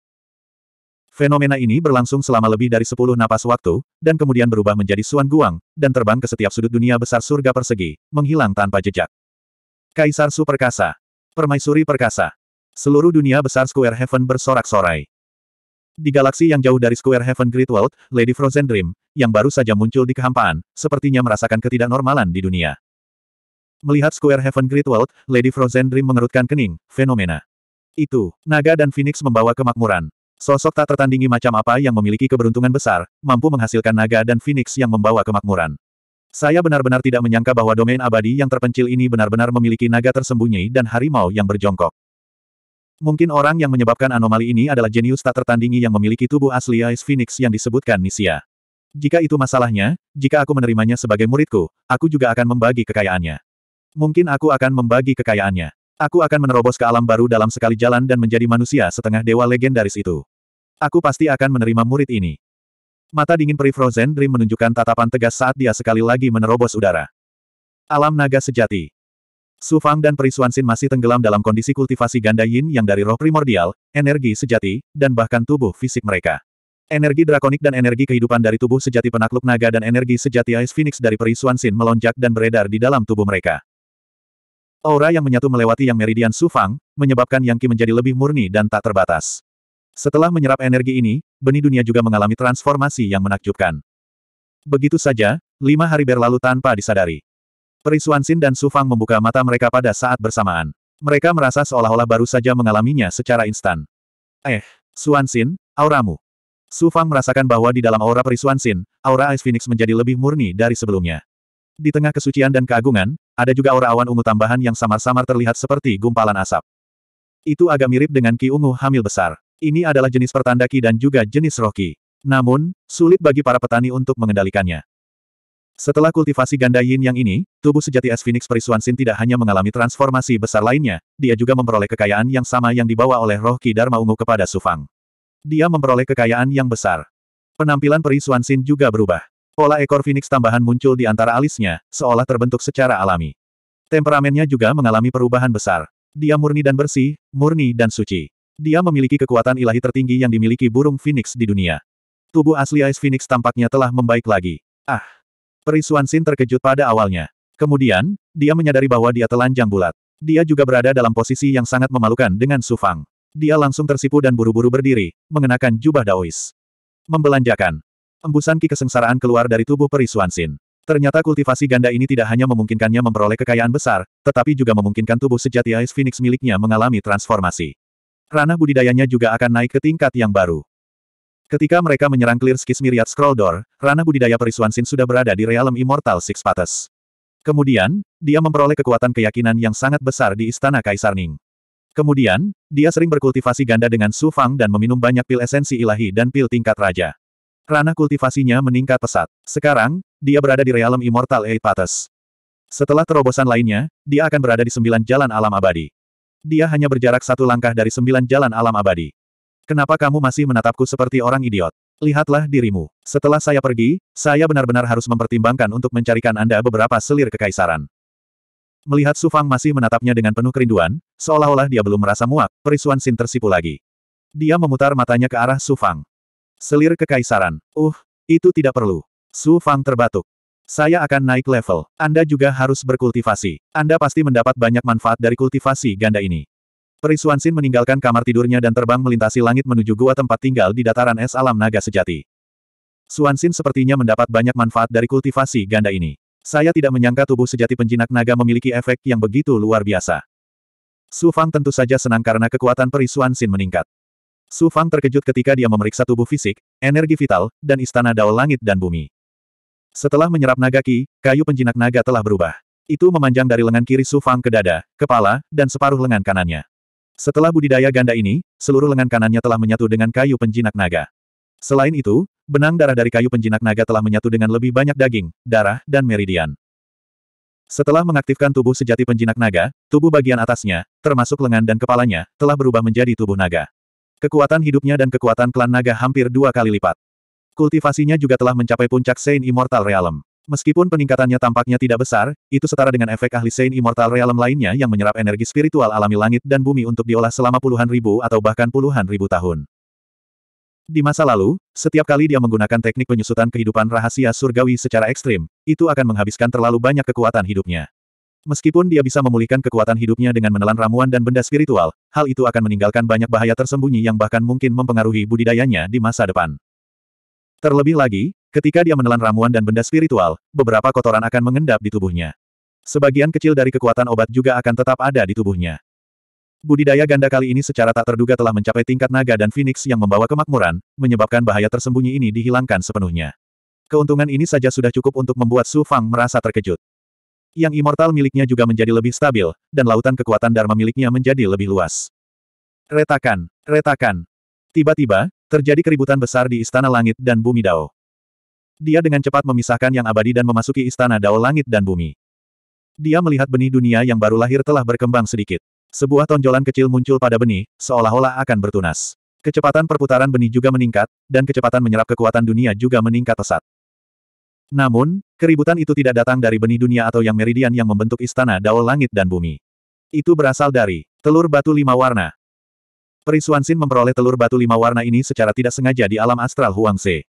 Fenomena ini berlangsung selama lebih dari sepuluh napas waktu, dan kemudian berubah menjadi Suan Guang, dan terbang ke setiap sudut dunia besar surga persegi, menghilang tanpa jejak. Kaisar Su Perkasa. Permaisuri Perkasa. Seluruh dunia besar Square Heaven bersorak-sorai. Di galaksi yang jauh dari Square Heaven Great World, Lady Frozen Dream, yang baru saja muncul di kehampaan, sepertinya merasakan ketidaknormalan di dunia. Melihat Square Heaven Great World, Lady Frozen Dream mengerutkan kening, fenomena. Itu, naga dan phoenix membawa kemakmuran. Sosok tak tertandingi macam apa yang memiliki keberuntungan besar, mampu menghasilkan naga dan phoenix yang membawa kemakmuran. Saya benar-benar tidak menyangka bahwa domain abadi yang terpencil ini benar-benar memiliki naga tersembunyi dan harimau yang berjongkok. Mungkin orang yang menyebabkan anomali ini adalah jenius tak tertandingi yang memiliki tubuh asli Ice Phoenix yang disebutkan Nisia. Jika itu masalahnya, jika aku menerimanya sebagai muridku, aku juga akan membagi kekayaannya. Mungkin aku akan membagi kekayaannya. Aku akan menerobos ke alam baru dalam sekali jalan dan menjadi manusia setengah dewa legendaris itu. Aku pasti akan menerima murid ini. Mata dingin peri Frozen Dream menunjukkan tatapan tegas saat dia sekali lagi menerobos udara. Alam naga sejati. Su Fang dan Peri Xuanxin masih tenggelam dalam kondisi kultivasi ganda yin yang dari roh primordial, energi sejati, dan bahkan tubuh fisik mereka. Energi drakonik dan energi kehidupan dari tubuh sejati penakluk naga dan energi sejati Ice Phoenix dari Peri Xuanxin melonjak dan beredar di dalam tubuh mereka. Aura yang menyatu melewati yang meridian Sufang, menyebabkan Yang Qi menjadi lebih murni dan tak terbatas. Setelah menyerap energi ini, benih dunia juga mengalami transformasi yang menakjubkan. Begitu saja, lima hari berlalu tanpa disadari. Perisuan Sin dan Sufang membuka mata mereka pada saat bersamaan. Mereka merasa seolah-olah baru saja mengalaminya secara instan. Eh, Suan Sin, auramu. Sufang merasakan bahwa di dalam aura perisuan Sin, aura Ice Phoenix menjadi lebih murni dari sebelumnya. Di tengah kesucian dan keagungan, ada juga aura awan ungu tambahan yang samar-samar terlihat seperti gumpalan asap. Itu agak mirip dengan Ki Ungu hamil besar. Ini adalah jenis pertanda Ki dan juga jenis roh Namun, sulit bagi para petani untuk mengendalikannya. Setelah kultivasi ganda yin yang ini, tubuh sejati es Phoenix Sin tidak hanya mengalami transformasi besar lainnya, dia juga memperoleh kekayaan yang sama yang dibawa oleh roh Ki Dharma Ungu kepada Sufang. Dia memperoleh kekayaan yang besar. Penampilan Perisuan Sin juga berubah. Pola ekor Phoenix tambahan muncul di antara alisnya, seolah terbentuk secara alami. Temperamennya juga mengalami perubahan besar. Dia murni dan bersih, murni dan suci. Dia memiliki kekuatan ilahi tertinggi yang dimiliki burung Phoenix di dunia. Tubuh asli Ice Phoenix tampaknya telah membaik lagi. Ah! Perisuan Sin terkejut pada awalnya. Kemudian, dia menyadari bahwa dia telanjang bulat. Dia juga berada dalam posisi yang sangat memalukan dengan Sufang. Dia langsung tersipu dan buru-buru berdiri, mengenakan jubah Daois. Membelanjakan. Embusan ki kesengsaraan keluar dari tubuh peri Suansin. Ternyata kultivasi ganda ini tidak hanya memungkinkannya memperoleh kekayaan besar, tetapi juga memungkinkan tubuh sejati Ice Phoenix miliknya mengalami transformasi. Ranah budidayanya juga akan naik ke tingkat yang baru. Ketika mereka menyerang Clear Skis Myriad Scroll Door, ranah budidaya Perisuansin sudah berada di realm Immortal Six Kemudian, dia memperoleh kekuatan keyakinan yang sangat besar di Istana Kaisar Ning. Kemudian, dia sering berkultivasi ganda dengan Su Fang dan meminum banyak pil esensi ilahi dan pil tingkat raja. Ranah kultivasinya meningkat pesat. Sekarang, dia berada di realm Immortal Eight Setelah terobosan lainnya, dia akan berada di sembilan jalan alam abadi. Dia hanya berjarak satu langkah dari sembilan jalan alam abadi. Kenapa kamu masih menatapku seperti orang idiot? Lihatlah dirimu. Setelah saya pergi, saya benar-benar harus mempertimbangkan untuk mencarikan Anda beberapa selir kekaisaran. Melihat Sufang masih menatapnya dengan penuh kerinduan, seolah-olah dia belum merasa muak, perisuan Sin tersipu lagi. Dia memutar matanya ke arah Sufang. Selir kekaisaran. Uh, itu tidak perlu. Su Fang terbatuk. Saya akan naik level. Anda juga harus berkultivasi. Anda pasti mendapat banyak manfaat dari kultivasi ganda ini. Perisuan Sin meninggalkan kamar tidurnya dan terbang melintasi langit menuju gua tempat tinggal di dataran es alam naga sejati. Suansin sepertinya mendapat banyak manfaat dari kultivasi ganda ini. Saya tidak menyangka tubuh sejati penjinak naga memiliki efek yang begitu luar biasa. Su Fang tentu saja senang karena kekuatan perisuan Sin meningkat. Su Fang terkejut ketika dia memeriksa tubuh fisik, energi vital, dan istana dao langit dan bumi. Setelah menyerap naga ki, kayu penjinak naga telah berubah. Itu memanjang dari lengan kiri Su Fang ke dada, kepala, dan separuh lengan kanannya. Setelah budidaya ganda ini, seluruh lengan kanannya telah menyatu dengan kayu penjinak naga. Selain itu, benang darah dari kayu penjinak naga telah menyatu dengan lebih banyak daging, darah, dan meridian. Setelah mengaktifkan tubuh sejati penjinak naga, tubuh bagian atasnya, termasuk lengan dan kepalanya, telah berubah menjadi tubuh naga. Kekuatan hidupnya dan kekuatan klan naga hampir dua kali lipat. Kultivasinya juga telah mencapai puncak Saint Immortal Realm. Meskipun peningkatannya tampaknya tidak besar, itu setara dengan efek ahli Saint Immortal Realm lainnya yang menyerap energi spiritual alami langit dan bumi untuk diolah selama puluhan ribu atau bahkan puluhan ribu tahun. Di masa lalu, setiap kali dia menggunakan teknik penyusutan kehidupan rahasia surgawi secara ekstrim, itu akan menghabiskan terlalu banyak kekuatan hidupnya. Meskipun dia bisa memulihkan kekuatan hidupnya dengan menelan ramuan dan benda spiritual, hal itu akan meninggalkan banyak bahaya tersembunyi yang bahkan mungkin mempengaruhi budidayanya di masa depan. Terlebih lagi, ketika dia menelan ramuan dan benda spiritual, beberapa kotoran akan mengendap di tubuhnya. Sebagian kecil dari kekuatan obat juga akan tetap ada di tubuhnya. Budidaya ganda kali ini secara tak terduga telah mencapai tingkat naga dan phoenix yang membawa kemakmuran, menyebabkan bahaya tersembunyi ini dihilangkan sepenuhnya. Keuntungan ini saja sudah cukup untuk membuat Su Fang merasa terkejut yang immortal miliknya juga menjadi lebih stabil, dan lautan kekuatan Dharma miliknya menjadi lebih luas. Retakan, retakan. Tiba-tiba, terjadi keributan besar di Istana Langit dan Bumi Dao. Dia dengan cepat memisahkan yang abadi dan memasuki Istana Dao Langit dan Bumi. Dia melihat benih dunia yang baru lahir telah berkembang sedikit. Sebuah tonjolan kecil muncul pada benih, seolah-olah akan bertunas. Kecepatan perputaran benih juga meningkat, dan kecepatan menyerap kekuatan dunia juga meningkat pesat. Namun, keributan itu tidak datang dari benih dunia atau yang meridian yang membentuk istana Dao langit dan bumi. Itu berasal dari telur batu lima warna. Perisuan Sin memperoleh telur batu lima warna ini secara tidak sengaja di alam astral Huang Se.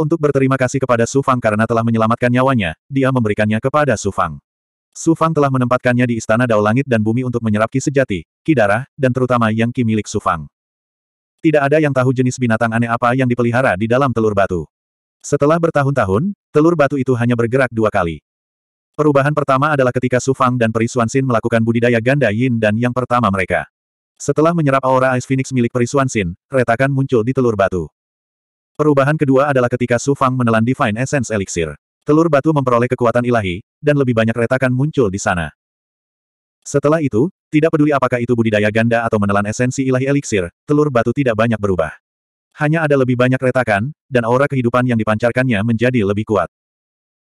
Untuk berterima kasih kepada Su Fang karena telah menyelamatkan nyawanya, dia memberikannya kepada Su Fang. Su Fang telah menempatkannya di istana Dao Langit dan Bumi untuk menyerap ki sejati, ki darah, dan terutama yang ki milik Su Fang. Tidak ada yang tahu jenis binatang aneh apa yang dipelihara di dalam telur batu. Setelah bertahun-tahun, telur batu itu hanya bergerak dua kali. Perubahan pertama adalah ketika Su Fang dan Peri Xin melakukan budidaya ganda yin dan yang pertama mereka. Setelah menyerap aura Ice Phoenix milik Peri Xin, retakan muncul di telur batu. Perubahan kedua adalah ketika Su Fang menelan Divine Essence Elixir. Telur batu memperoleh kekuatan ilahi, dan lebih banyak retakan muncul di sana. Setelah itu, tidak peduli apakah itu budidaya ganda atau menelan esensi ilahi elixir, telur batu tidak banyak berubah. Hanya ada lebih banyak retakan, dan aura kehidupan yang dipancarkannya menjadi lebih kuat.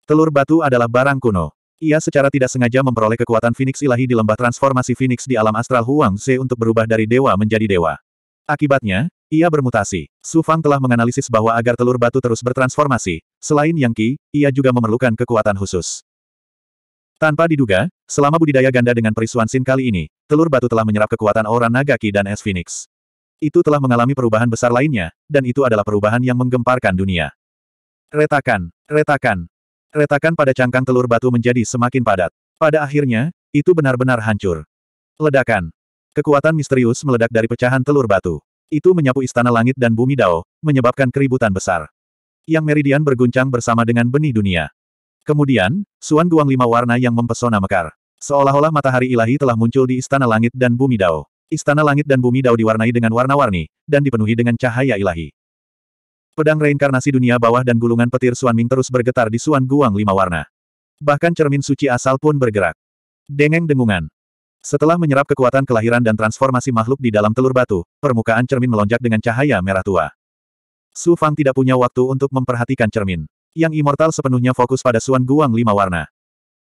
Telur batu adalah barang kuno. Ia secara tidak sengaja memperoleh kekuatan Phoenix ilahi di lembah transformasi Phoenix di alam astral Huang Ze untuk berubah dari dewa menjadi dewa. Akibatnya, ia bermutasi. Su Fang telah menganalisis bahwa agar telur batu terus bertransformasi, selain yang Qi, ia juga memerlukan kekuatan khusus. Tanpa diduga, selama budidaya ganda dengan perisuan Sin kali ini, telur batu telah menyerap kekuatan aura naga Qi dan es Phoenix itu telah mengalami perubahan besar lainnya, dan itu adalah perubahan yang menggemparkan dunia. Retakan, retakan, retakan pada cangkang telur batu menjadi semakin padat. Pada akhirnya, itu benar-benar hancur. Ledakan. Kekuatan misterius meledak dari pecahan telur batu. Itu menyapu istana langit dan bumi Dao, menyebabkan keributan besar. Yang meridian berguncang bersama dengan benih dunia. Kemudian, Suan Guang lima warna yang mempesona mekar. Seolah-olah matahari ilahi telah muncul di istana langit dan bumi Dao. Istana langit dan bumi Dao diwarnai dengan warna-warni, dan dipenuhi dengan cahaya ilahi. Pedang reinkarnasi dunia bawah dan gulungan petir Suan Ming terus bergetar di Suan Guang lima warna. Bahkan cermin suci asal pun bergerak. Dengeng dengungan. Setelah menyerap kekuatan kelahiran dan transformasi makhluk di dalam telur batu, permukaan cermin melonjak dengan cahaya merah tua. Su Fang tidak punya waktu untuk memperhatikan cermin. Yang immortal sepenuhnya fokus pada Suan Guang lima warna.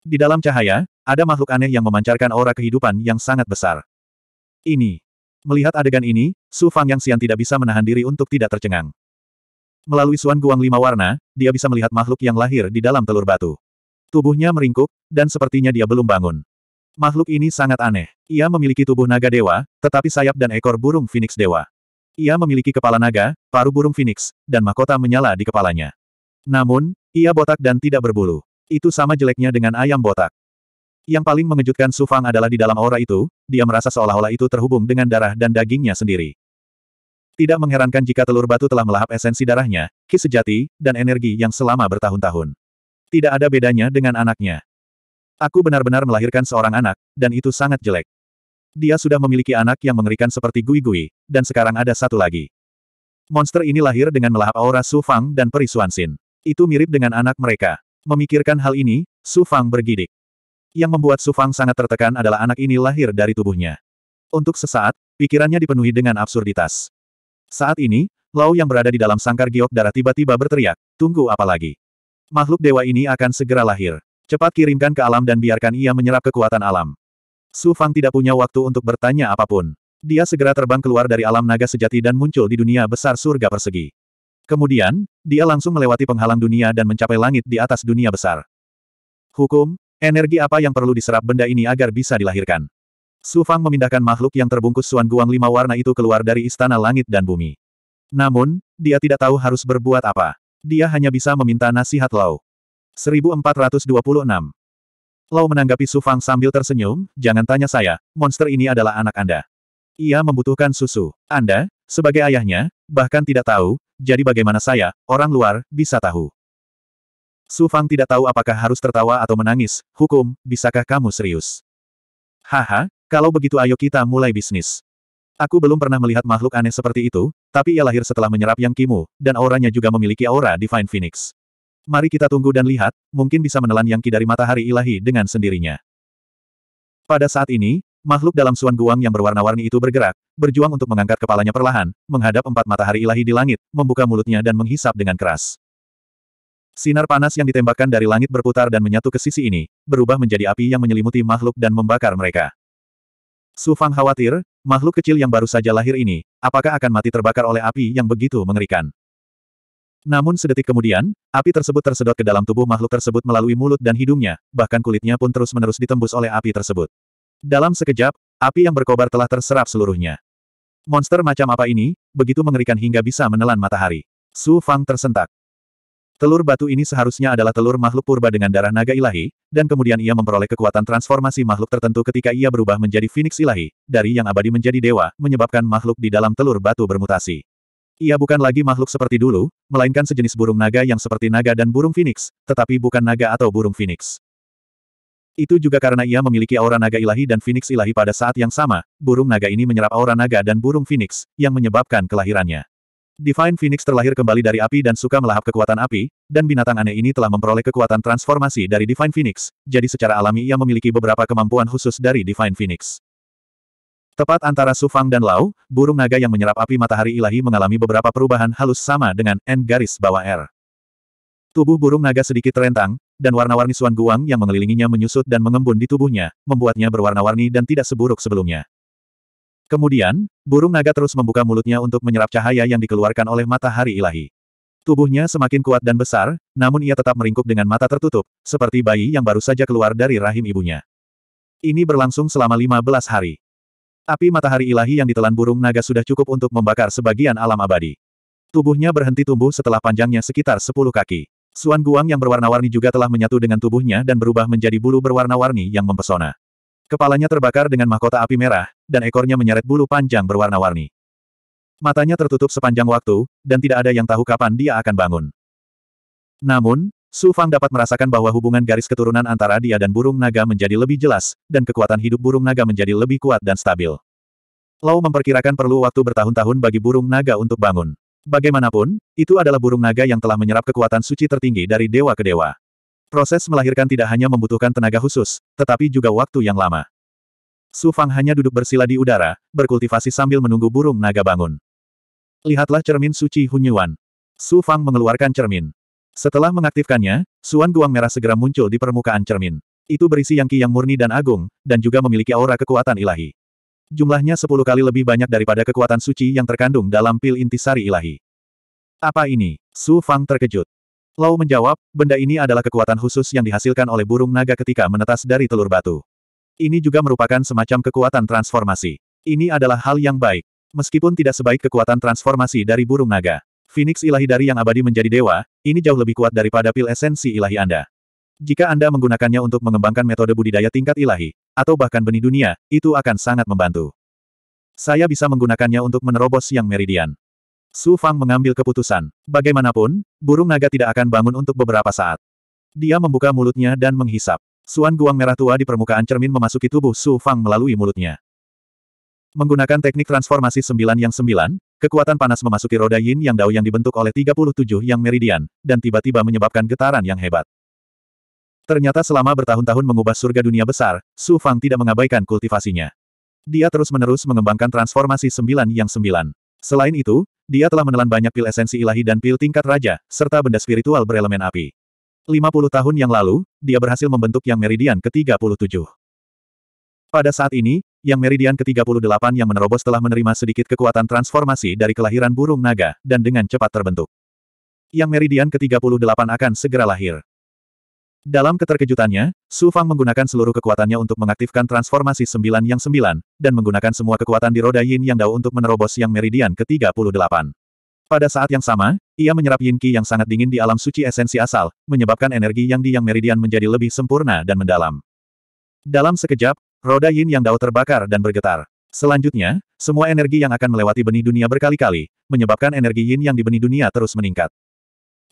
Di dalam cahaya, ada makhluk aneh yang memancarkan aura kehidupan yang sangat besar ini. Melihat adegan ini, Su Fang Yang Xian tidak bisa menahan diri untuk tidak tercengang. Melalui suan guang lima warna, dia bisa melihat makhluk yang lahir di dalam telur batu. Tubuhnya meringkuk, dan sepertinya dia belum bangun. Makhluk ini sangat aneh. Ia memiliki tubuh naga dewa, tetapi sayap dan ekor burung phoenix dewa. Ia memiliki kepala naga, paru burung phoenix, dan mahkota menyala di kepalanya. Namun, ia botak dan tidak berbulu. Itu sama jeleknya dengan ayam botak. Yang paling mengejutkan Su Fang adalah di dalam aura itu, dia merasa seolah-olah itu terhubung dengan darah dan dagingnya sendiri. Tidak mengherankan jika telur batu telah melahap esensi darahnya, ki sejati, dan energi yang selama bertahun-tahun. Tidak ada bedanya dengan anaknya. Aku benar-benar melahirkan seorang anak, dan itu sangat jelek. Dia sudah memiliki anak yang mengerikan seperti Gui-Gui, dan sekarang ada satu lagi. Monster ini lahir dengan melahap aura Su Fang dan Peri Sin. Itu mirip dengan anak mereka. Memikirkan hal ini, Su Fang bergidik. Yang membuat Su Fang sangat tertekan adalah anak ini lahir dari tubuhnya. Untuk sesaat, pikirannya dipenuhi dengan absurditas. Saat ini, Lau yang berada di dalam sangkar giok darah tiba-tiba berteriak, tunggu apa lagi? Makhluk dewa ini akan segera lahir. Cepat kirimkan ke alam dan biarkan ia menyerap kekuatan alam. Su Fang tidak punya waktu untuk bertanya apapun. Dia segera terbang keluar dari alam naga sejati dan muncul di dunia besar surga persegi. Kemudian, dia langsung melewati penghalang dunia dan mencapai langit di atas dunia besar. Hukum, Energi apa yang perlu diserap benda ini agar bisa dilahirkan? Su Fang memindahkan makhluk yang terbungkus Suan Guang lima warna itu keluar dari istana langit dan bumi. Namun, dia tidak tahu harus berbuat apa. Dia hanya bisa meminta nasihat Lau. 1426 Lau menanggapi Su Fang sambil tersenyum, jangan tanya saya, monster ini adalah anak Anda. Ia membutuhkan susu. Anda, sebagai ayahnya, bahkan tidak tahu, jadi bagaimana saya, orang luar, bisa tahu. Su Fang tidak tahu apakah harus tertawa atau menangis. Hukum, bisakah kamu serius? Haha, kalau begitu ayo kita mulai bisnis. Aku belum pernah melihat makhluk aneh seperti itu, tapi ia lahir setelah menyerap yang kimu, dan auranya juga memiliki aura Divine Phoenix. Mari kita tunggu dan lihat, mungkin bisa menelan yang ki dari matahari ilahi dengan sendirinya. Pada saat ini, makhluk dalam suan guang yang berwarna-warni itu bergerak, berjuang untuk mengangkat kepalanya perlahan, menghadap empat matahari ilahi di langit, membuka mulutnya dan menghisap dengan keras. Sinar panas yang ditembakkan dari langit berputar dan menyatu ke sisi ini, berubah menjadi api yang menyelimuti makhluk dan membakar mereka. Su Fang khawatir, makhluk kecil yang baru saja lahir ini, apakah akan mati terbakar oleh api yang begitu mengerikan. Namun sedetik kemudian, api tersebut tersedot ke dalam tubuh makhluk tersebut melalui mulut dan hidungnya, bahkan kulitnya pun terus-menerus ditembus oleh api tersebut. Dalam sekejap, api yang berkobar telah terserap seluruhnya. Monster macam apa ini, begitu mengerikan hingga bisa menelan matahari. Su Fang tersentak. Telur batu ini seharusnya adalah telur makhluk purba dengan darah naga ilahi, dan kemudian ia memperoleh kekuatan transformasi makhluk tertentu ketika ia berubah menjadi Phoenix ilahi, dari yang abadi menjadi dewa, menyebabkan makhluk di dalam telur batu bermutasi. Ia bukan lagi makhluk seperti dulu, melainkan sejenis burung naga yang seperti naga dan burung Phoenix, tetapi bukan naga atau burung Phoenix. Itu juga karena ia memiliki aura naga ilahi dan Phoenix ilahi pada saat yang sama, burung naga ini menyerap aura naga dan burung Phoenix, yang menyebabkan kelahirannya. Divine Phoenix terlahir kembali dari api dan suka melahap kekuatan api, dan binatang aneh ini telah memperoleh kekuatan transformasi dari Divine Phoenix, jadi secara alami ia memiliki beberapa kemampuan khusus dari Divine Phoenix. Tepat antara Sufang dan Lau, burung naga yang menyerap api matahari ilahi mengalami beberapa perubahan halus sama dengan N garis bawah R. Tubuh burung naga sedikit terentang, dan warna-warni suan guang yang mengelilinginya menyusut dan mengembun di tubuhnya, membuatnya berwarna-warni dan tidak seburuk sebelumnya. Kemudian, burung naga terus membuka mulutnya untuk menyerap cahaya yang dikeluarkan oleh matahari ilahi. Tubuhnya semakin kuat dan besar, namun ia tetap meringkuk dengan mata tertutup, seperti bayi yang baru saja keluar dari rahim ibunya. Ini berlangsung selama 15 hari. Api matahari ilahi yang ditelan burung naga sudah cukup untuk membakar sebagian alam abadi. Tubuhnya berhenti tumbuh setelah panjangnya sekitar 10 kaki. Suan Guang yang berwarna-warni juga telah menyatu dengan tubuhnya dan berubah menjadi bulu berwarna-warni yang mempesona. Kepalanya terbakar dengan mahkota api merah, dan ekornya menyeret bulu panjang berwarna-warni. Matanya tertutup sepanjang waktu, dan tidak ada yang tahu kapan dia akan bangun. Namun, Su Fang dapat merasakan bahwa hubungan garis keturunan antara dia dan burung naga menjadi lebih jelas, dan kekuatan hidup burung naga menjadi lebih kuat dan stabil. Lau memperkirakan perlu waktu bertahun-tahun bagi burung naga untuk bangun. Bagaimanapun, itu adalah burung naga yang telah menyerap kekuatan suci tertinggi dari dewa ke dewa. Proses melahirkan tidak hanya membutuhkan tenaga khusus, tetapi juga waktu yang lama. Su Fang hanya duduk bersila di udara, berkultivasi sambil menunggu burung naga bangun. Lihatlah cermin suci Hunyuan. Su Fang mengeluarkan cermin. Setelah mengaktifkannya, suan guang merah segera muncul di permukaan cermin. Itu berisi yang ki yang murni dan agung, dan juga memiliki aura kekuatan ilahi. Jumlahnya sepuluh kali lebih banyak daripada kekuatan suci yang terkandung dalam pil intisari ilahi. Apa ini? Su Fang terkejut. Lau menjawab, benda ini adalah kekuatan khusus yang dihasilkan oleh burung naga ketika menetas dari telur batu. Ini juga merupakan semacam kekuatan transformasi. Ini adalah hal yang baik. Meskipun tidak sebaik kekuatan transformasi dari burung naga. Phoenix ilahi dari yang abadi menjadi dewa, ini jauh lebih kuat daripada pil esensi ilahi Anda. Jika Anda menggunakannya untuk mengembangkan metode budidaya tingkat ilahi, atau bahkan benih dunia, itu akan sangat membantu. Saya bisa menggunakannya untuk menerobos yang meridian. Su Fang mengambil keputusan. Bagaimanapun, burung naga tidak akan bangun untuk beberapa saat. Dia membuka mulutnya dan menghisap. Suan guang merah tua di permukaan cermin memasuki tubuh Su Fang melalui mulutnya. Menggunakan teknik transformasi sembilan yang sembilan, kekuatan panas memasuki roda yin yang dao yang dibentuk oleh 37 yang meridian, dan tiba-tiba menyebabkan getaran yang hebat. Ternyata selama bertahun-tahun mengubah surga dunia besar, Su Fang tidak mengabaikan kultivasinya. Dia terus-menerus mengembangkan transformasi sembilan yang sembilan. Selain itu, dia telah menelan banyak pil esensi ilahi dan pil tingkat raja, serta benda spiritual berelemen api. 50 tahun yang lalu, dia berhasil membentuk yang meridian ke-37. Pada saat ini, yang meridian ke-38 yang menerobos telah menerima sedikit kekuatan transformasi dari kelahiran burung naga, dan dengan cepat terbentuk. Yang meridian ke-38 akan segera lahir. Dalam keterkejutannya, Su Fang menggunakan seluruh kekuatannya untuk mengaktifkan transformasi sembilan yang sembilan, dan menggunakan semua kekuatan di roda Yin Yang Dao untuk menerobos yang meridian ke-38. Pada saat yang sama, ia menyerap Yin Qi yang sangat dingin di alam suci esensi asal, menyebabkan energi yang di yang meridian menjadi lebih sempurna dan mendalam. Dalam sekejap, roda Yin Yang Dao terbakar dan bergetar. Selanjutnya, semua energi yang akan melewati benih dunia berkali-kali, menyebabkan energi Yin yang di benih dunia terus meningkat.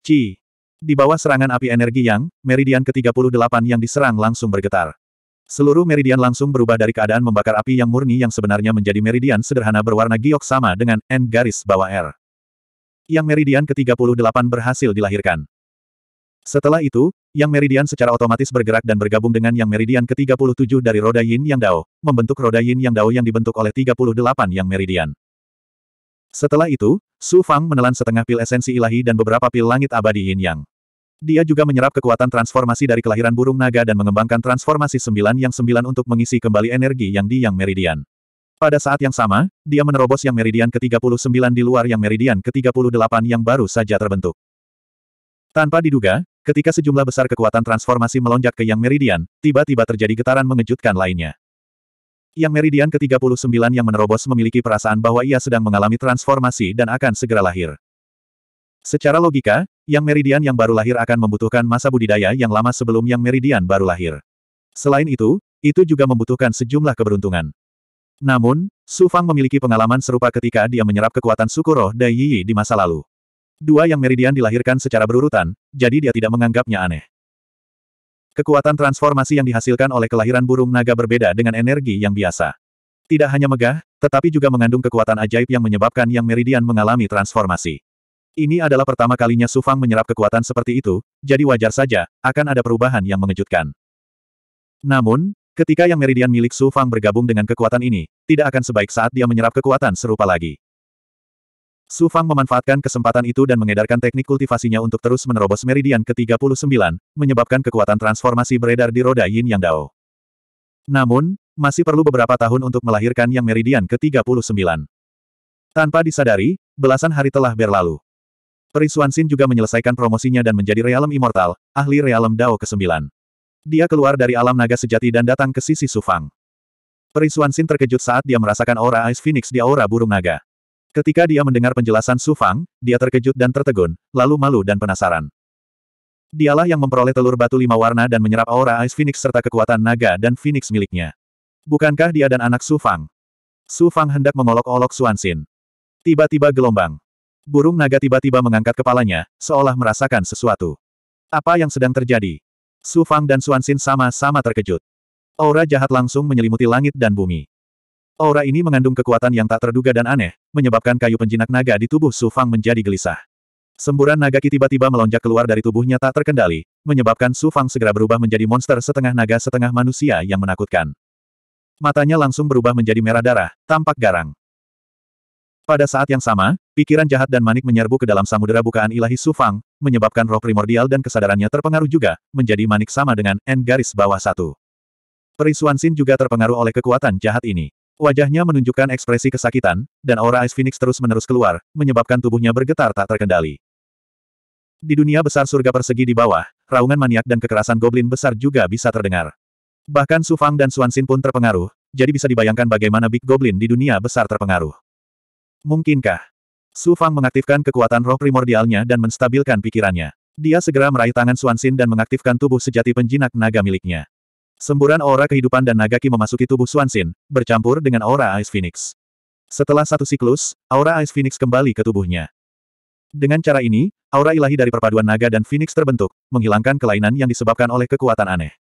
Qi di bawah serangan api energi yang, meridian ke-38 yang diserang langsung bergetar. Seluruh meridian langsung berubah dari keadaan membakar api yang murni yang sebenarnya menjadi meridian sederhana berwarna giok sama dengan N garis bawah R. Yang meridian ke-38 berhasil dilahirkan. Setelah itu, yang meridian secara otomatis bergerak dan bergabung dengan yang meridian ke-37 dari roda yin yang dao, membentuk roda yin yang dao yang dibentuk oleh 38 yang meridian. Setelah itu, Su Fang menelan setengah pil esensi ilahi dan beberapa pil langit abadi yin yang. Dia juga menyerap kekuatan transformasi dari kelahiran burung naga dan mengembangkan transformasi sembilan yang sembilan untuk mengisi kembali energi yang di yang meridian. Pada saat yang sama, dia menerobos yang meridian ke-39 di luar yang meridian ke-38 yang baru saja terbentuk. Tanpa diduga, ketika sejumlah besar kekuatan transformasi melonjak ke yang meridian, tiba-tiba terjadi getaran mengejutkan lainnya. Yang meridian ke-39 yang menerobos memiliki perasaan bahwa ia sedang mengalami transformasi dan akan segera lahir. Secara logika, yang meridian yang baru lahir akan membutuhkan masa budidaya yang lama sebelum yang meridian baru lahir. Selain itu, itu juga membutuhkan sejumlah keberuntungan. Namun, Su Fang memiliki pengalaman serupa ketika dia menyerap kekuatan suku roh Dai Yi di masa lalu. Dua yang meridian dilahirkan secara berurutan, jadi dia tidak menganggapnya aneh. Kekuatan transformasi yang dihasilkan oleh kelahiran burung naga berbeda dengan energi yang biasa. Tidak hanya megah, tetapi juga mengandung kekuatan ajaib yang menyebabkan yang meridian mengalami transformasi. Ini adalah pertama kalinya Su Fang menyerap kekuatan seperti itu, jadi wajar saja, akan ada perubahan yang mengejutkan. Namun, ketika yang meridian milik Su Fang bergabung dengan kekuatan ini, tidak akan sebaik saat dia menyerap kekuatan serupa lagi. Su Fang memanfaatkan kesempatan itu dan mengedarkan teknik kultivasinya untuk terus menerobos meridian ke-39, menyebabkan kekuatan transformasi beredar di roda Yin Yang Dao. Namun, masih perlu beberapa tahun untuk melahirkan yang meridian ke-39. Tanpa disadari, belasan hari telah berlalu. Perisuan Xin juga menyelesaikan promosinya dan menjadi realem immortal, ahli realem Dao ke-9. Dia keluar dari alam naga sejati dan datang ke sisi Sufang. Perisuan Xin terkejut saat dia merasakan aura Ice Phoenix di aura burung naga. Ketika dia mendengar penjelasan Sufang, dia terkejut dan tertegun, lalu malu dan penasaran. Dialah yang memperoleh telur batu lima warna dan menyerap aura Ice Phoenix serta kekuatan naga dan Phoenix miliknya. Bukankah dia dan anak Sufang? Sufang hendak mengolok-olok Suan Xin. Tiba-tiba gelombang. Burung naga tiba-tiba mengangkat kepalanya, seolah merasakan sesuatu. Apa yang sedang terjadi? Su Fang dan Xin sama-sama terkejut. Aura jahat langsung menyelimuti langit dan bumi. Aura ini mengandung kekuatan yang tak terduga dan aneh, menyebabkan kayu penjinak naga di tubuh Su Fang menjadi gelisah. Semburan naga Ki tiba-tiba melonjak keluar dari tubuhnya tak terkendali, menyebabkan Su Fang segera berubah menjadi monster setengah naga setengah manusia yang menakutkan. Matanya langsung berubah menjadi merah darah, tampak garang. Pada saat yang sama, pikiran jahat dan manik menyerbu ke dalam samudera bukaan ilahi Sufang, menyebabkan roh primordial dan kesadarannya terpengaruh juga, menjadi manik sama dengan N garis bawah satu. Perisuan Sin juga terpengaruh oleh kekuatan jahat ini. Wajahnya menunjukkan ekspresi kesakitan, dan aura Ice Phoenix terus-menerus keluar, menyebabkan tubuhnya bergetar tak terkendali. Di dunia besar surga persegi di bawah, raungan maniak dan kekerasan goblin besar juga bisa terdengar. Bahkan Sufang dan Suansin pun terpengaruh, jadi bisa dibayangkan bagaimana Big Goblin di dunia besar terpengaruh. Mungkinkah? Su Fang mengaktifkan kekuatan roh primordialnya dan menstabilkan pikirannya. Dia segera meraih tangan Xin dan mengaktifkan tubuh sejati penjinak naga miliknya. Semburan aura kehidupan dan naga ki memasuki tubuh Xin, bercampur dengan aura Ice Phoenix. Setelah satu siklus, aura Ice Phoenix kembali ke tubuhnya. Dengan cara ini, aura ilahi dari perpaduan naga dan phoenix terbentuk, menghilangkan kelainan yang disebabkan oleh kekuatan aneh.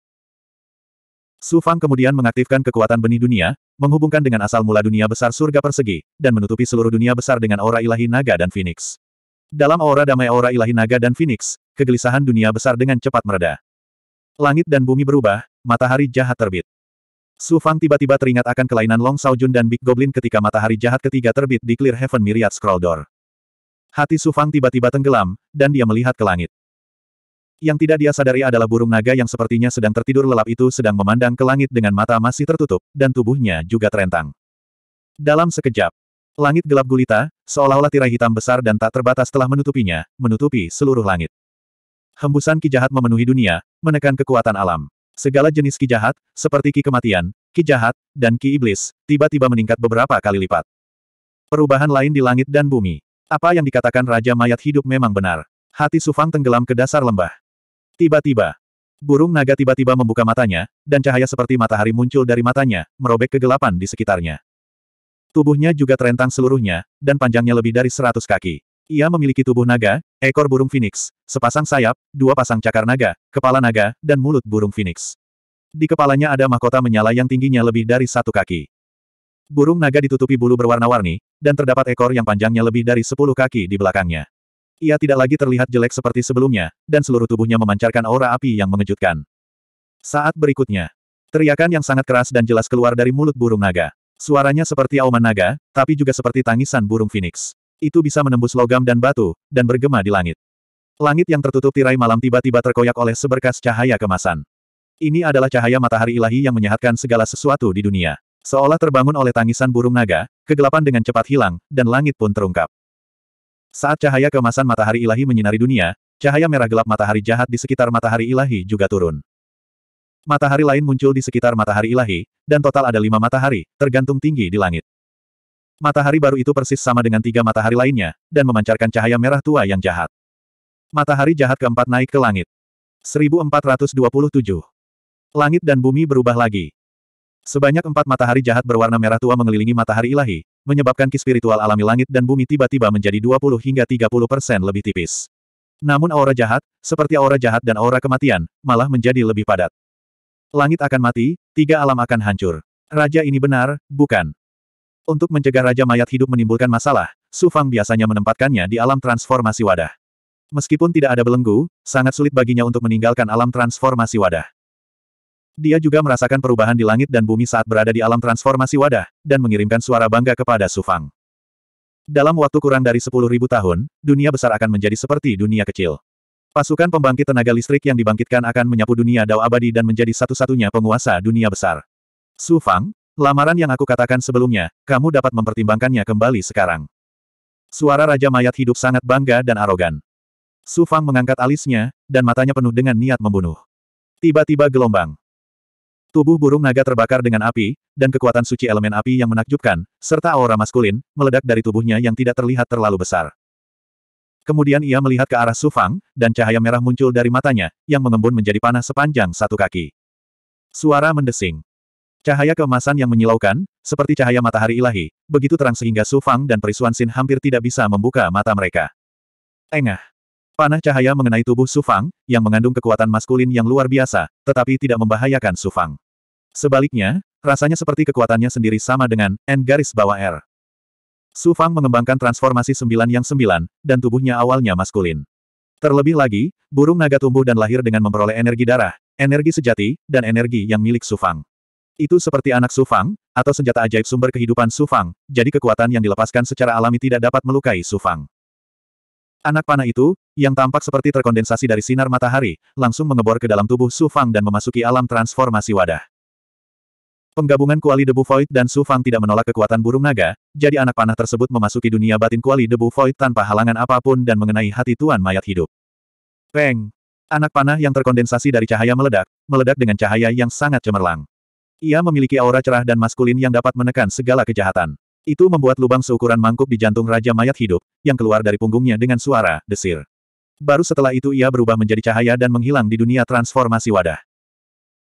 Su Fang kemudian mengaktifkan kekuatan benih dunia, menghubungkan dengan asal mula dunia besar surga persegi, dan menutupi seluruh dunia besar dengan aura ilahi naga dan phoenix. Dalam aura damai aura ilahi naga dan phoenix, kegelisahan dunia besar dengan cepat mereda. Langit dan bumi berubah, matahari jahat terbit. Su Fang tiba-tiba teringat akan kelainan Long Jun dan Big Goblin ketika matahari jahat ketiga terbit di Clear Heaven Myriad Scroll Door. Hati Su Fang tiba-tiba tenggelam, dan dia melihat ke langit. Yang tidak dia sadari adalah burung naga yang sepertinya sedang tertidur lelap itu sedang memandang ke langit dengan mata masih tertutup, dan tubuhnya juga terentang. Dalam sekejap, langit gelap gulita, seolah-olah tirai hitam besar dan tak terbatas telah menutupinya, menutupi seluruh langit. Hembusan ki jahat memenuhi dunia, menekan kekuatan alam. Segala jenis ki jahat, seperti ki kematian, ki jahat, dan ki iblis, tiba-tiba meningkat beberapa kali lipat. Perubahan lain di langit dan bumi. Apa yang dikatakan Raja Mayat Hidup memang benar. Hati Sufang tenggelam ke dasar lembah. Tiba-tiba, burung naga tiba-tiba membuka matanya, dan cahaya seperti matahari muncul dari matanya, merobek kegelapan di sekitarnya. Tubuhnya juga terentang seluruhnya, dan panjangnya lebih dari seratus kaki. Ia memiliki tubuh naga, ekor burung phoenix, sepasang sayap, dua pasang cakar naga, kepala naga, dan mulut burung phoenix. Di kepalanya ada mahkota menyala yang tingginya lebih dari satu kaki. Burung naga ditutupi bulu berwarna-warni, dan terdapat ekor yang panjangnya lebih dari sepuluh kaki di belakangnya. Ia tidak lagi terlihat jelek seperti sebelumnya, dan seluruh tubuhnya memancarkan aura api yang mengejutkan. Saat berikutnya, teriakan yang sangat keras dan jelas keluar dari mulut burung naga. Suaranya seperti auman naga, tapi juga seperti tangisan burung phoenix. Itu bisa menembus logam dan batu, dan bergema di langit. Langit yang tertutup tirai malam tiba-tiba terkoyak oleh seberkas cahaya kemasan. Ini adalah cahaya matahari ilahi yang menyehatkan segala sesuatu di dunia. Seolah terbangun oleh tangisan burung naga, kegelapan dengan cepat hilang, dan langit pun terungkap. Saat cahaya keemasan matahari ilahi menyinari dunia, cahaya merah gelap matahari jahat di sekitar matahari ilahi juga turun. Matahari lain muncul di sekitar matahari ilahi, dan total ada lima matahari, tergantung tinggi di langit. Matahari baru itu persis sama dengan tiga matahari lainnya, dan memancarkan cahaya merah tua yang jahat. Matahari jahat keempat naik ke langit. 1427. Langit dan bumi berubah lagi. Sebanyak empat matahari jahat berwarna merah tua mengelilingi matahari ilahi, menyebabkan ki spiritual alami langit dan bumi tiba-tiba menjadi 20 hingga 30 persen lebih tipis. Namun aura jahat, seperti aura jahat dan aura kematian, malah menjadi lebih padat. Langit akan mati, tiga alam akan hancur. Raja ini benar, bukan. Untuk mencegah Raja Mayat hidup menimbulkan masalah, Su Fang biasanya menempatkannya di alam transformasi wadah. Meskipun tidak ada belenggu, sangat sulit baginya untuk meninggalkan alam transformasi wadah. Dia juga merasakan perubahan di langit dan bumi saat berada di alam transformasi wadah, dan mengirimkan suara bangga kepada Sufang. Dalam waktu kurang dari 10.000 tahun, dunia besar akan menjadi seperti dunia kecil. Pasukan pembangkit tenaga listrik yang dibangkitkan akan menyapu dunia Dao abadi dan menjadi satu-satunya penguasa dunia besar. Su Fang, lamaran yang aku katakan sebelumnya, kamu dapat mempertimbangkannya kembali sekarang. Suara Raja Mayat hidup sangat bangga dan arogan. Su Fang mengangkat alisnya, dan matanya penuh dengan niat membunuh. Tiba-tiba gelombang. Tubuh burung naga terbakar dengan api, dan kekuatan suci elemen api yang menakjubkan, serta aura maskulin, meledak dari tubuhnya yang tidak terlihat terlalu besar. Kemudian ia melihat ke arah Sufang, dan cahaya merah muncul dari matanya, yang mengembun menjadi panah sepanjang satu kaki. Suara mendesing. Cahaya keemasan yang menyilaukan, seperti cahaya matahari ilahi, begitu terang sehingga Sufang dan Perisuan Sin hampir tidak bisa membuka mata mereka. Engah. Panah cahaya mengenai tubuh Sufang, yang mengandung kekuatan maskulin yang luar biasa, tetapi tidak membahayakan Sufang. Sebaliknya, rasanya seperti kekuatannya sendiri sama dengan N garis bawah R. Su Fang mengembangkan transformasi sembilan yang sembilan, dan tubuhnya awalnya maskulin. Terlebih lagi, burung naga tumbuh dan lahir dengan memperoleh energi darah, energi sejati, dan energi yang milik Su Fang. Itu seperti anak Su Fang, atau senjata ajaib sumber kehidupan Su Fang, jadi kekuatan yang dilepaskan secara alami tidak dapat melukai Su Fang. Anak panah itu, yang tampak seperti terkondensasi dari sinar matahari, langsung mengebor ke dalam tubuh Su Fang dan memasuki alam transformasi wadah. Penggabungan kuali debu void dan Su Fang tidak menolak kekuatan burung naga, jadi anak panah tersebut memasuki dunia batin kuali debu void tanpa halangan apapun dan mengenai hati tuan mayat hidup. Peng! Anak panah yang terkondensasi dari cahaya meledak, meledak dengan cahaya yang sangat cemerlang. Ia memiliki aura cerah dan maskulin yang dapat menekan segala kejahatan. Itu membuat lubang seukuran mangkuk di jantung Raja Mayat Hidup, yang keluar dari punggungnya dengan suara, desir. Baru setelah itu ia berubah menjadi cahaya dan menghilang di dunia transformasi wadah.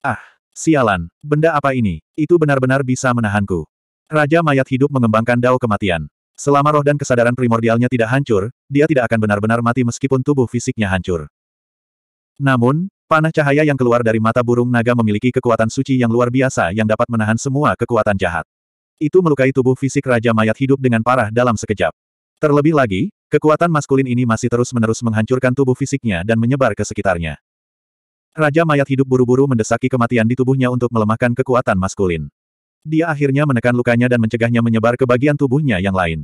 Ah! Sialan, benda apa ini? Itu benar-benar bisa menahanku. Raja mayat hidup mengembangkan dao kematian. Selama roh dan kesadaran primordialnya tidak hancur, dia tidak akan benar-benar mati meskipun tubuh fisiknya hancur. Namun, panah cahaya yang keluar dari mata burung naga memiliki kekuatan suci yang luar biasa yang dapat menahan semua kekuatan jahat. Itu melukai tubuh fisik Raja Mayat hidup dengan parah dalam sekejap. Terlebih lagi, Kekuatan maskulin ini masih terus-menerus menghancurkan tubuh fisiknya dan menyebar ke sekitarnya. Raja mayat hidup buru-buru mendesaki kematian di tubuhnya untuk melemahkan kekuatan maskulin. Dia akhirnya menekan lukanya dan mencegahnya menyebar ke bagian tubuhnya yang lain.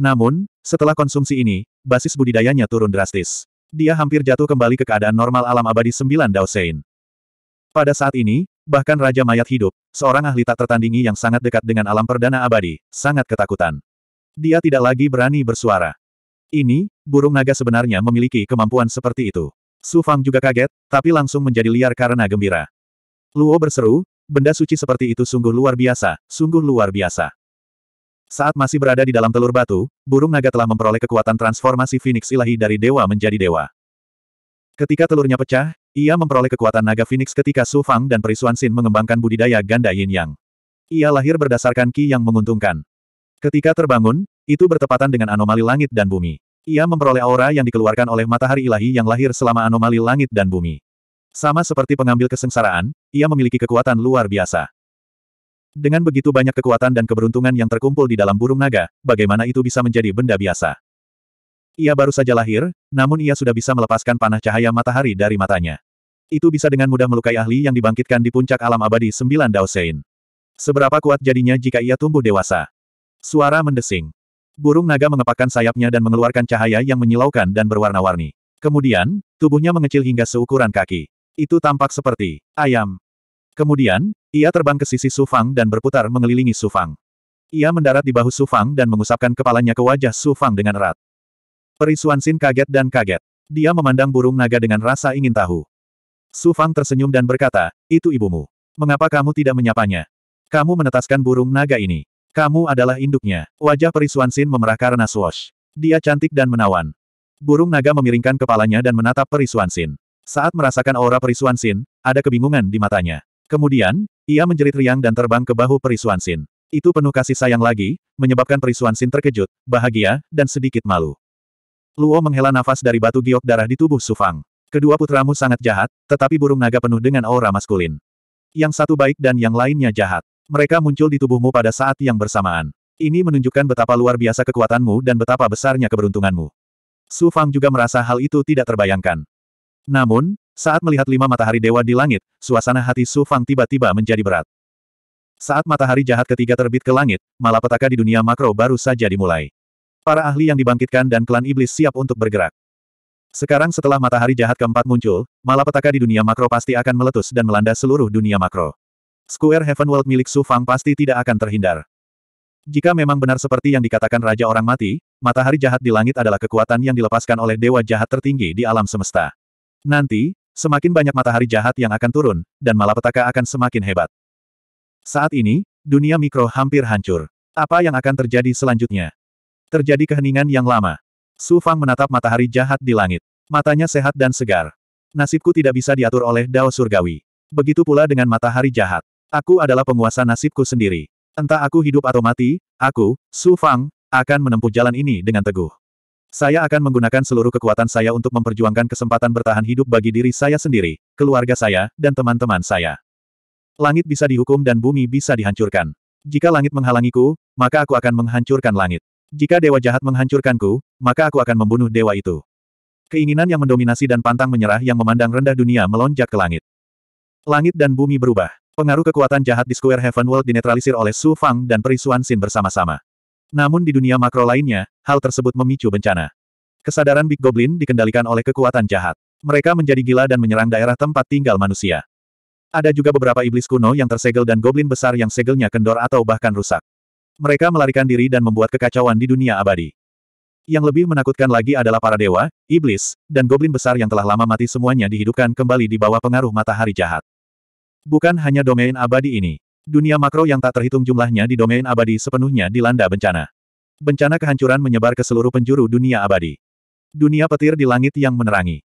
Namun, setelah konsumsi ini, basis budidayanya turun drastis. Dia hampir jatuh kembali ke keadaan normal alam abadi sembilan Daosein. Pada saat ini, bahkan Raja Mayat Hidup, seorang ahli tak tertandingi yang sangat dekat dengan alam perdana abadi, sangat ketakutan. Dia tidak lagi berani bersuara. Ini, burung naga sebenarnya memiliki kemampuan seperti itu. Su Fang juga kaget, tapi langsung menjadi liar karena gembira. Luo berseru, benda suci seperti itu sungguh luar biasa, sungguh luar biasa. Saat masih berada di dalam telur batu, burung naga telah memperoleh kekuatan transformasi Phoenix ilahi dari dewa menjadi dewa. Ketika telurnya pecah, ia memperoleh kekuatan naga Phoenix ketika Su Fang dan Perisuan Xin mengembangkan budidaya ganda yin yang. Ia lahir berdasarkan ki yang menguntungkan. Ketika terbangun, itu bertepatan dengan anomali langit dan bumi. Ia memperoleh aura yang dikeluarkan oleh matahari ilahi yang lahir selama anomali langit dan bumi. Sama seperti pengambil kesengsaraan, ia memiliki kekuatan luar biasa. Dengan begitu banyak kekuatan dan keberuntungan yang terkumpul di dalam burung naga, bagaimana itu bisa menjadi benda biasa? Ia baru saja lahir, namun ia sudah bisa melepaskan panah cahaya matahari dari matanya. Itu bisa dengan mudah melukai ahli yang dibangkitkan di puncak alam abadi sembilan Daosein. Seberapa kuat jadinya jika ia tumbuh dewasa? Suara mendesing. Burung naga mengepakkan sayapnya dan mengeluarkan cahaya yang menyilaukan dan berwarna-warni. Kemudian, tubuhnya mengecil hingga seukuran kaki. Itu tampak seperti ayam. Kemudian, ia terbang ke sisi Sufang dan berputar mengelilingi Sufang. Ia mendarat di bahu Sufang dan mengusapkan kepalanya ke wajah Sufang dengan erat. Perisuan Sin kaget dan kaget. Dia memandang burung naga dengan rasa ingin tahu. Sufang tersenyum dan berkata, itu ibumu. Mengapa kamu tidak menyapanya? Kamu menetaskan burung naga ini. Kamu adalah induknya. Wajah Perisuan Sin memerah karena swash. Dia cantik dan menawan. Burung naga memiringkan kepalanya dan menatap Perisuan Sin. Saat merasakan aura Perisuan Sin, ada kebingungan di matanya. Kemudian, ia menjerit riang dan terbang ke bahu Perisuan Sin. Itu penuh kasih sayang lagi, menyebabkan Perisuan Sin terkejut, bahagia, dan sedikit malu. Luo menghela nafas dari batu giok darah di tubuh Sufang. Kedua putramu sangat jahat, tetapi burung naga penuh dengan aura maskulin. Yang satu baik dan yang lainnya jahat. Mereka muncul di tubuhmu pada saat yang bersamaan. Ini menunjukkan betapa luar biasa kekuatanmu dan betapa besarnya keberuntunganmu. Su Fang juga merasa hal itu tidak terbayangkan. Namun, saat melihat lima matahari dewa di langit, suasana hati Su Fang tiba-tiba menjadi berat. Saat matahari jahat ketiga terbit ke langit, malapetaka di dunia makro baru saja dimulai. Para ahli yang dibangkitkan dan klan iblis siap untuk bergerak. Sekarang setelah matahari jahat keempat muncul, malapetaka di dunia makro pasti akan meletus dan melanda seluruh dunia makro. Square Heaven World milik Su Fang pasti tidak akan terhindar. Jika memang benar seperti yang dikatakan Raja Orang Mati, matahari jahat di langit adalah kekuatan yang dilepaskan oleh dewa jahat tertinggi di alam semesta. Nanti, semakin banyak matahari jahat yang akan turun, dan malapetaka akan semakin hebat. Saat ini, dunia mikro hampir hancur. Apa yang akan terjadi selanjutnya? Terjadi keheningan yang lama. Su Fang menatap matahari jahat di langit. Matanya sehat dan segar. Nasibku tidak bisa diatur oleh Dao Surgawi. Begitu pula dengan matahari jahat. Aku adalah penguasa nasibku sendiri. Entah aku hidup atau mati, aku, Su Fang, akan menempuh jalan ini dengan teguh. Saya akan menggunakan seluruh kekuatan saya untuk memperjuangkan kesempatan bertahan hidup bagi diri saya sendiri, keluarga saya, dan teman-teman saya. Langit bisa dihukum dan bumi bisa dihancurkan. Jika langit menghalangiku, maka aku akan menghancurkan langit. Jika dewa jahat menghancurkanku, maka aku akan membunuh dewa itu. Keinginan yang mendominasi dan pantang menyerah yang memandang rendah dunia melonjak ke langit. Langit dan bumi berubah. Pengaruh kekuatan jahat di Square Heaven World dinetralisir oleh Su Fang dan perisuan Xin bersama-sama. Namun di dunia makro lainnya, hal tersebut memicu bencana. Kesadaran Big Goblin dikendalikan oleh kekuatan jahat. Mereka menjadi gila dan menyerang daerah tempat tinggal manusia. Ada juga beberapa iblis kuno yang tersegel dan goblin besar yang segelnya kendor atau bahkan rusak. Mereka melarikan diri dan membuat kekacauan di dunia abadi. Yang lebih menakutkan lagi adalah para dewa, iblis, dan goblin besar yang telah lama mati semuanya dihidupkan kembali di bawah pengaruh matahari jahat. Bukan hanya domain abadi ini. Dunia makro yang tak terhitung jumlahnya di domain abadi sepenuhnya dilanda bencana. Bencana kehancuran menyebar ke seluruh penjuru dunia abadi. Dunia petir di langit yang menerangi.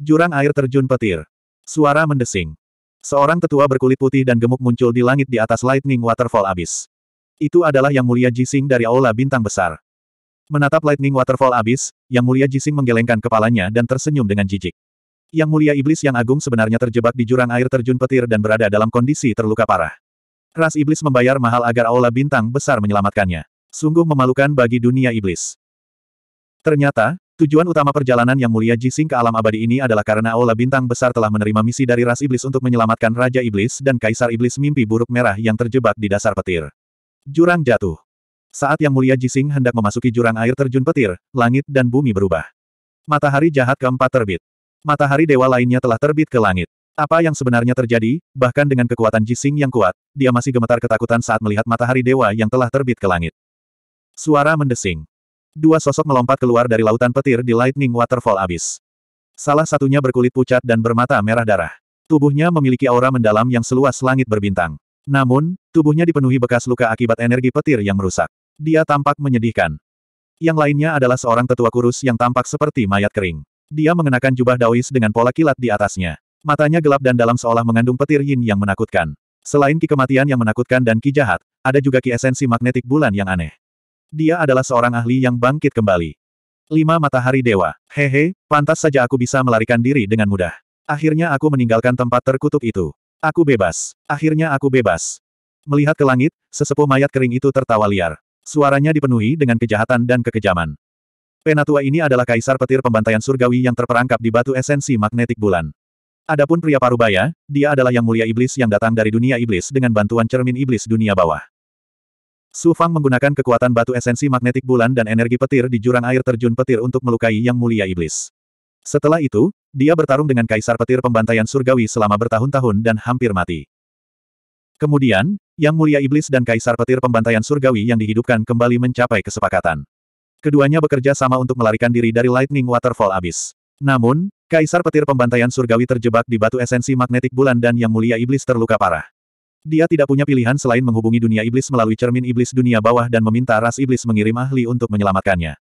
Jurang air terjun petir. Suara mendesing. Seorang tetua berkulit putih dan gemuk muncul di langit di atas Lightning Waterfall Abyss. Itu adalah Yang Mulia Jising dari Aula Bintang Besar. Menatap Lightning Waterfall Abyss, Yang Mulia Jising menggelengkan kepalanya dan tersenyum dengan jijik. Yang mulia iblis yang agung sebenarnya terjebak di jurang air terjun petir dan berada dalam kondisi terluka parah. Ras iblis membayar mahal agar Aula Bintang besar menyelamatkannya. Sungguh memalukan bagi dunia iblis. Ternyata, tujuan utama perjalanan yang mulia Jising ke alam abadi ini adalah karena Aula Bintang besar telah menerima misi dari ras iblis untuk menyelamatkan Raja Iblis dan Kaisar Iblis mimpi buruk merah yang terjebak di dasar petir. Jurang jatuh. Saat yang mulia Jising hendak memasuki jurang air terjun petir, langit dan bumi berubah. Matahari jahat keempat terbit. Matahari dewa lainnya telah terbit ke langit. Apa yang sebenarnya terjadi, bahkan dengan kekuatan Jising yang kuat, dia masih gemetar ketakutan saat melihat matahari dewa yang telah terbit ke langit. Suara mendesing. Dua sosok melompat keluar dari lautan petir di Lightning Waterfall Abyss. Salah satunya berkulit pucat dan bermata merah darah. Tubuhnya memiliki aura mendalam yang seluas langit berbintang. Namun, tubuhnya dipenuhi bekas luka akibat energi petir yang merusak. Dia tampak menyedihkan. Yang lainnya adalah seorang tetua kurus yang tampak seperti mayat kering. Dia mengenakan jubah daois dengan pola kilat di atasnya. Matanya gelap dan dalam seolah mengandung petir yin yang menakutkan. Selain ki kematian yang menakutkan dan ki jahat, ada juga ki esensi magnetik bulan yang aneh. Dia adalah seorang ahli yang bangkit kembali. Lima matahari dewa. Hehe, pantas saja aku bisa melarikan diri dengan mudah. Akhirnya aku meninggalkan tempat terkutuk itu. Aku bebas. Akhirnya aku bebas. Melihat ke langit, sesepuh mayat kering itu tertawa liar. Suaranya dipenuhi dengan kejahatan dan kekejaman. Penatua ini adalah kaisar petir pembantaian surgawi yang terperangkap di batu esensi magnetik bulan. Adapun pria parubaya, dia adalah yang mulia iblis yang datang dari dunia iblis dengan bantuan cermin iblis dunia bawah. Su Fang menggunakan kekuatan batu esensi magnetik bulan dan energi petir di jurang air terjun petir untuk melukai yang mulia iblis. Setelah itu, dia bertarung dengan kaisar petir pembantaian surgawi selama bertahun-tahun dan hampir mati. Kemudian, yang mulia iblis dan kaisar petir pembantaian surgawi yang dihidupkan kembali mencapai kesepakatan. Keduanya bekerja sama untuk melarikan diri dari Lightning Waterfall abis. Namun, Kaisar Petir Pembantaian Surgawi terjebak di batu esensi magnetik bulan dan Yang Mulia Iblis terluka parah. Dia tidak punya pilihan selain menghubungi dunia iblis melalui cermin iblis dunia bawah dan meminta ras iblis mengirim ahli untuk menyelamatkannya.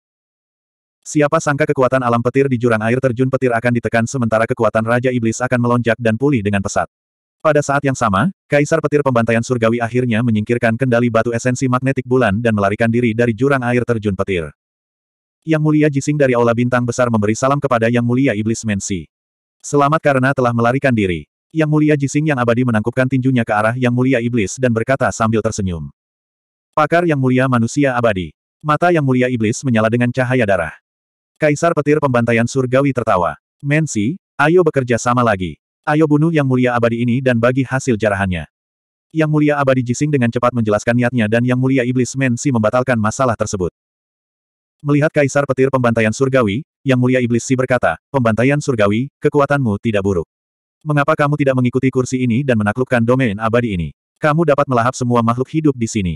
Siapa sangka kekuatan alam petir di jurang air terjun petir akan ditekan sementara kekuatan Raja Iblis akan melonjak dan pulih dengan pesat. Pada saat yang sama, Kaisar Petir Pembantaian Surgawi akhirnya menyingkirkan kendali batu esensi magnetik bulan dan melarikan diri dari jurang air terjun petir. Yang Mulia Jising dari Aula Bintang Besar memberi salam kepada Yang Mulia Iblis Mensi. Selamat karena telah melarikan diri. Yang Mulia Jising yang abadi menangkupkan tinjunya ke arah Yang Mulia Iblis dan berkata sambil tersenyum. Pakar Yang Mulia Manusia Abadi. Mata Yang Mulia Iblis menyala dengan cahaya darah. Kaisar Petir Pembantaian Surgawi tertawa. Mensi, ayo bekerja sama lagi. Ayo bunuh Yang Mulia Abadi ini dan bagi hasil jarahannya. Yang Mulia Abadi Jising dengan cepat menjelaskan niatnya dan Yang Mulia Iblis Mensi membatalkan masalah tersebut. Melihat Kaisar Petir Pembantaian Surgawi, Yang Mulia Iblis Si berkata, Pembantaian Surgawi, kekuatanmu tidak buruk. Mengapa kamu tidak mengikuti kursi ini dan menaklukkan domain abadi ini? Kamu dapat melahap semua makhluk hidup di sini.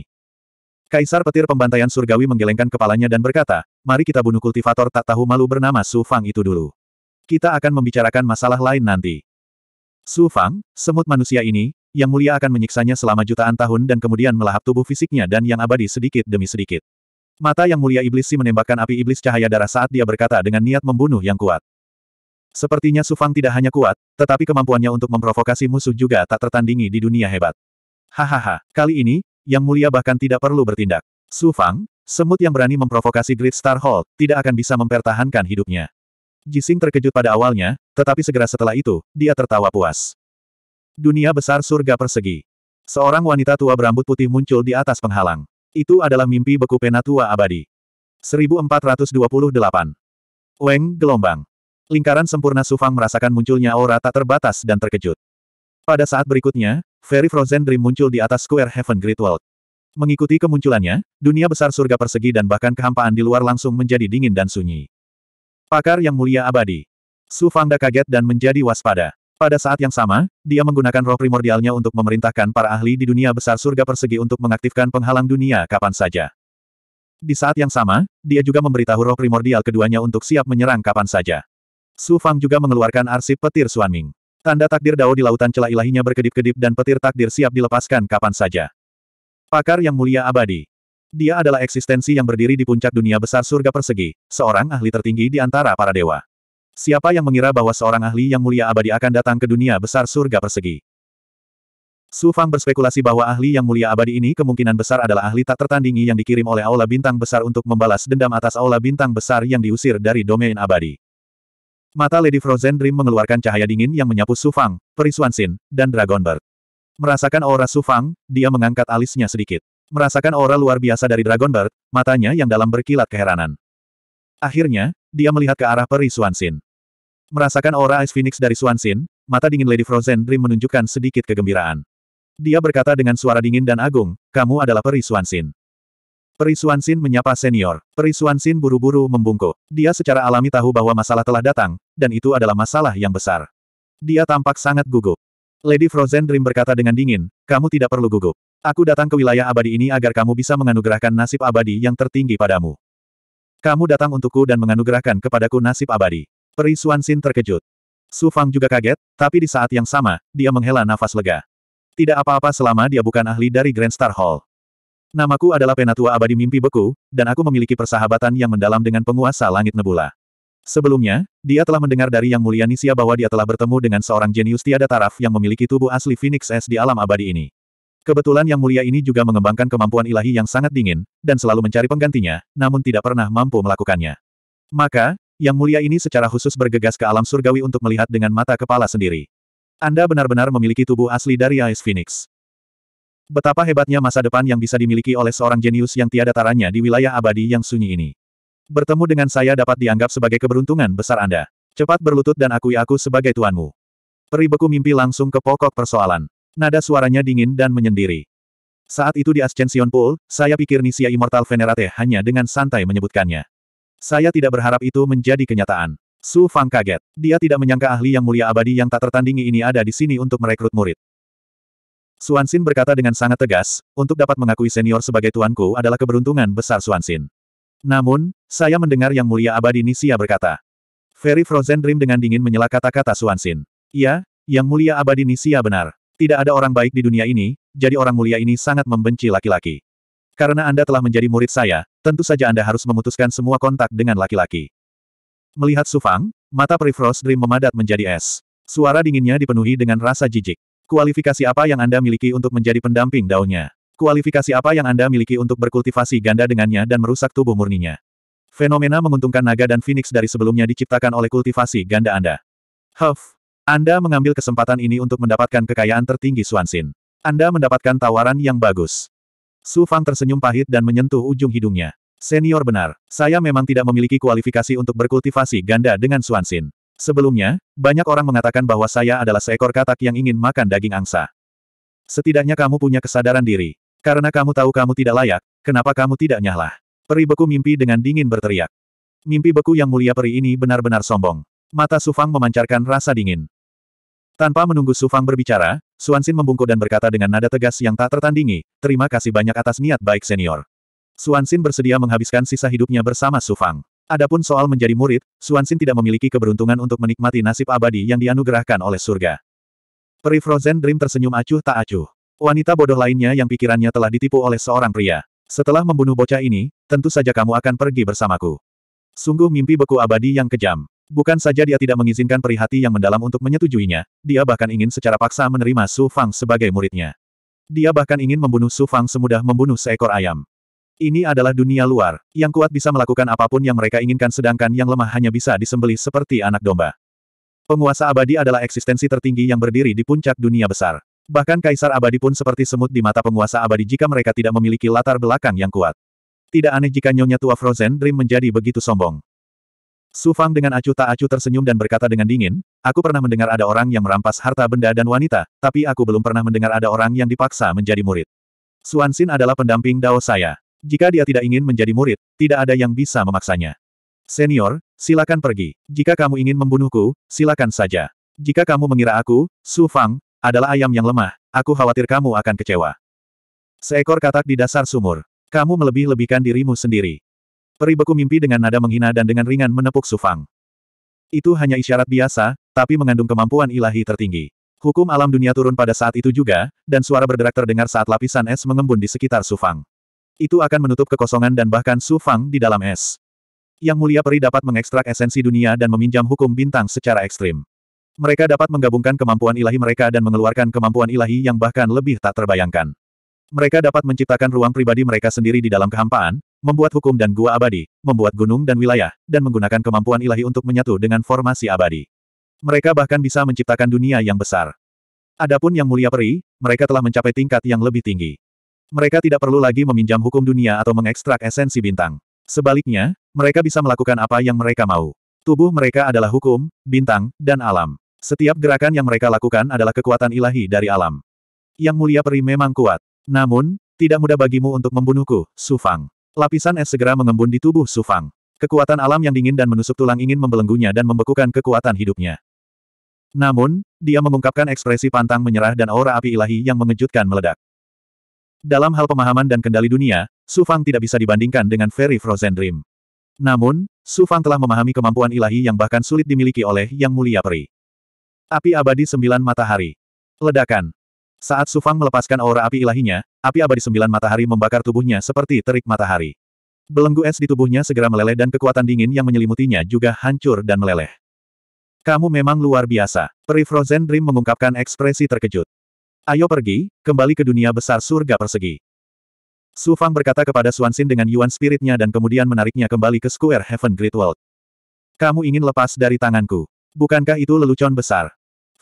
Kaisar Petir Pembantaian Surgawi menggelengkan kepalanya dan berkata, mari kita bunuh kultivator tak tahu malu bernama Su Fang itu dulu. Kita akan membicarakan masalah lain nanti. Su Fang, semut manusia ini, yang mulia akan menyiksanya selama jutaan tahun dan kemudian melahap tubuh fisiknya dan yang abadi sedikit demi sedikit. Mata yang mulia iblis si menembakkan api iblis cahaya darah saat dia berkata dengan niat membunuh yang kuat. Sepertinya Sufang tidak hanya kuat, tetapi kemampuannya untuk memprovokasi musuh juga tak tertandingi di dunia hebat. Hahaha, kali ini, yang mulia bahkan tidak perlu bertindak. Sufang, semut yang berani memprovokasi Great Star Hall, tidak akan bisa mempertahankan hidupnya. Jising terkejut pada awalnya, tetapi segera setelah itu, dia tertawa puas. Dunia besar surga persegi. Seorang wanita tua berambut putih muncul di atas penghalang. Itu adalah mimpi beku penatua abadi. 1428. Weng, gelombang. Lingkaran sempurna Sufang merasakan munculnya aura tak terbatas dan terkejut. Pada saat berikutnya, Fairy Frozen Dream muncul di atas Square Heaven Great World. Mengikuti kemunculannya, dunia besar surga persegi dan bahkan kehampaan di luar langsung menjadi dingin dan sunyi. Pakar yang mulia abadi. Sufangda kaget dan menjadi waspada. Pada saat yang sama, dia menggunakan roh primordialnya untuk memerintahkan para ahli di dunia besar surga persegi untuk mengaktifkan penghalang dunia kapan saja. Di saat yang sama, dia juga memberitahu roh primordial keduanya untuk siap menyerang kapan saja. Su Fang juga mengeluarkan arsip petir Suanming. Tanda takdir Dao di lautan celah ilahinya berkedip-kedip dan petir takdir siap dilepaskan kapan saja. Pakar yang mulia abadi. Dia adalah eksistensi yang berdiri di puncak dunia besar surga persegi, seorang ahli tertinggi di antara para dewa. Siapa yang mengira bahwa seorang ahli yang mulia abadi akan datang ke dunia besar surga persegi? Su Fang berspekulasi bahwa ahli yang mulia abadi ini kemungkinan besar adalah ahli tak tertandingi yang dikirim oleh Aula Bintang Besar untuk membalas dendam atas Aula Bintang Besar yang diusir dari domain abadi. Mata Lady Frozen Dream mengeluarkan cahaya dingin yang menyapu Su Fang, Perisuan Sin, dan Dragon Bird. Merasakan aura Su Fang, dia mengangkat alisnya sedikit. Merasakan aura luar biasa dari Dragon Bird, matanya yang dalam berkilat keheranan. Akhirnya, dia melihat ke arah Perisuan Sin. Merasakan aura Ice Phoenix dari Swansin, mata dingin Lady Frozen Dream menunjukkan sedikit kegembiraan. Dia berkata dengan suara dingin dan agung, kamu adalah peri Swansin. Peri Swansin menyapa senior. Peri Swansin buru-buru membungkuk. Dia secara alami tahu bahwa masalah telah datang, dan itu adalah masalah yang besar. Dia tampak sangat gugup. Lady Frozen Dream berkata dengan dingin, kamu tidak perlu gugup. Aku datang ke wilayah abadi ini agar kamu bisa menganugerahkan nasib abadi yang tertinggi padamu. Kamu datang untukku dan menganugerahkan kepadaku nasib abadi. Peri Suansin terkejut. Su Fang juga kaget, tapi di saat yang sama, dia menghela nafas lega. Tidak apa-apa selama dia bukan ahli dari Grand Star Hall. Namaku adalah Penatua Abadi Mimpi Beku, dan aku memiliki persahabatan yang mendalam dengan penguasa Langit Nebula. Sebelumnya, dia telah mendengar dari Yang Mulia Nisia bahwa dia telah bertemu dengan seorang jenius tiada taraf yang memiliki tubuh asli Phoenix S di alam abadi ini. Kebetulan Yang Mulia ini juga mengembangkan kemampuan ilahi yang sangat dingin, dan selalu mencari penggantinya, namun tidak pernah mampu melakukannya. Maka, yang mulia ini secara khusus bergegas ke alam surgawi untuk melihat dengan mata kepala sendiri. Anda benar-benar memiliki tubuh asli dari Ice Phoenix. Betapa hebatnya masa depan yang bisa dimiliki oleh seorang jenius yang tiada taranya di wilayah abadi yang sunyi ini. Bertemu dengan saya dapat dianggap sebagai keberuntungan besar Anda. Cepat berlutut dan akui aku sebagai tuanmu. Peri beku mimpi langsung ke pokok persoalan. Nada suaranya dingin dan menyendiri. Saat itu di Ascension Pool, saya pikir Nisia Immortal Venerate hanya dengan santai menyebutkannya. Saya tidak berharap itu menjadi kenyataan. Su Fang kaget. Dia tidak menyangka ahli yang mulia abadi yang tak tertandingi ini ada di sini untuk merekrut murid. Suansin berkata dengan sangat tegas, untuk dapat mengakui senior sebagai tuanku adalah keberuntungan besar Suansin. Namun, saya mendengar yang mulia abadi Nisia berkata. Ferry Frozen Dream dengan dingin menyela kata-kata Suansin. Iya, yang mulia abadi Nisia benar. Tidak ada orang baik di dunia ini, jadi orang mulia ini sangat membenci laki-laki. Karena Anda telah menjadi murid saya, tentu saja Anda harus memutuskan semua kontak dengan laki-laki. Melihat Sufang, mata Perifrost Dream memadat menjadi es. Suara dinginnya dipenuhi dengan rasa jijik. Kualifikasi apa yang Anda miliki untuk menjadi pendamping daunnya? Kualifikasi apa yang Anda miliki untuk berkultivasi ganda dengannya dan merusak tubuh murninya? Fenomena menguntungkan naga dan phoenix dari sebelumnya diciptakan oleh kultivasi ganda Anda. Huff, Anda mengambil kesempatan ini untuk mendapatkan kekayaan tertinggi Swansin. Anda mendapatkan tawaran yang bagus. Su Fang tersenyum pahit dan menyentuh ujung hidungnya. Senior benar, saya memang tidak memiliki kualifikasi untuk berkultivasi ganda dengan Suansin. Sebelumnya, banyak orang mengatakan bahwa saya adalah seekor katak yang ingin makan daging angsa. Setidaknya kamu punya kesadaran diri. Karena kamu tahu kamu tidak layak, kenapa kamu tidak nyahlah? Peri beku mimpi dengan dingin berteriak. Mimpi beku yang mulia peri ini benar-benar sombong. Mata Sufang memancarkan rasa dingin. Tanpa menunggu Su Fang berbicara, Suansin membungkuk dan berkata dengan nada tegas yang tak tertandingi, terima kasih banyak atas niat baik senior. Suansin bersedia menghabiskan sisa hidupnya bersama Su Fang. Adapun soal menjadi murid, Suansin tidak memiliki keberuntungan untuk menikmati nasib abadi yang dianugerahkan oleh surga. Peri Frozen Dream tersenyum acuh tak acuh. Wanita bodoh lainnya yang pikirannya telah ditipu oleh seorang pria. Setelah membunuh bocah ini, tentu saja kamu akan pergi bersamaku. Sungguh mimpi beku abadi yang kejam. Bukan saja dia tidak mengizinkan perihati yang mendalam untuk menyetujuinya, dia bahkan ingin secara paksa menerima Su Fang sebagai muridnya. Dia bahkan ingin membunuh Su Fang semudah membunuh seekor ayam. Ini adalah dunia luar, yang kuat bisa melakukan apapun yang mereka inginkan sedangkan yang lemah hanya bisa disembelih seperti anak domba. Penguasa abadi adalah eksistensi tertinggi yang berdiri di puncak dunia besar. Bahkan kaisar abadi pun seperti semut di mata penguasa abadi jika mereka tidak memiliki latar belakang yang kuat. Tidak aneh jika nyonya tua Frozen Dream menjadi begitu sombong. Su Fang dengan acuh tak acuh tersenyum dan berkata dengan dingin, aku pernah mendengar ada orang yang merampas harta benda dan wanita, tapi aku belum pernah mendengar ada orang yang dipaksa menjadi murid. Suansin adalah pendamping Dao saya. Jika dia tidak ingin menjadi murid, tidak ada yang bisa memaksanya. Senior, silakan pergi. Jika kamu ingin membunuhku, silakan saja. Jika kamu mengira aku, Su Fang, adalah ayam yang lemah, aku khawatir kamu akan kecewa. Seekor katak di dasar sumur. Kamu melebih-lebihkan dirimu sendiri. Peri beku mimpi dengan nada menghina dan dengan ringan menepuk Sufang. Itu hanya isyarat biasa, tapi mengandung kemampuan ilahi tertinggi. Hukum alam dunia turun pada saat itu juga, dan suara berderak terdengar saat lapisan es mengembun di sekitar Sufang. Itu akan menutup kekosongan dan bahkan Sufang di dalam es. Yang mulia peri dapat mengekstrak esensi dunia dan meminjam hukum bintang secara ekstrim. Mereka dapat menggabungkan kemampuan ilahi mereka dan mengeluarkan kemampuan ilahi yang bahkan lebih tak terbayangkan. Mereka dapat menciptakan ruang pribadi mereka sendiri di dalam kehampaan, membuat hukum dan gua abadi, membuat gunung dan wilayah, dan menggunakan kemampuan ilahi untuk menyatu dengan formasi abadi. Mereka bahkan bisa menciptakan dunia yang besar. Adapun yang mulia peri, mereka telah mencapai tingkat yang lebih tinggi. Mereka tidak perlu lagi meminjam hukum dunia atau mengekstrak esensi bintang. Sebaliknya, mereka bisa melakukan apa yang mereka mau. Tubuh mereka adalah hukum, bintang, dan alam. Setiap gerakan yang mereka lakukan adalah kekuatan ilahi dari alam. Yang mulia peri memang kuat. Namun, tidak mudah bagimu untuk membunuhku, Sufang. Lapisan es segera mengembun di tubuh Sufang. Kekuatan alam yang dingin dan menusuk tulang ingin membelenggunya dan membekukan kekuatan hidupnya. Namun, dia mengungkapkan ekspresi pantang menyerah dan aura api ilahi yang mengejutkan meledak. Dalam hal pemahaman dan kendali dunia, Sufang tidak bisa dibandingkan dengan Fairy Frozen Dream. Namun, Sufang telah memahami kemampuan ilahi yang bahkan sulit dimiliki oleh Yang Mulia Peri. Api Abadi Sembilan Matahari. Ledakan. Saat Sufang melepaskan aura api ilahinya, api abadi sembilan matahari membakar tubuhnya seperti terik matahari. Belenggu es di tubuhnya segera meleleh dan kekuatan dingin yang menyelimutinya juga hancur dan meleleh. Kamu memang luar biasa. Peri Frozen Dream mengungkapkan ekspresi terkejut. Ayo pergi, kembali ke dunia besar surga persegi. Su Fang berkata kepada Xuan Xin dengan Yuan spiritnya dan kemudian menariknya kembali ke Square Heaven Great World. Kamu ingin lepas dari tanganku. Bukankah itu lelucon besar?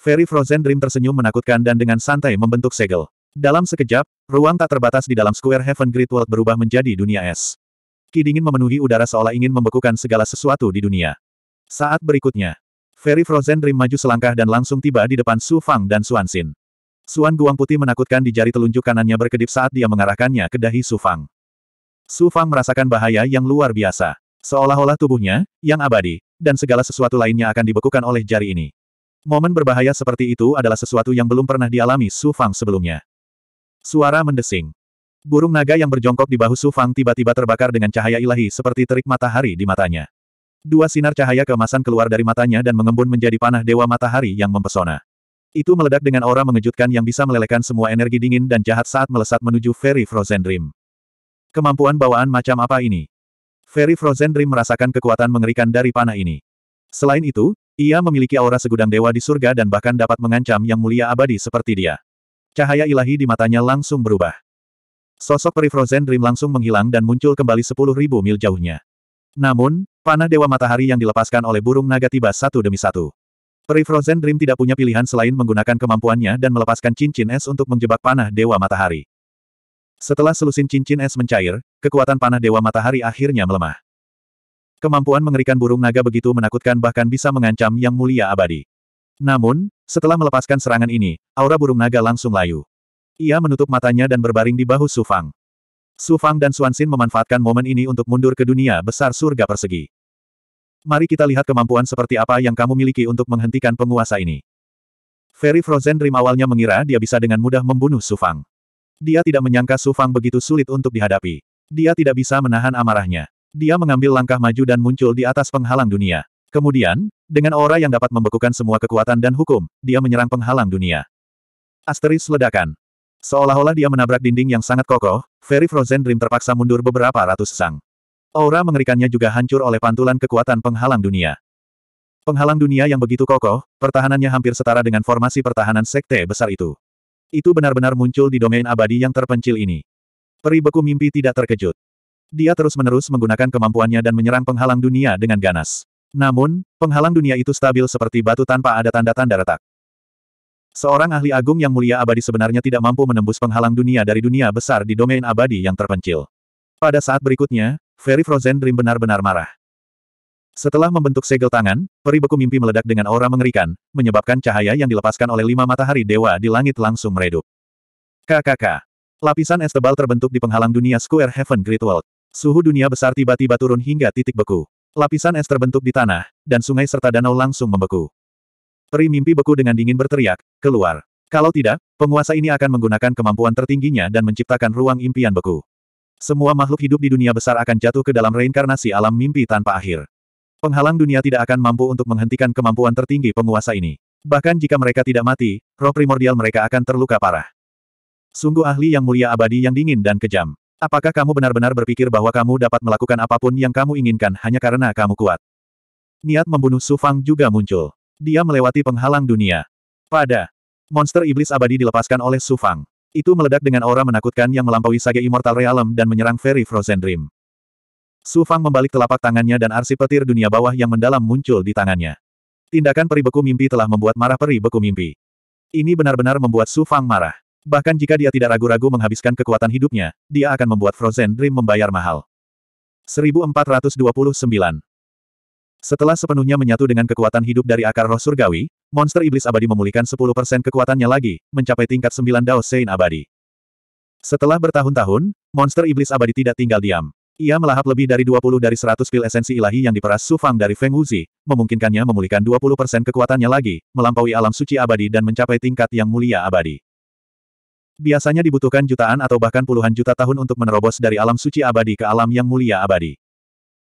Ferry Frozen Dream tersenyum menakutkan dan dengan santai membentuk segel. Dalam sekejap, ruang tak terbatas di dalam Square Heaven Great World berubah menjadi dunia es. Ki dingin memenuhi udara seolah ingin membekukan segala sesuatu di dunia. Saat berikutnya, Ferry Frozen Dream maju selangkah dan langsung tiba di depan Su Fang dan Suan Xin. Suan Guang Putih menakutkan di jari telunjuk kanannya berkedip saat dia mengarahkannya ke dahi Su Fang. Su Fang merasakan bahaya yang luar biasa. Seolah-olah tubuhnya, yang abadi, dan segala sesuatu lainnya akan dibekukan oleh jari ini. Momen berbahaya seperti itu adalah sesuatu yang belum pernah dialami Su Fang sebelumnya. Suara mendesing. Burung naga yang berjongkok di bahu Su Fang tiba-tiba terbakar dengan cahaya ilahi seperti terik matahari di matanya. Dua sinar cahaya keemasan keluar dari matanya dan mengembun menjadi panah dewa matahari yang mempesona. Itu meledak dengan aura mengejutkan yang bisa melelehkan semua energi dingin dan jahat saat melesat menuju Fairy Frozen Dream. Kemampuan bawaan macam apa ini? Fairy Frozen Dream merasakan kekuatan mengerikan dari panah ini. Selain itu, ia memiliki aura segudang dewa di surga dan bahkan dapat mengancam yang mulia abadi seperti dia. Cahaya ilahi di matanya langsung berubah. Sosok Perifrozen Dream langsung menghilang dan muncul kembali sepuluh ribu mil jauhnya. Namun, panah Dewa Matahari yang dilepaskan oleh burung naga tiba satu demi satu. Perifrozen Dream tidak punya pilihan selain menggunakan kemampuannya dan melepaskan cincin es untuk menjebak panah Dewa Matahari. Setelah selusin cincin es mencair, kekuatan panah Dewa Matahari akhirnya melemah. Kemampuan mengerikan burung naga begitu menakutkan bahkan bisa mengancam yang mulia abadi. Namun, setelah melepaskan serangan ini, aura burung naga langsung layu. Ia menutup matanya dan berbaring di bahu Sufang. Sufang dan Suansin memanfaatkan momen ini untuk mundur ke dunia besar surga persegi. Mari kita lihat kemampuan seperti apa yang kamu miliki untuk menghentikan penguasa ini. Ferry Frozen Dream awalnya mengira dia bisa dengan mudah membunuh Sufang. Dia tidak menyangka Sufang begitu sulit untuk dihadapi. Dia tidak bisa menahan amarahnya. Dia mengambil langkah maju dan muncul di atas penghalang dunia. Kemudian, dengan aura yang dapat membekukan semua kekuatan dan hukum, dia menyerang penghalang dunia. Asteris ledakan. Seolah-olah dia menabrak dinding yang sangat kokoh, Ferry Frozen Dream terpaksa mundur beberapa ratus sang. Aura mengerikannya juga hancur oleh pantulan kekuatan penghalang dunia. Penghalang dunia yang begitu kokoh, pertahanannya hampir setara dengan formasi pertahanan sekte besar itu. Itu benar-benar muncul di domain abadi yang terpencil ini. Peri beku mimpi tidak terkejut. Dia terus-menerus menggunakan kemampuannya dan menyerang penghalang dunia dengan ganas. Namun, penghalang dunia itu stabil seperti batu tanpa ada tanda-tanda retak. Seorang ahli agung yang mulia abadi sebenarnya tidak mampu menembus penghalang dunia dari dunia besar di domain abadi yang terpencil. Pada saat berikutnya, Ferry Frozen Dream benar-benar marah. Setelah membentuk segel tangan, peri beku mimpi meledak dengan aura mengerikan, menyebabkan cahaya yang dilepaskan oleh lima matahari dewa di langit langsung meredup. KKK. Lapisan es tebal terbentuk di penghalang dunia Square Heaven Great World. Suhu dunia besar tiba-tiba turun hingga titik beku. Lapisan es terbentuk di tanah, dan sungai serta danau langsung membeku. Peri mimpi beku dengan dingin berteriak, keluar. Kalau tidak, penguasa ini akan menggunakan kemampuan tertingginya dan menciptakan ruang impian beku. Semua makhluk hidup di dunia besar akan jatuh ke dalam reinkarnasi alam mimpi tanpa akhir. Penghalang dunia tidak akan mampu untuk menghentikan kemampuan tertinggi penguasa ini. Bahkan jika mereka tidak mati, roh primordial mereka akan terluka parah. Sungguh ahli yang mulia abadi yang dingin dan kejam. Apakah kamu benar-benar berpikir bahwa kamu dapat melakukan apapun yang kamu inginkan hanya karena kamu kuat? Niat membunuh Su Fang juga muncul. Dia melewati penghalang dunia. Pada monster iblis abadi dilepaskan oleh Su Fang, Itu meledak dengan aura menakutkan yang melampaui Sage Immortal Realm dan menyerang Fairy Frozen Dream. Su Fang membalik telapak tangannya dan arsi petir dunia bawah yang mendalam muncul di tangannya. Tindakan peri beku mimpi telah membuat marah peri beku mimpi. Ini benar-benar membuat Su Fang marah. Bahkan jika dia tidak ragu-ragu menghabiskan kekuatan hidupnya, dia akan membuat Frozen Dream membayar mahal. 1429 Setelah sepenuhnya menyatu dengan kekuatan hidup dari akar roh surgawi, monster iblis abadi memulihkan 10% kekuatannya lagi, mencapai tingkat 9 Dao Sein abadi. Setelah bertahun-tahun, monster iblis abadi tidak tinggal diam. Ia melahap lebih dari 20 dari 100 pil esensi ilahi yang diperas Sufang dari Feng Wuzi, memungkinkannya memulihkan 20% kekuatannya lagi, melampaui alam suci abadi dan mencapai tingkat yang mulia abadi. Biasanya dibutuhkan jutaan atau bahkan puluhan juta tahun untuk menerobos dari alam suci abadi ke alam yang mulia abadi.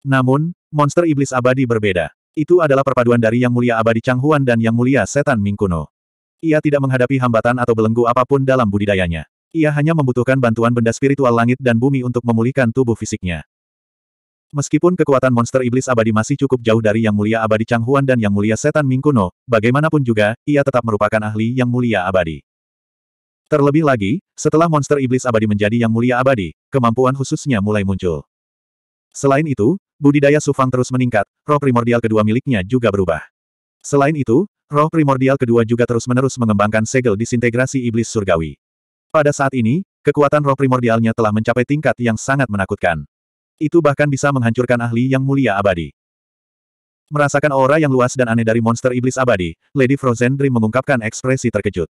Namun, monster iblis abadi berbeda. Itu adalah perpaduan dari yang mulia abadi Chang Huan dan yang mulia setan Ming kuno. Ia tidak menghadapi hambatan atau belenggu apapun dalam budidayanya. Ia hanya membutuhkan bantuan benda spiritual langit dan bumi untuk memulihkan tubuh fisiknya. Meskipun kekuatan monster iblis abadi masih cukup jauh dari Yang Mulia Abadi Chang Huan dan Yang Mulia Setan Ming Kuno, bagaimanapun juga, ia tetap merupakan ahli Yang Mulia Abadi. Terlebih lagi, setelah monster iblis abadi menjadi yang mulia abadi, kemampuan khususnya mulai muncul. Selain itu, budidaya Sufang terus meningkat, roh primordial kedua miliknya juga berubah. Selain itu, roh primordial kedua juga terus-menerus mengembangkan segel disintegrasi iblis surgawi. Pada saat ini, kekuatan roh primordialnya telah mencapai tingkat yang sangat menakutkan. Itu bahkan bisa menghancurkan ahli yang mulia abadi. Merasakan aura yang luas dan aneh dari monster iblis abadi, Lady Frozen Dream mengungkapkan ekspresi terkejut.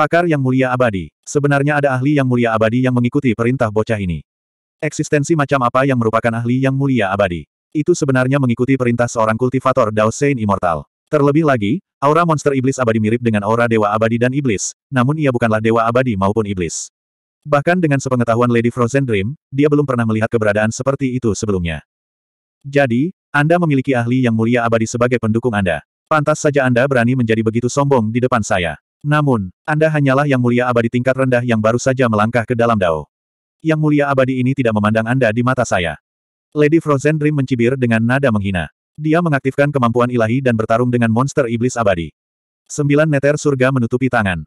Pakar yang mulia abadi. Sebenarnya ada ahli yang mulia abadi yang mengikuti perintah bocah ini. Eksistensi macam apa yang merupakan ahli yang mulia abadi? Itu sebenarnya mengikuti perintah seorang kultivator Dao Sein Immortal. Terlebih lagi, aura monster iblis abadi mirip dengan aura dewa abadi dan iblis, namun ia bukanlah dewa abadi maupun iblis. Bahkan dengan sepengetahuan Lady Frozen Dream, dia belum pernah melihat keberadaan seperti itu sebelumnya. Jadi, Anda memiliki ahli yang mulia abadi sebagai pendukung Anda. Pantas saja Anda berani menjadi begitu sombong di depan saya. Namun, Anda hanyalah yang mulia abadi tingkat rendah yang baru saja melangkah ke dalam dao. Yang mulia abadi ini tidak memandang Anda di mata saya. Lady Frozen Dream mencibir dengan nada menghina. Dia mengaktifkan kemampuan ilahi dan bertarung dengan monster iblis abadi. Sembilan neter surga menutupi tangan.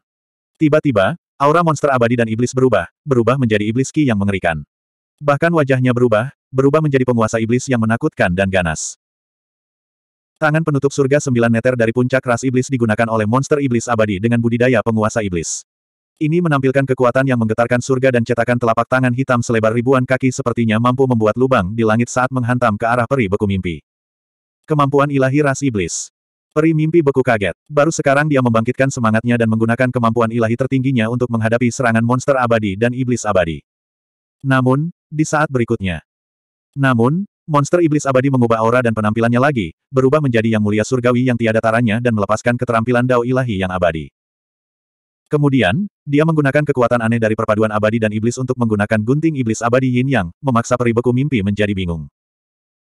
Tiba-tiba, aura monster abadi dan iblis berubah, berubah menjadi iblis ki yang mengerikan. Bahkan wajahnya berubah, berubah menjadi penguasa iblis yang menakutkan dan ganas. Tangan penutup surga sembilan meter dari puncak ras iblis digunakan oleh monster iblis abadi dengan budidaya penguasa iblis. Ini menampilkan kekuatan yang menggetarkan surga dan cetakan telapak tangan hitam selebar ribuan kaki sepertinya mampu membuat lubang di langit saat menghantam ke arah peri beku mimpi. Kemampuan ilahi ras iblis. Peri mimpi beku kaget. Baru sekarang dia membangkitkan semangatnya dan menggunakan kemampuan ilahi tertingginya untuk menghadapi serangan monster abadi dan iblis abadi. Namun, di saat berikutnya. Namun, Monster iblis abadi mengubah aura dan penampilannya lagi, berubah menjadi yang mulia surgawi yang tiada taranya dan melepaskan keterampilan dao ilahi yang abadi. Kemudian, dia menggunakan kekuatan aneh dari perpaduan abadi dan iblis untuk menggunakan gunting iblis abadi yin yang, memaksa peribeku mimpi menjadi bingung.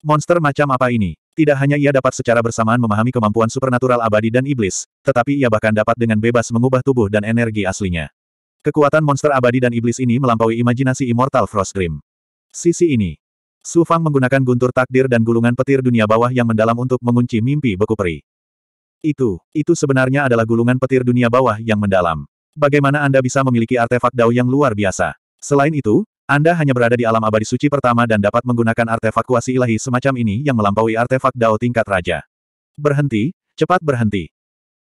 Monster macam apa ini? Tidak hanya ia dapat secara bersamaan memahami kemampuan supernatural abadi dan iblis, tetapi ia bahkan dapat dengan bebas mengubah tubuh dan energi aslinya. Kekuatan monster abadi dan iblis ini melampaui imajinasi Immortal Frost Dream. Sisi ini, Su Fang menggunakan guntur takdir dan gulungan petir dunia bawah yang mendalam untuk mengunci mimpi beku peri. Itu, itu sebenarnya adalah gulungan petir dunia bawah yang mendalam. Bagaimana Anda bisa memiliki artefak dao yang luar biasa? Selain itu, Anda hanya berada di alam abadi suci pertama dan dapat menggunakan artefak kuasi ilahi semacam ini yang melampaui artefak dao tingkat raja. Berhenti, cepat berhenti.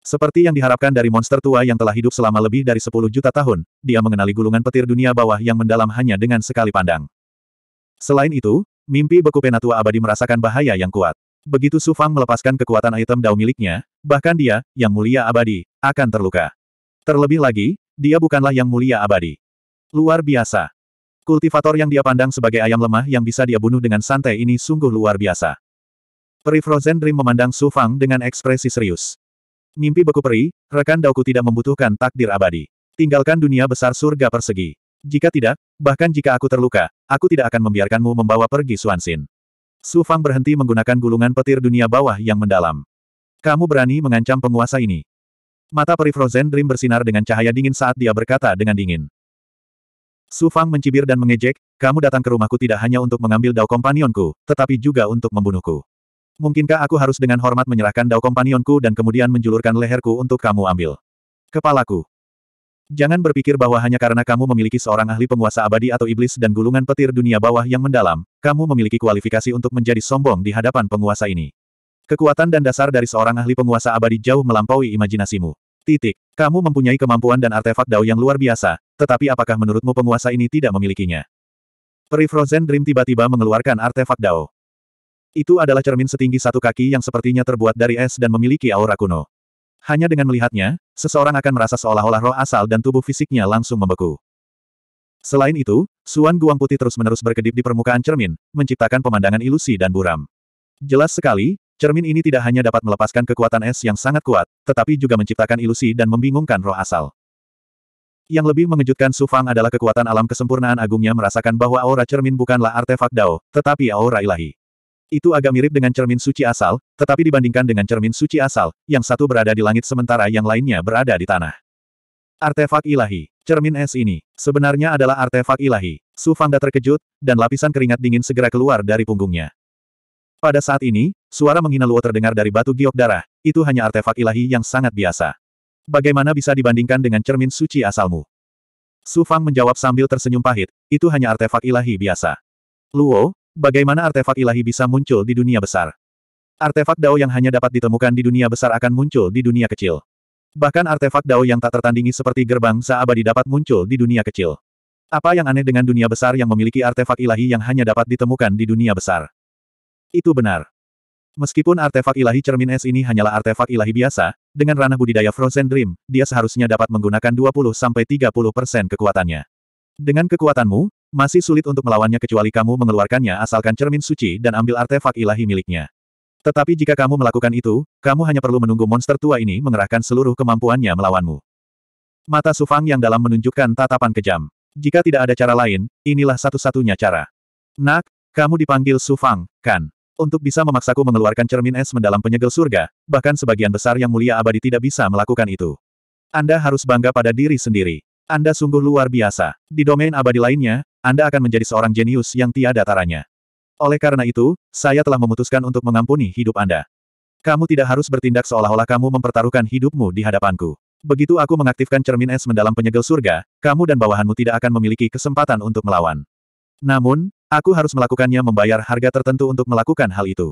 Seperti yang diharapkan dari monster tua yang telah hidup selama lebih dari 10 juta tahun, dia mengenali gulungan petir dunia bawah yang mendalam hanya dengan sekali pandang. Selain itu, mimpi beku penatua abadi merasakan bahaya yang kuat. Begitu Su Fang melepaskan kekuatan item dao miliknya, bahkan dia, yang mulia abadi, akan terluka. Terlebih lagi, dia bukanlah yang mulia abadi. Luar biasa. Kultivator yang dia pandang sebagai ayam lemah yang bisa dia bunuh dengan santai ini sungguh luar biasa. Peri Frozen Dream memandang Su Fang dengan ekspresi serius. Mimpi beku peri, rekan Dauku tidak membutuhkan takdir abadi. Tinggalkan dunia besar surga persegi. Jika tidak, bahkan jika aku terluka, aku tidak akan membiarkanmu membawa pergi Suansin. Su Fang berhenti menggunakan gulungan petir dunia bawah yang mendalam. Kamu berani mengancam penguasa ini. Mata peri Frozen Dream bersinar dengan cahaya dingin saat dia berkata dengan dingin. Su Fang mencibir dan mengejek, kamu datang ke rumahku tidak hanya untuk mengambil dao kompanionku, tetapi juga untuk membunuhku. Mungkinkah aku harus dengan hormat menyerahkan dao kompanionku dan kemudian menjulurkan leherku untuk kamu ambil? Kepalaku. Jangan berpikir bahwa hanya karena kamu memiliki seorang ahli penguasa abadi atau iblis dan gulungan petir dunia bawah yang mendalam, kamu memiliki kualifikasi untuk menjadi sombong di hadapan penguasa ini. Kekuatan dan dasar dari seorang ahli penguasa abadi jauh melampaui imajinasimu. Titik. Kamu mempunyai kemampuan dan artefak dao yang luar biasa, tetapi apakah menurutmu penguasa ini tidak memilikinya? Peri Frozen Dream tiba-tiba mengeluarkan artefak dao. Itu adalah cermin setinggi satu kaki yang sepertinya terbuat dari es dan memiliki aura kuno. Hanya dengan melihatnya, seseorang akan merasa seolah-olah roh asal dan tubuh fisiknya langsung membeku. Selain itu, Suan Guang Putih terus-menerus berkedip di permukaan cermin, menciptakan pemandangan ilusi dan buram. Jelas sekali, cermin ini tidak hanya dapat melepaskan kekuatan es yang sangat kuat, tetapi juga menciptakan ilusi dan membingungkan roh asal. Yang lebih mengejutkan Su Fang adalah kekuatan alam kesempurnaan agungnya merasakan bahwa aura cermin bukanlah artefak Dao, tetapi aura ilahi. Itu agak mirip dengan cermin suci asal, tetapi dibandingkan dengan cermin suci asal, yang satu berada di langit sementara yang lainnya berada di tanah. Artefak ilahi. Cermin es ini, sebenarnya adalah artefak ilahi. Su Fangda terkejut, dan lapisan keringat dingin segera keluar dari punggungnya. Pada saat ini, suara menghina Luo terdengar dari batu giok darah, itu hanya artefak ilahi yang sangat biasa. Bagaimana bisa dibandingkan dengan cermin suci asalmu? Su Fang menjawab sambil tersenyum pahit, itu hanya artefak ilahi biasa. Luo, Bagaimana artefak ilahi bisa muncul di dunia besar? Artefak Dao yang hanya dapat ditemukan di dunia besar akan muncul di dunia kecil. Bahkan artefak Dao yang tak tertandingi seperti gerbang seabadi dapat muncul di dunia kecil. Apa yang aneh dengan dunia besar yang memiliki artefak ilahi yang hanya dapat ditemukan di dunia besar? Itu benar. Meskipun artefak ilahi cermin es ini hanyalah artefak ilahi biasa, dengan ranah budidaya Frozen Dream, dia seharusnya dapat menggunakan 20-30% kekuatannya. Dengan kekuatanmu, masih sulit untuk melawannya kecuali kamu mengeluarkannya asalkan cermin suci dan ambil artefak ilahi miliknya. Tetapi jika kamu melakukan itu, kamu hanya perlu menunggu monster tua ini mengerahkan seluruh kemampuannya melawanmu. Mata Sufang yang dalam menunjukkan tatapan kejam. Jika tidak ada cara lain, inilah satu-satunya cara. Nak, kamu dipanggil Sufang, kan? Untuk bisa memaksaku mengeluarkan cermin es mendalam penyegel surga, bahkan sebagian besar yang mulia abadi tidak bisa melakukan itu. Anda harus bangga pada diri sendiri. Anda sungguh luar biasa. Di domain abadi lainnya, anda akan menjadi seorang jenius yang tiada taranya. Oleh karena itu, saya telah memutuskan untuk mengampuni hidup Anda. Kamu tidak harus bertindak seolah-olah kamu mempertaruhkan hidupmu di hadapanku. Begitu aku mengaktifkan cermin es mendalam penyegel surga, kamu dan bawahanmu tidak akan memiliki kesempatan untuk melawan. Namun, aku harus melakukannya membayar harga tertentu untuk melakukan hal itu.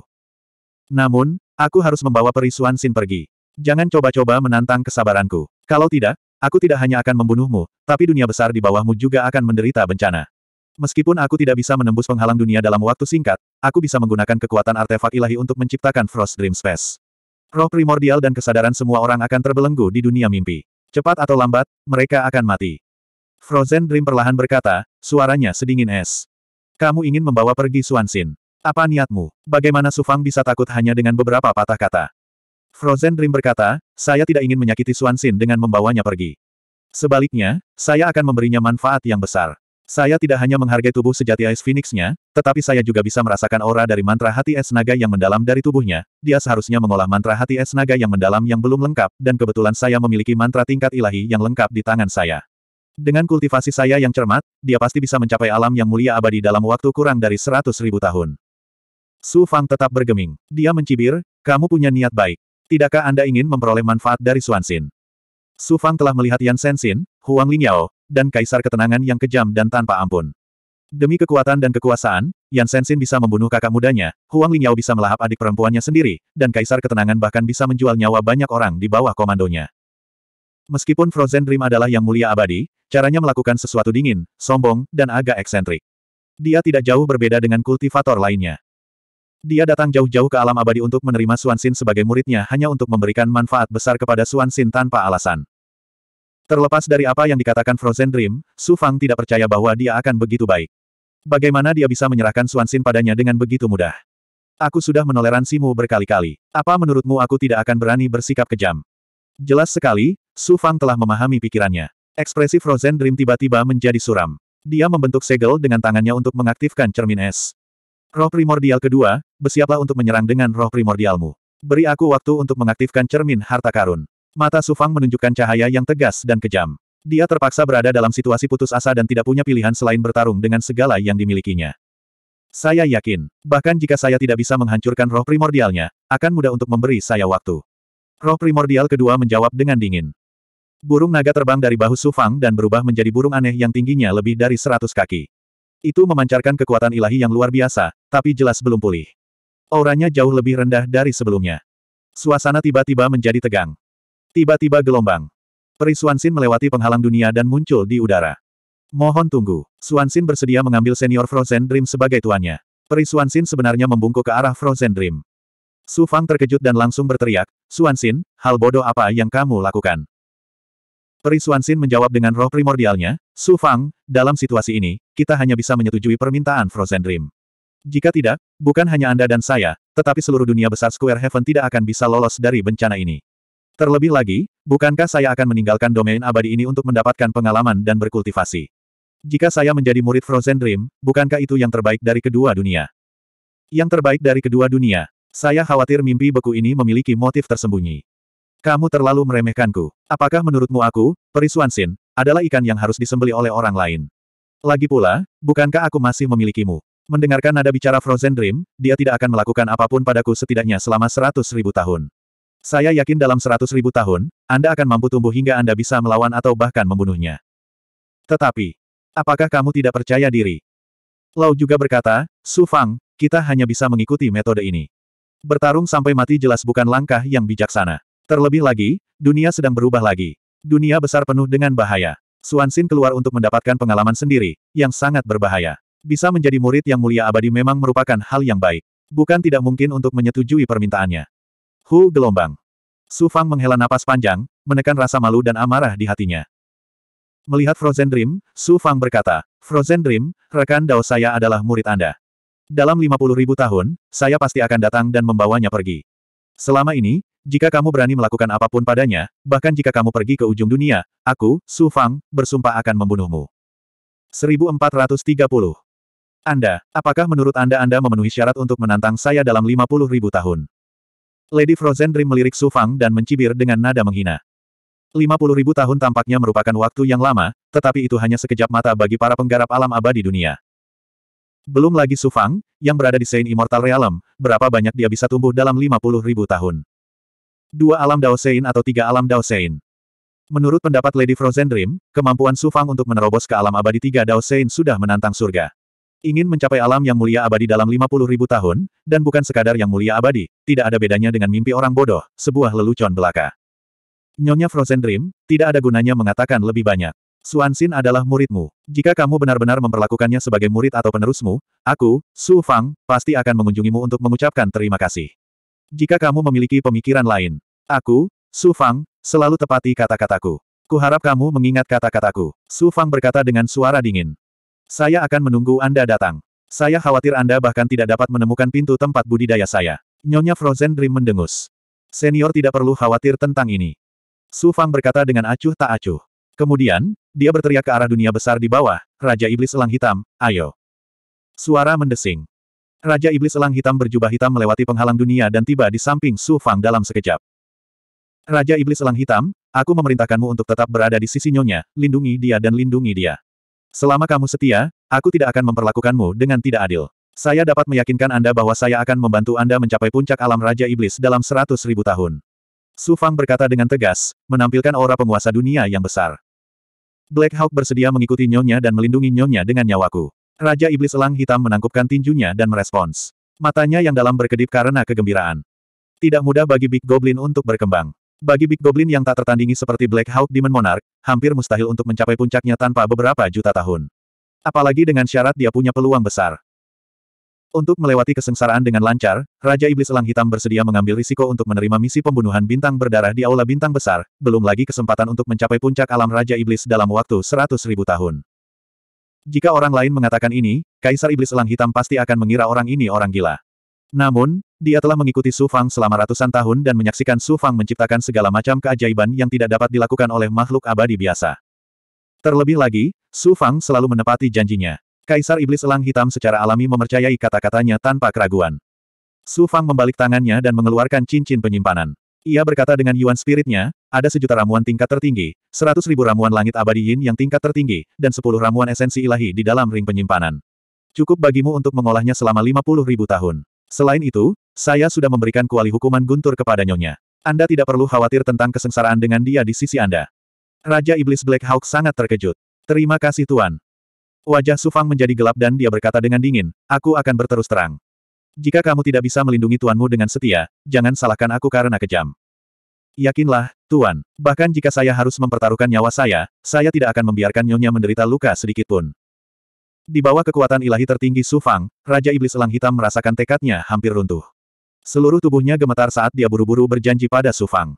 Namun, aku harus membawa perisuan Sin pergi. Jangan coba-coba menantang kesabaranku. Kalau tidak, aku tidak hanya akan membunuhmu, tapi dunia besar di bawahmu juga akan menderita bencana. Meskipun aku tidak bisa menembus penghalang dunia dalam waktu singkat, aku bisa menggunakan kekuatan artefak ilahi untuk menciptakan Frost Dream Space. Roh primordial dan kesadaran semua orang akan terbelenggu di dunia mimpi. Cepat atau lambat, mereka akan mati. Frozen Dream perlahan berkata, suaranya sedingin es. Kamu ingin membawa pergi Suansin. Apa niatmu? Bagaimana Sufang bisa takut hanya dengan beberapa patah kata? Frozen Dream berkata, saya tidak ingin menyakiti Suansin dengan membawanya pergi. Sebaliknya, saya akan memberinya manfaat yang besar. Saya tidak hanya menghargai tubuh sejati Ice Phoenix-nya, tetapi saya juga bisa merasakan aura dari mantra hati es naga yang mendalam dari tubuhnya. Dia seharusnya mengolah mantra hati es naga yang mendalam yang belum lengkap, dan kebetulan saya memiliki mantra tingkat ilahi yang lengkap di tangan saya. Dengan kultivasi saya yang cermat, dia pasti bisa mencapai alam yang mulia abadi dalam waktu kurang dari seratus ribu tahun. Su Fang tetap bergeming. Dia mencibir, kamu punya niat baik. Tidakkah Anda ingin memperoleh manfaat dari Xin? Su Fang telah melihat Yan Sensin, Huang Lingyao, dan kaisar ketenangan yang kejam dan tanpa ampun. Demi kekuatan dan kekuasaan, Yan Sensin bisa membunuh kakak mudanya, Huang Lingyao bisa melahap adik perempuannya sendiri, dan kaisar ketenangan bahkan bisa menjual nyawa banyak orang di bawah komandonya. Meskipun Frozen Dream adalah yang mulia abadi, caranya melakukan sesuatu dingin, sombong, dan agak eksentrik. Dia tidak jauh berbeda dengan kultivator lainnya. Dia datang jauh-jauh ke alam abadi untuk menerima Suan Xin sebagai muridnya hanya untuk memberikan manfaat besar kepada Suan Xin tanpa alasan. Terlepas dari apa yang dikatakan Frozen Dream, Su Fang tidak percaya bahwa dia akan begitu baik. Bagaimana dia bisa menyerahkan Xin padanya dengan begitu mudah? Aku sudah menoleransimu berkali-kali. Apa menurutmu aku tidak akan berani bersikap kejam? Jelas sekali, Su Fang telah memahami pikirannya. Ekspresi Frozen Dream tiba-tiba menjadi suram. Dia membentuk segel dengan tangannya untuk mengaktifkan cermin es. Roh primordial kedua, bersiaplah untuk menyerang dengan roh primordialmu. Beri aku waktu untuk mengaktifkan cermin harta karun. Mata Sufang menunjukkan cahaya yang tegas dan kejam. Dia terpaksa berada dalam situasi putus asa dan tidak punya pilihan selain bertarung dengan segala yang dimilikinya. Saya yakin, bahkan jika saya tidak bisa menghancurkan roh primordialnya, akan mudah untuk memberi saya waktu. Roh primordial kedua menjawab dengan dingin. Burung naga terbang dari bahu Sufang dan berubah menjadi burung aneh yang tingginya lebih dari seratus kaki. Itu memancarkan kekuatan ilahi yang luar biasa, tapi jelas belum pulih. Auranya jauh lebih rendah dari sebelumnya. Suasana tiba-tiba menjadi tegang. Tiba-tiba gelombang. Peri Suansin melewati penghalang dunia dan muncul di udara. Mohon tunggu. Suansin bersedia mengambil senior Frozen Dream sebagai tuannya. Peri Suansin sebenarnya membungkuk ke arah Frozen Dream. Su Fang terkejut dan langsung berteriak, Suansin, hal bodoh apa yang kamu lakukan? Peri Suansin menjawab dengan roh primordialnya, Su Fang, dalam situasi ini, kita hanya bisa menyetujui permintaan Frozen Dream. Jika tidak, bukan hanya Anda dan saya, tetapi seluruh dunia besar Square Heaven tidak akan bisa lolos dari bencana ini. Terlebih lagi, bukankah saya akan meninggalkan domain abadi ini untuk mendapatkan pengalaman dan berkultivasi? Jika saya menjadi murid Frozen Dream, bukankah itu yang terbaik dari kedua dunia? Yang terbaik dari kedua dunia. Saya khawatir mimpi beku ini memiliki motif tersembunyi. Kamu terlalu meremehkanku. Apakah menurutmu aku, Perisuan Sin, adalah ikan yang harus disembeli oleh orang lain? Lagi pula, bukankah aku masih memilikimu? Mendengarkan nada bicara Frozen Dream, dia tidak akan melakukan apapun padaku setidaknya selama seratus ribu tahun. Saya yakin dalam seratus ribu tahun, Anda akan mampu tumbuh hingga Anda bisa melawan atau bahkan membunuhnya. Tetapi, apakah kamu tidak percaya diri? Lau juga berkata, Su Fang, kita hanya bisa mengikuti metode ini. Bertarung sampai mati jelas bukan langkah yang bijaksana. Terlebih lagi, dunia sedang berubah lagi. Dunia besar penuh dengan bahaya. Suan Xin keluar untuk mendapatkan pengalaman sendiri, yang sangat berbahaya. Bisa menjadi murid yang mulia abadi memang merupakan hal yang baik. Bukan tidak mungkin untuk menyetujui permintaannya. Hu gelombang. Su Fang menghela napas panjang, menekan rasa malu dan amarah di hatinya. Melihat Frozen Dream, Su Fang berkata, Frozen Dream, rekan Dao saya adalah murid Anda. Dalam 50 ribu tahun, saya pasti akan datang dan membawanya pergi. Selama ini, jika kamu berani melakukan apapun padanya, bahkan jika kamu pergi ke ujung dunia, aku, Su Fang, bersumpah akan membunuhmu. 1430. Anda, apakah menurut Anda Anda memenuhi syarat untuk menantang saya dalam 50 ribu tahun? Lady Frozen Dream melirik Su Fang dan mencibir dengan nada menghina. 50 ribu tahun tampaknya merupakan waktu yang lama, tetapi itu hanya sekejap mata bagi para penggarap alam abadi dunia. Belum lagi Su Fang, yang berada di Saint Immortal Realm, berapa banyak dia bisa tumbuh dalam 50 ribu tahun. Dua alam Dao Sein atau tiga alam Dao Sein. Menurut pendapat Lady Frozen Dream, kemampuan Su Fang untuk menerobos ke alam abadi tiga Dao Sein sudah menantang surga ingin mencapai alam yang mulia abadi dalam 50 ribu tahun, dan bukan sekadar yang mulia abadi, tidak ada bedanya dengan mimpi orang bodoh, sebuah lelucon belaka. Nyonya Frozen Dream, tidak ada gunanya mengatakan lebih banyak. Suansin adalah muridmu. Jika kamu benar-benar memperlakukannya sebagai murid atau penerusmu, aku, Su Fang, pasti akan mengunjungimu untuk mengucapkan terima kasih. Jika kamu memiliki pemikiran lain, aku, Su Fang, selalu tepati kata-kataku. Kuharap kamu mengingat kata-kataku. Su Fang berkata dengan suara dingin. Saya akan menunggu Anda datang. Saya khawatir Anda bahkan tidak dapat menemukan pintu tempat budidaya saya. Nyonya Frozen Dream mendengus. Senior tidak perlu khawatir tentang ini. Su Fang berkata dengan acuh tak acuh. Kemudian, dia berteriak ke arah dunia besar di bawah, Raja Iblis Elang Hitam, ayo. Suara mendesing. Raja Iblis Elang Hitam berjubah hitam melewati penghalang dunia dan tiba di samping Su Fang dalam sekejap. Raja Iblis Elang Hitam, aku memerintahkanmu untuk tetap berada di sisi nyonya, lindungi dia dan lindungi dia. Selama kamu setia, aku tidak akan memperlakukanmu dengan tidak adil. Saya dapat meyakinkan Anda bahwa saya akan membantu Anda mencapai puncak alam Raja Iblis dalam seratus ribu tahun. Su Fang berkata dengan tegas, menampilkan aura penguasa dunia yang besar. Black Hawk bersedia mengikuti nyonya dan melindungi nyonya dengan nyawaku. Raja Iblis Elang Hitam menangkupkan tinjunya dan merespons. Matanya yang dalam berkedip karena kegembiraan. Tidak mudah bagi Big Goblin untuk berkembang. Bagi Big Goblin yang tak tertandingi seperti Black Hawk Demon Monarch, hampir mustahil untuk mencapai puncaknya tanpa beberapa juta tahun. Apalagi dengan syarat dia punya peluang besar. Untuk melewati kesengsaraan dengan lancar, Raja Iblis Elang Hitam bersedia mengambil risiko untuk menerima misi pembunuhan bintang berdarah di Aula Bintang Besar, belum lagi kesempatan untuk mencapai puncak alam Raja Iblis dalam waktu 100.000 tahun. Jika orang lain mengatakan ini, Kaisar Iblis Elang Hitam pasti akan mengira orang ini orang gila. Namun, dia telah mengikuti Su Fang selama ratusan tahun dan menyaksikan Su Fang menciptakan segala macam keajaiban yang tidak dapat dilakukan oleh makhluk abadi biasa. Terlebih lagi, Su Fang selalu menepati janjinya. Kaisar Iblis Elang Hitam secara alami memercayai kata-katanya tanpa keraguan. Su Fang membalik tangannya dan mengeluarkan cincin penyimpanan. Ia berkata dengan yuan spiritnya, ada sejuta ramuan tingkat tertinggi, seratus ribu ramuan langit abadi yin yang tingkat tertinggi, dan sepuluh ramuan esensi ilahi di dalam ring penyimpanan. Cukup bagimu untuk mengolahnya selama lima puluh ribu tahun. Selain itu, saya sudah memberikan kuali hukuman guntur kepada nyonya. Anda tidak perlu khawatir tentang kesengsaraan dengan dia di sisi Anda. Raja Iblis Black Hawk sangat terkejut. Terima kasih Tuan. Wajah Sufang menjadi gelap dan dia berkata dengan dingin, aku akan berterus terang. Jika kamu tidak bisa melindungi tuanmu dengan setia, jangan salahkan aku karena kejam. Yakinlah, Tuan, bahkan jika saya harus mempertaruhkan nyawa saya, saya tidak akan membiarkan nyonya menderita luka sedikitpun. Di bawah kekuatan ilahi tertinggi Sufang, Raja Iblis Elang Hitam merasakan tekadnya hampir runtuh. Seluruh tubuhnya gemetar saat dia buru-buru berjanji pada Su Fang.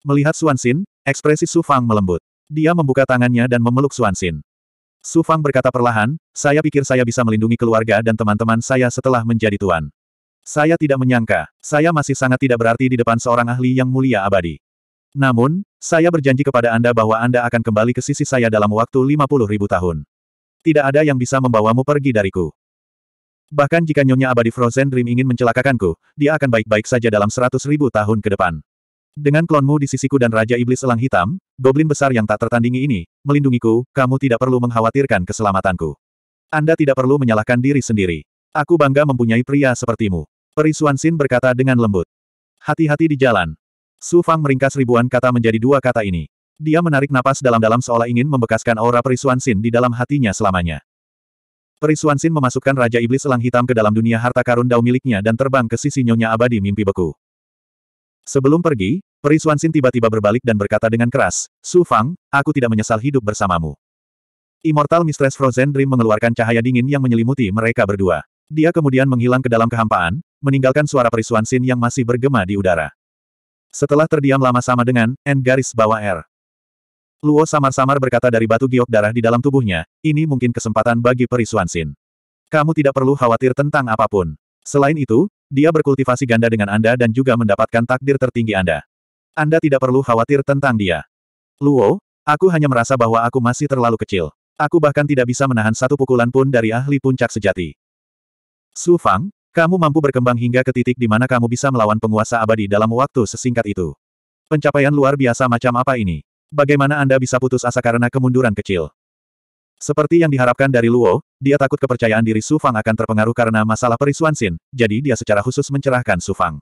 Melihat Xin, ekspresi Su Fang melembut. Dia membuka tangannya dan memeluk Xin. Su Fang berkata perlahan, saya pikir saya bisa melindungi keluarga dan teman-teman saya setelah menjadi tuan. Saya tidak menyangka, saya masih sangat tidak berarti di depan seorang ahli yang mulia abadi. Namun, saya berjanji kepada Anda bahwa Anda akan kembali ke sisi saya dalam waktu 50 ribu tahun. Tidak ada yang bisa membawamu pergi dariku. Bahkan jika Nyonya Abadi Frozen Dream ingin mencelakakanku, dia akan baik-baik saja dalam seratus ribu tahun ke depan. Dengan klonmu di sisiku dan Raja Iblis Elang Hitam, goblin besar yang tak tertandingi ini, melindungiku, kamu tidak perlu mengkhawatirkan keselamatanku. Anda tidak perlu menyalahkan diri sendiri. Aku bangga mempunyai pria sepertimu. Peri Suansin berkata dengan lembut. Hati-hati di jalan. Su Fang meringkas ribuan kata menjadi dua kata ini. Dia menarik napas dalam-dalam seolah ingin membekaskan aura Peri Suansin di dalam hatinya selamanya. Perisuan Sin memasukkan Raja Iblis Selang Hitam ke dalam dunia harta karun dao miliknya dan terbang ke sisi Nyonya Abadi Mimpi Beku. Sebelum pergi, Perisuan Sin tiba-tiba berbalik dan berkata dengan keras, Su Fang, aku tidak menyesal hidup bersamamu. Immortal Mistress Frozen Dream mengeluarkan cahaya dingin yang menyelimuti mereka berdua. Dia kemudian menghilang ke dalam kehampaan, meninggalkan suara Perisuan Sin yang masih bergema di udara. Setelah terdiam lama sama dengan, N garis bawah R. Luo samar-samar berkata dari batu giok darah di dalam tubuhnya, ini mungkin kesempatan bagi perisuan Sin. Kamu tidak perlu khawatir tentang apapun. Selain itu, dia berkultivasi ganda dengan Anda dan juga mendapatkan takdir tertinggi Anda. Anda tidak perlu khawatir tentang dia. Luo, aku hanya merasa bahwa aku masih terlalu kecil. Aku bahkan tidak bisa menahan satu pukulan pun dari ahli puncak sejati. Su Fang, kamu mampu berkembang hingga ke titik di mana kamu bisa melawan penguasa abadi dalam waktu sesingkat itu. Pencapaian luar biasa macam apa ini? Bagaimana Anda bisa putus asa karena kemunduran kecil? Seperti yang diharapkan dari Luo, dia takut kepercayaan diri Su Fang akan terpengaruh karena masalah perisuan Xin. jadi dia secara khusus mencerahkan Su Fang.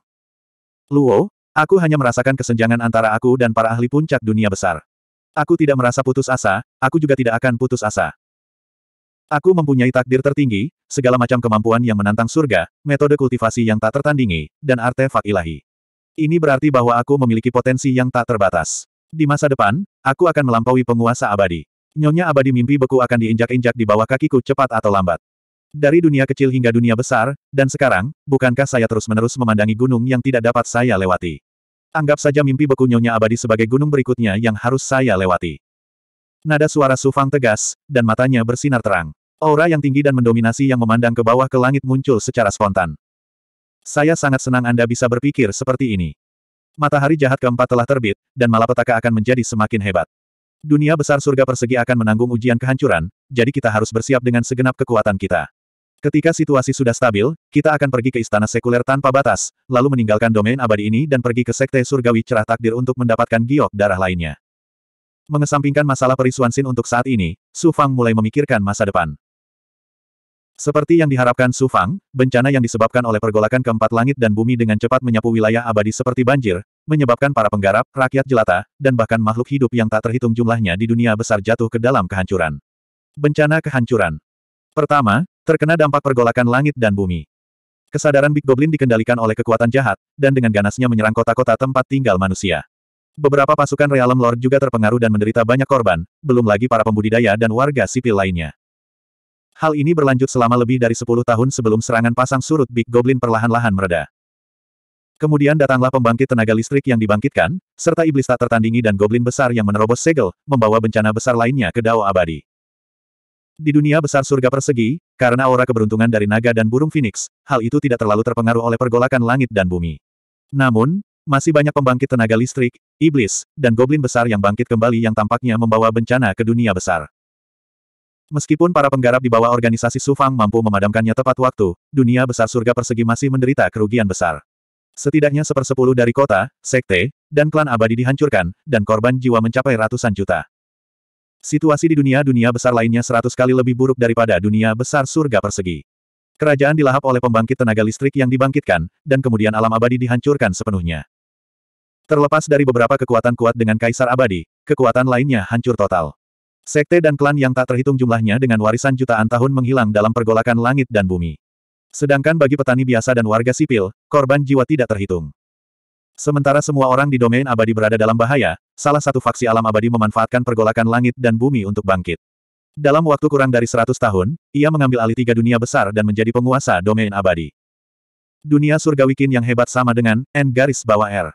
Luo, aku hanya merasakan kesenjangan antara aku dan para ahli puncak dunia besar. Aku tidak merasa putus asa, aku juga tidak akan putus asa. Aku mempunyai takdir tertinggi, segala macam kemampuan yang menantang surga, metode kultivasi yang tak tertandingi, dan artefak ilahi. Ini berarti bahwa aku memiliki potensi yang tak terbatas. Di masa depan, aku akan melampaui penguasa abadi. Nyonya abadi mimpi beku akan diinjak-injak di bawah kakiku cepat atau lambat. Dari dunia kecil hingga dunia besar, dan sekarang, bukankah saya terus-menerus memandangi gunung yang tidak dapat saya lewati? Anggap saja mimpi beku Nyonya abadi sebagai gunung berikutnya yang harus saya lewati. Nada suara Sufang tegas, dan matanya bersinar terang. Aura yang tinggi dan mendominasi yang memandang ke bawah ke langit muncul secara spontan. Saya sangat senang Anda bisa berpikir seperti ini. Matahari jahat keempat telah terbit, dan malapetaka akan menjadi semakin hebat. Dunia besar surga persegi akan menanggung ujian kehancuran, jadi kita harus bersiap dengan segenap kekuatan kita. Ketika situasi sudah stabil, kita akan pergi ke istana sekuler tanpa batas, lalu meninggalkan domain abadi ini dan pergi ke sekte surgawi cerah takdir untuk mendapatkan giok darah lainnya. Mengesampingkan masalah perisuan Sin untuk saat ini, Su Fang mulai memikirkan masa depan. Seperti yang diharapkan Su Fang, bencana yang disebabkan oleh pergolakan keempat langit dan bumi dengan cepat menyapu wilayah abadi seperti banjir, menyebabkan para penggarap, rakyat jelata, dan bahkan makhluk hidup yang tak terhitung jumlahnya di dunia besar jatuh ke dalam kehancuran. Bencana kehancuran. Pertama, terkena dampak pergolakan langit dan bumi. Kesadaran Big Goblin dikendalikan oleh kekuatan jahat, dan dengan ganasnya menyerang kota-kota tempat tinggal manusia. Beberapa pasukan Realm Lord juga terpengaruh dan menderita banyak korban, belum lagi para pembudidaya dan warga sipil lainnya. Hal ini berlanjut selama lebih dari 10 tahun sebelum serangan pasang surut Big Goblin perlahan-lahan mereda. Kemudian datanglah pembangkit tenaga listrik yang dibangkitkan, serta iblis tak tertandingi dan goblin besar yang menerobos segel, membawa bencana besar lainnya ke Dao Abadi. Di dunia besar surga persegi, karena aura keberuntungan dari naga dan burung phoenix, hal itu tidak terlalu terpengaruh oleh pergolakan langit dan bumi. Namun, masih banyak pembangkit tenaga listrik, iblis, dan goblin besar yang bangkit kembali yang tampaknya membawa bencana ke dunia besar. Meskipun para penggarap di bawah organisasi Sufang mampu memadamkannya tepat waktu, dunia besar surga persegi masih menderita kerugian besar. Setidaknya sepersepuluh dari kota, sekte, dan klan abadi dihancurkan, dan korban jiwa mencapai ratusan juta. Situasi di dunia-dunia besar lainnya seratus kali lebih buruk daripada dunia besar surga persegi. Kerajaan dilahap oleh pembangkit tenaga listrik yang dibangkitkan, dan kemudian alam abadi dihancurkan sepenuhnya. Terlepas dari beberapa kekuatan kuat dengan kaisar abadi, kekuatan lainnya hancur total. Sekte dan klan yang tak terhitung jumlahnya dengan warisan jutaan tahun menghilang dalam pergolakan langit dan bumi. Sedangkan bagi petani biasa dan warga sipil, korban jiwa tidak terhitung. Sementara semua orang di domain abadi berada dalam bahaya, salah satu faksi alam abadi memanfaatkan pergolakan langit dan bumi untuk bangkit. Dalam waktu kurang dari 100 tahun, ia mengambil alih tiga dunia besar dan menjadi penguasa domain abadi. Dunia surgawikin yang hebat sama dengan N garis bawah R.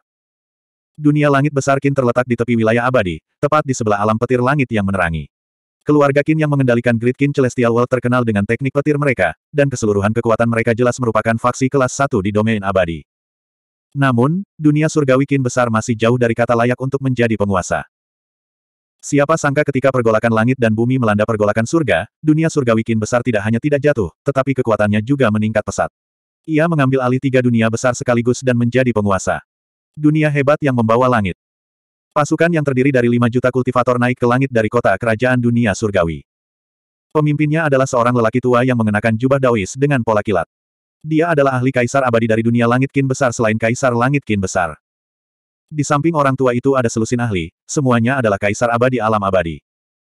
Dunia langit besar Qin terletak di tepi wilayah abadi, tepat di sebelah alam petir langit yang menerangi. Keluarga Qin yang mengendalikan Grid Qin Celestial World terkenal dengan teknik petir mereka, dan keseluruhan kekuatan mereka jelas merupakan faksi kelas 1 di domain abadi. Namun, dunia surgawi Qin besar masih jauh dari kata layak untuk menjadi penguasa. Siapa sangka ketika pergolakan langit dan bumi melanda pergolakan surga, dunia surgawi Qin besar tidak hanya tidak jatuh, tetapi kekuatannya juga meningkat pesat. Ia mengambil alih tiga dunia besar sekaligus dan menjadi penguasa. Dunia hebat yang membawa langit. Pasukan yang terdiri dari 5 juta kultivator naik ke langit dari kota kerajaan dunia surgawi. Pemimpinnya adalah seorang lelaki tua yang mengenakan jubah daois dengan pola kilat. Dia adalah ahli kaisar abadi dari dunia langit kin besar selain kaisar langit kin besar. Di samping orang tua itu ada selusin ahli, semuanya adalah kaisar abadi alam abadi.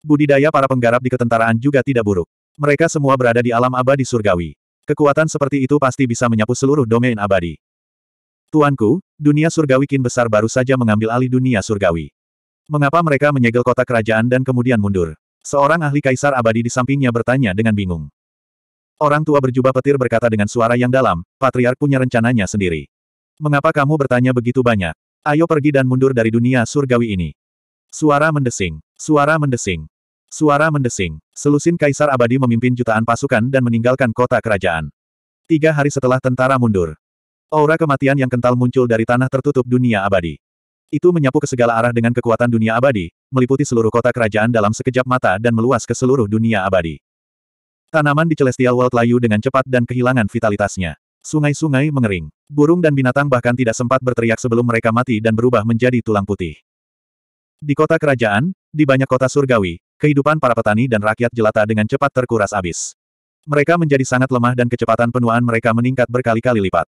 Budidaya para penggarap di ketentaraan juga tidak buruk. Mereka semua berada di alam abadi surgawi. Kekuatan seperti itu pasti bisa menyapu seluruh domain abadi. Tuanku, dunia surgawi kin besar baru saja mengambil alih dunia surgawi. Mengapa mereka menyegel kota kerajaan dan kemudian mundur? Seorang ahli kaisar abadi di sampingnya bertanya dengan bingung. Orang tua berjubah petir berkata dengan suara yang dalam, Patriark punya rencananya sendiri. Mengapa kamu bertanya begitu banyak? Ayo pergi dan mundur dari dunia surgawi ini. Suara mendesing. Suara mendesing. Suara mendesing. Selusin Kaisar Abadi memimpin jutaan pasukan dan meninggalkan kota kerajaan. Tiga hari setelah tentara mundur, Aura kematian yang kental muncul dari tanah tertutup dunia abadi. Itu menyapu ke segala arah dengan kekuatan dunia abadi, meliputi seluruh kota kerajaan dalam sekejap mata dan meluas ke seluruh dunia abadi. Tanaman di Celestial World layu dengan cepat dan kehilangan vitalitasnya. Sungai-sungai mengering. Burung dan binatang bahkan tidak sempat berteriak sebelum mereka mati dan berubah menjadi tulang putih. Di kota kerajaan, di banyak kota surgawi, kehidupan para petani dan rakyat jelata dengan cepat terkuras abis. Mereka menjadi sangat lemah dan kecepatan penuaan mereka meningkat berkali-kali lipat.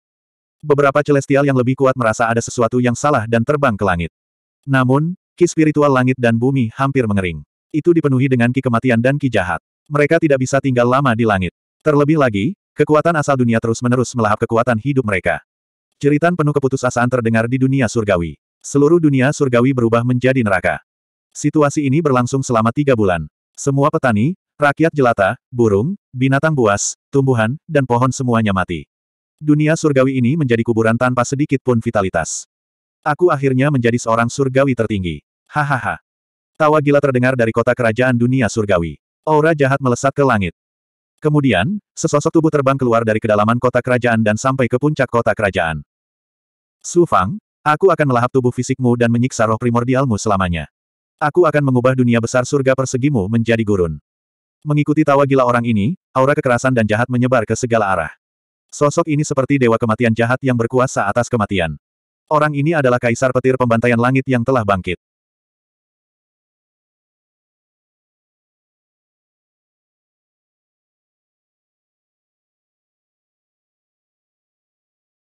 Beberapa celestial yang lebih kuat merasa ada sesuatu yang salah dan terbang ke langit. Namun, ki spiritual langit dan bumi hampir mengering. Itu dipenuhi dengan ki kematian dan ki jahat. Mereka tidak bisa tinggal lama di langit. Terlebih lagi, kekuatan asal dunia terus-menerus melahap kekuatan hidup mereka. Ceritan penuh keputusasaan terdengar di dunia surgawi. Seluruh dunia surgawi berubah menjadi neraka. Situasi ini berlangsung selama tiga bulan. Semua petani, rakyat jelata, burung, binatang buas, tumbuhan, dan pohon semuanya mati. Dunia surgawi ini menjadi kuburan tanpa sedikit pun vitalitas. Aku akhirnya menjadi seorang surgawi tertinggi. Hahaha. Tawa gila terdengar dari kota kerajaan dunia surgawi. Aura jahat melesat ke langit. Kemudian, sesosok tubuh terbang keluar dari kedalaman kota kerajaan dan sampai ke puncak kota kerajaan. Su Fang, aku akan melahap tubuh fisikmu dan menyiksa roh primordialmu selamanya. Aku akan mengubah dunia besar surga persegimu menjadi gurun. Mengikuti tawa gila orang ini, aura kekerasan dan jahat menyebar ke segala arah. Sosok ini seperti dewa kematian jahat yang berkuasa atas kematian. Orang ini adalah kaisar petir pembantaian langit yang telah bangkit.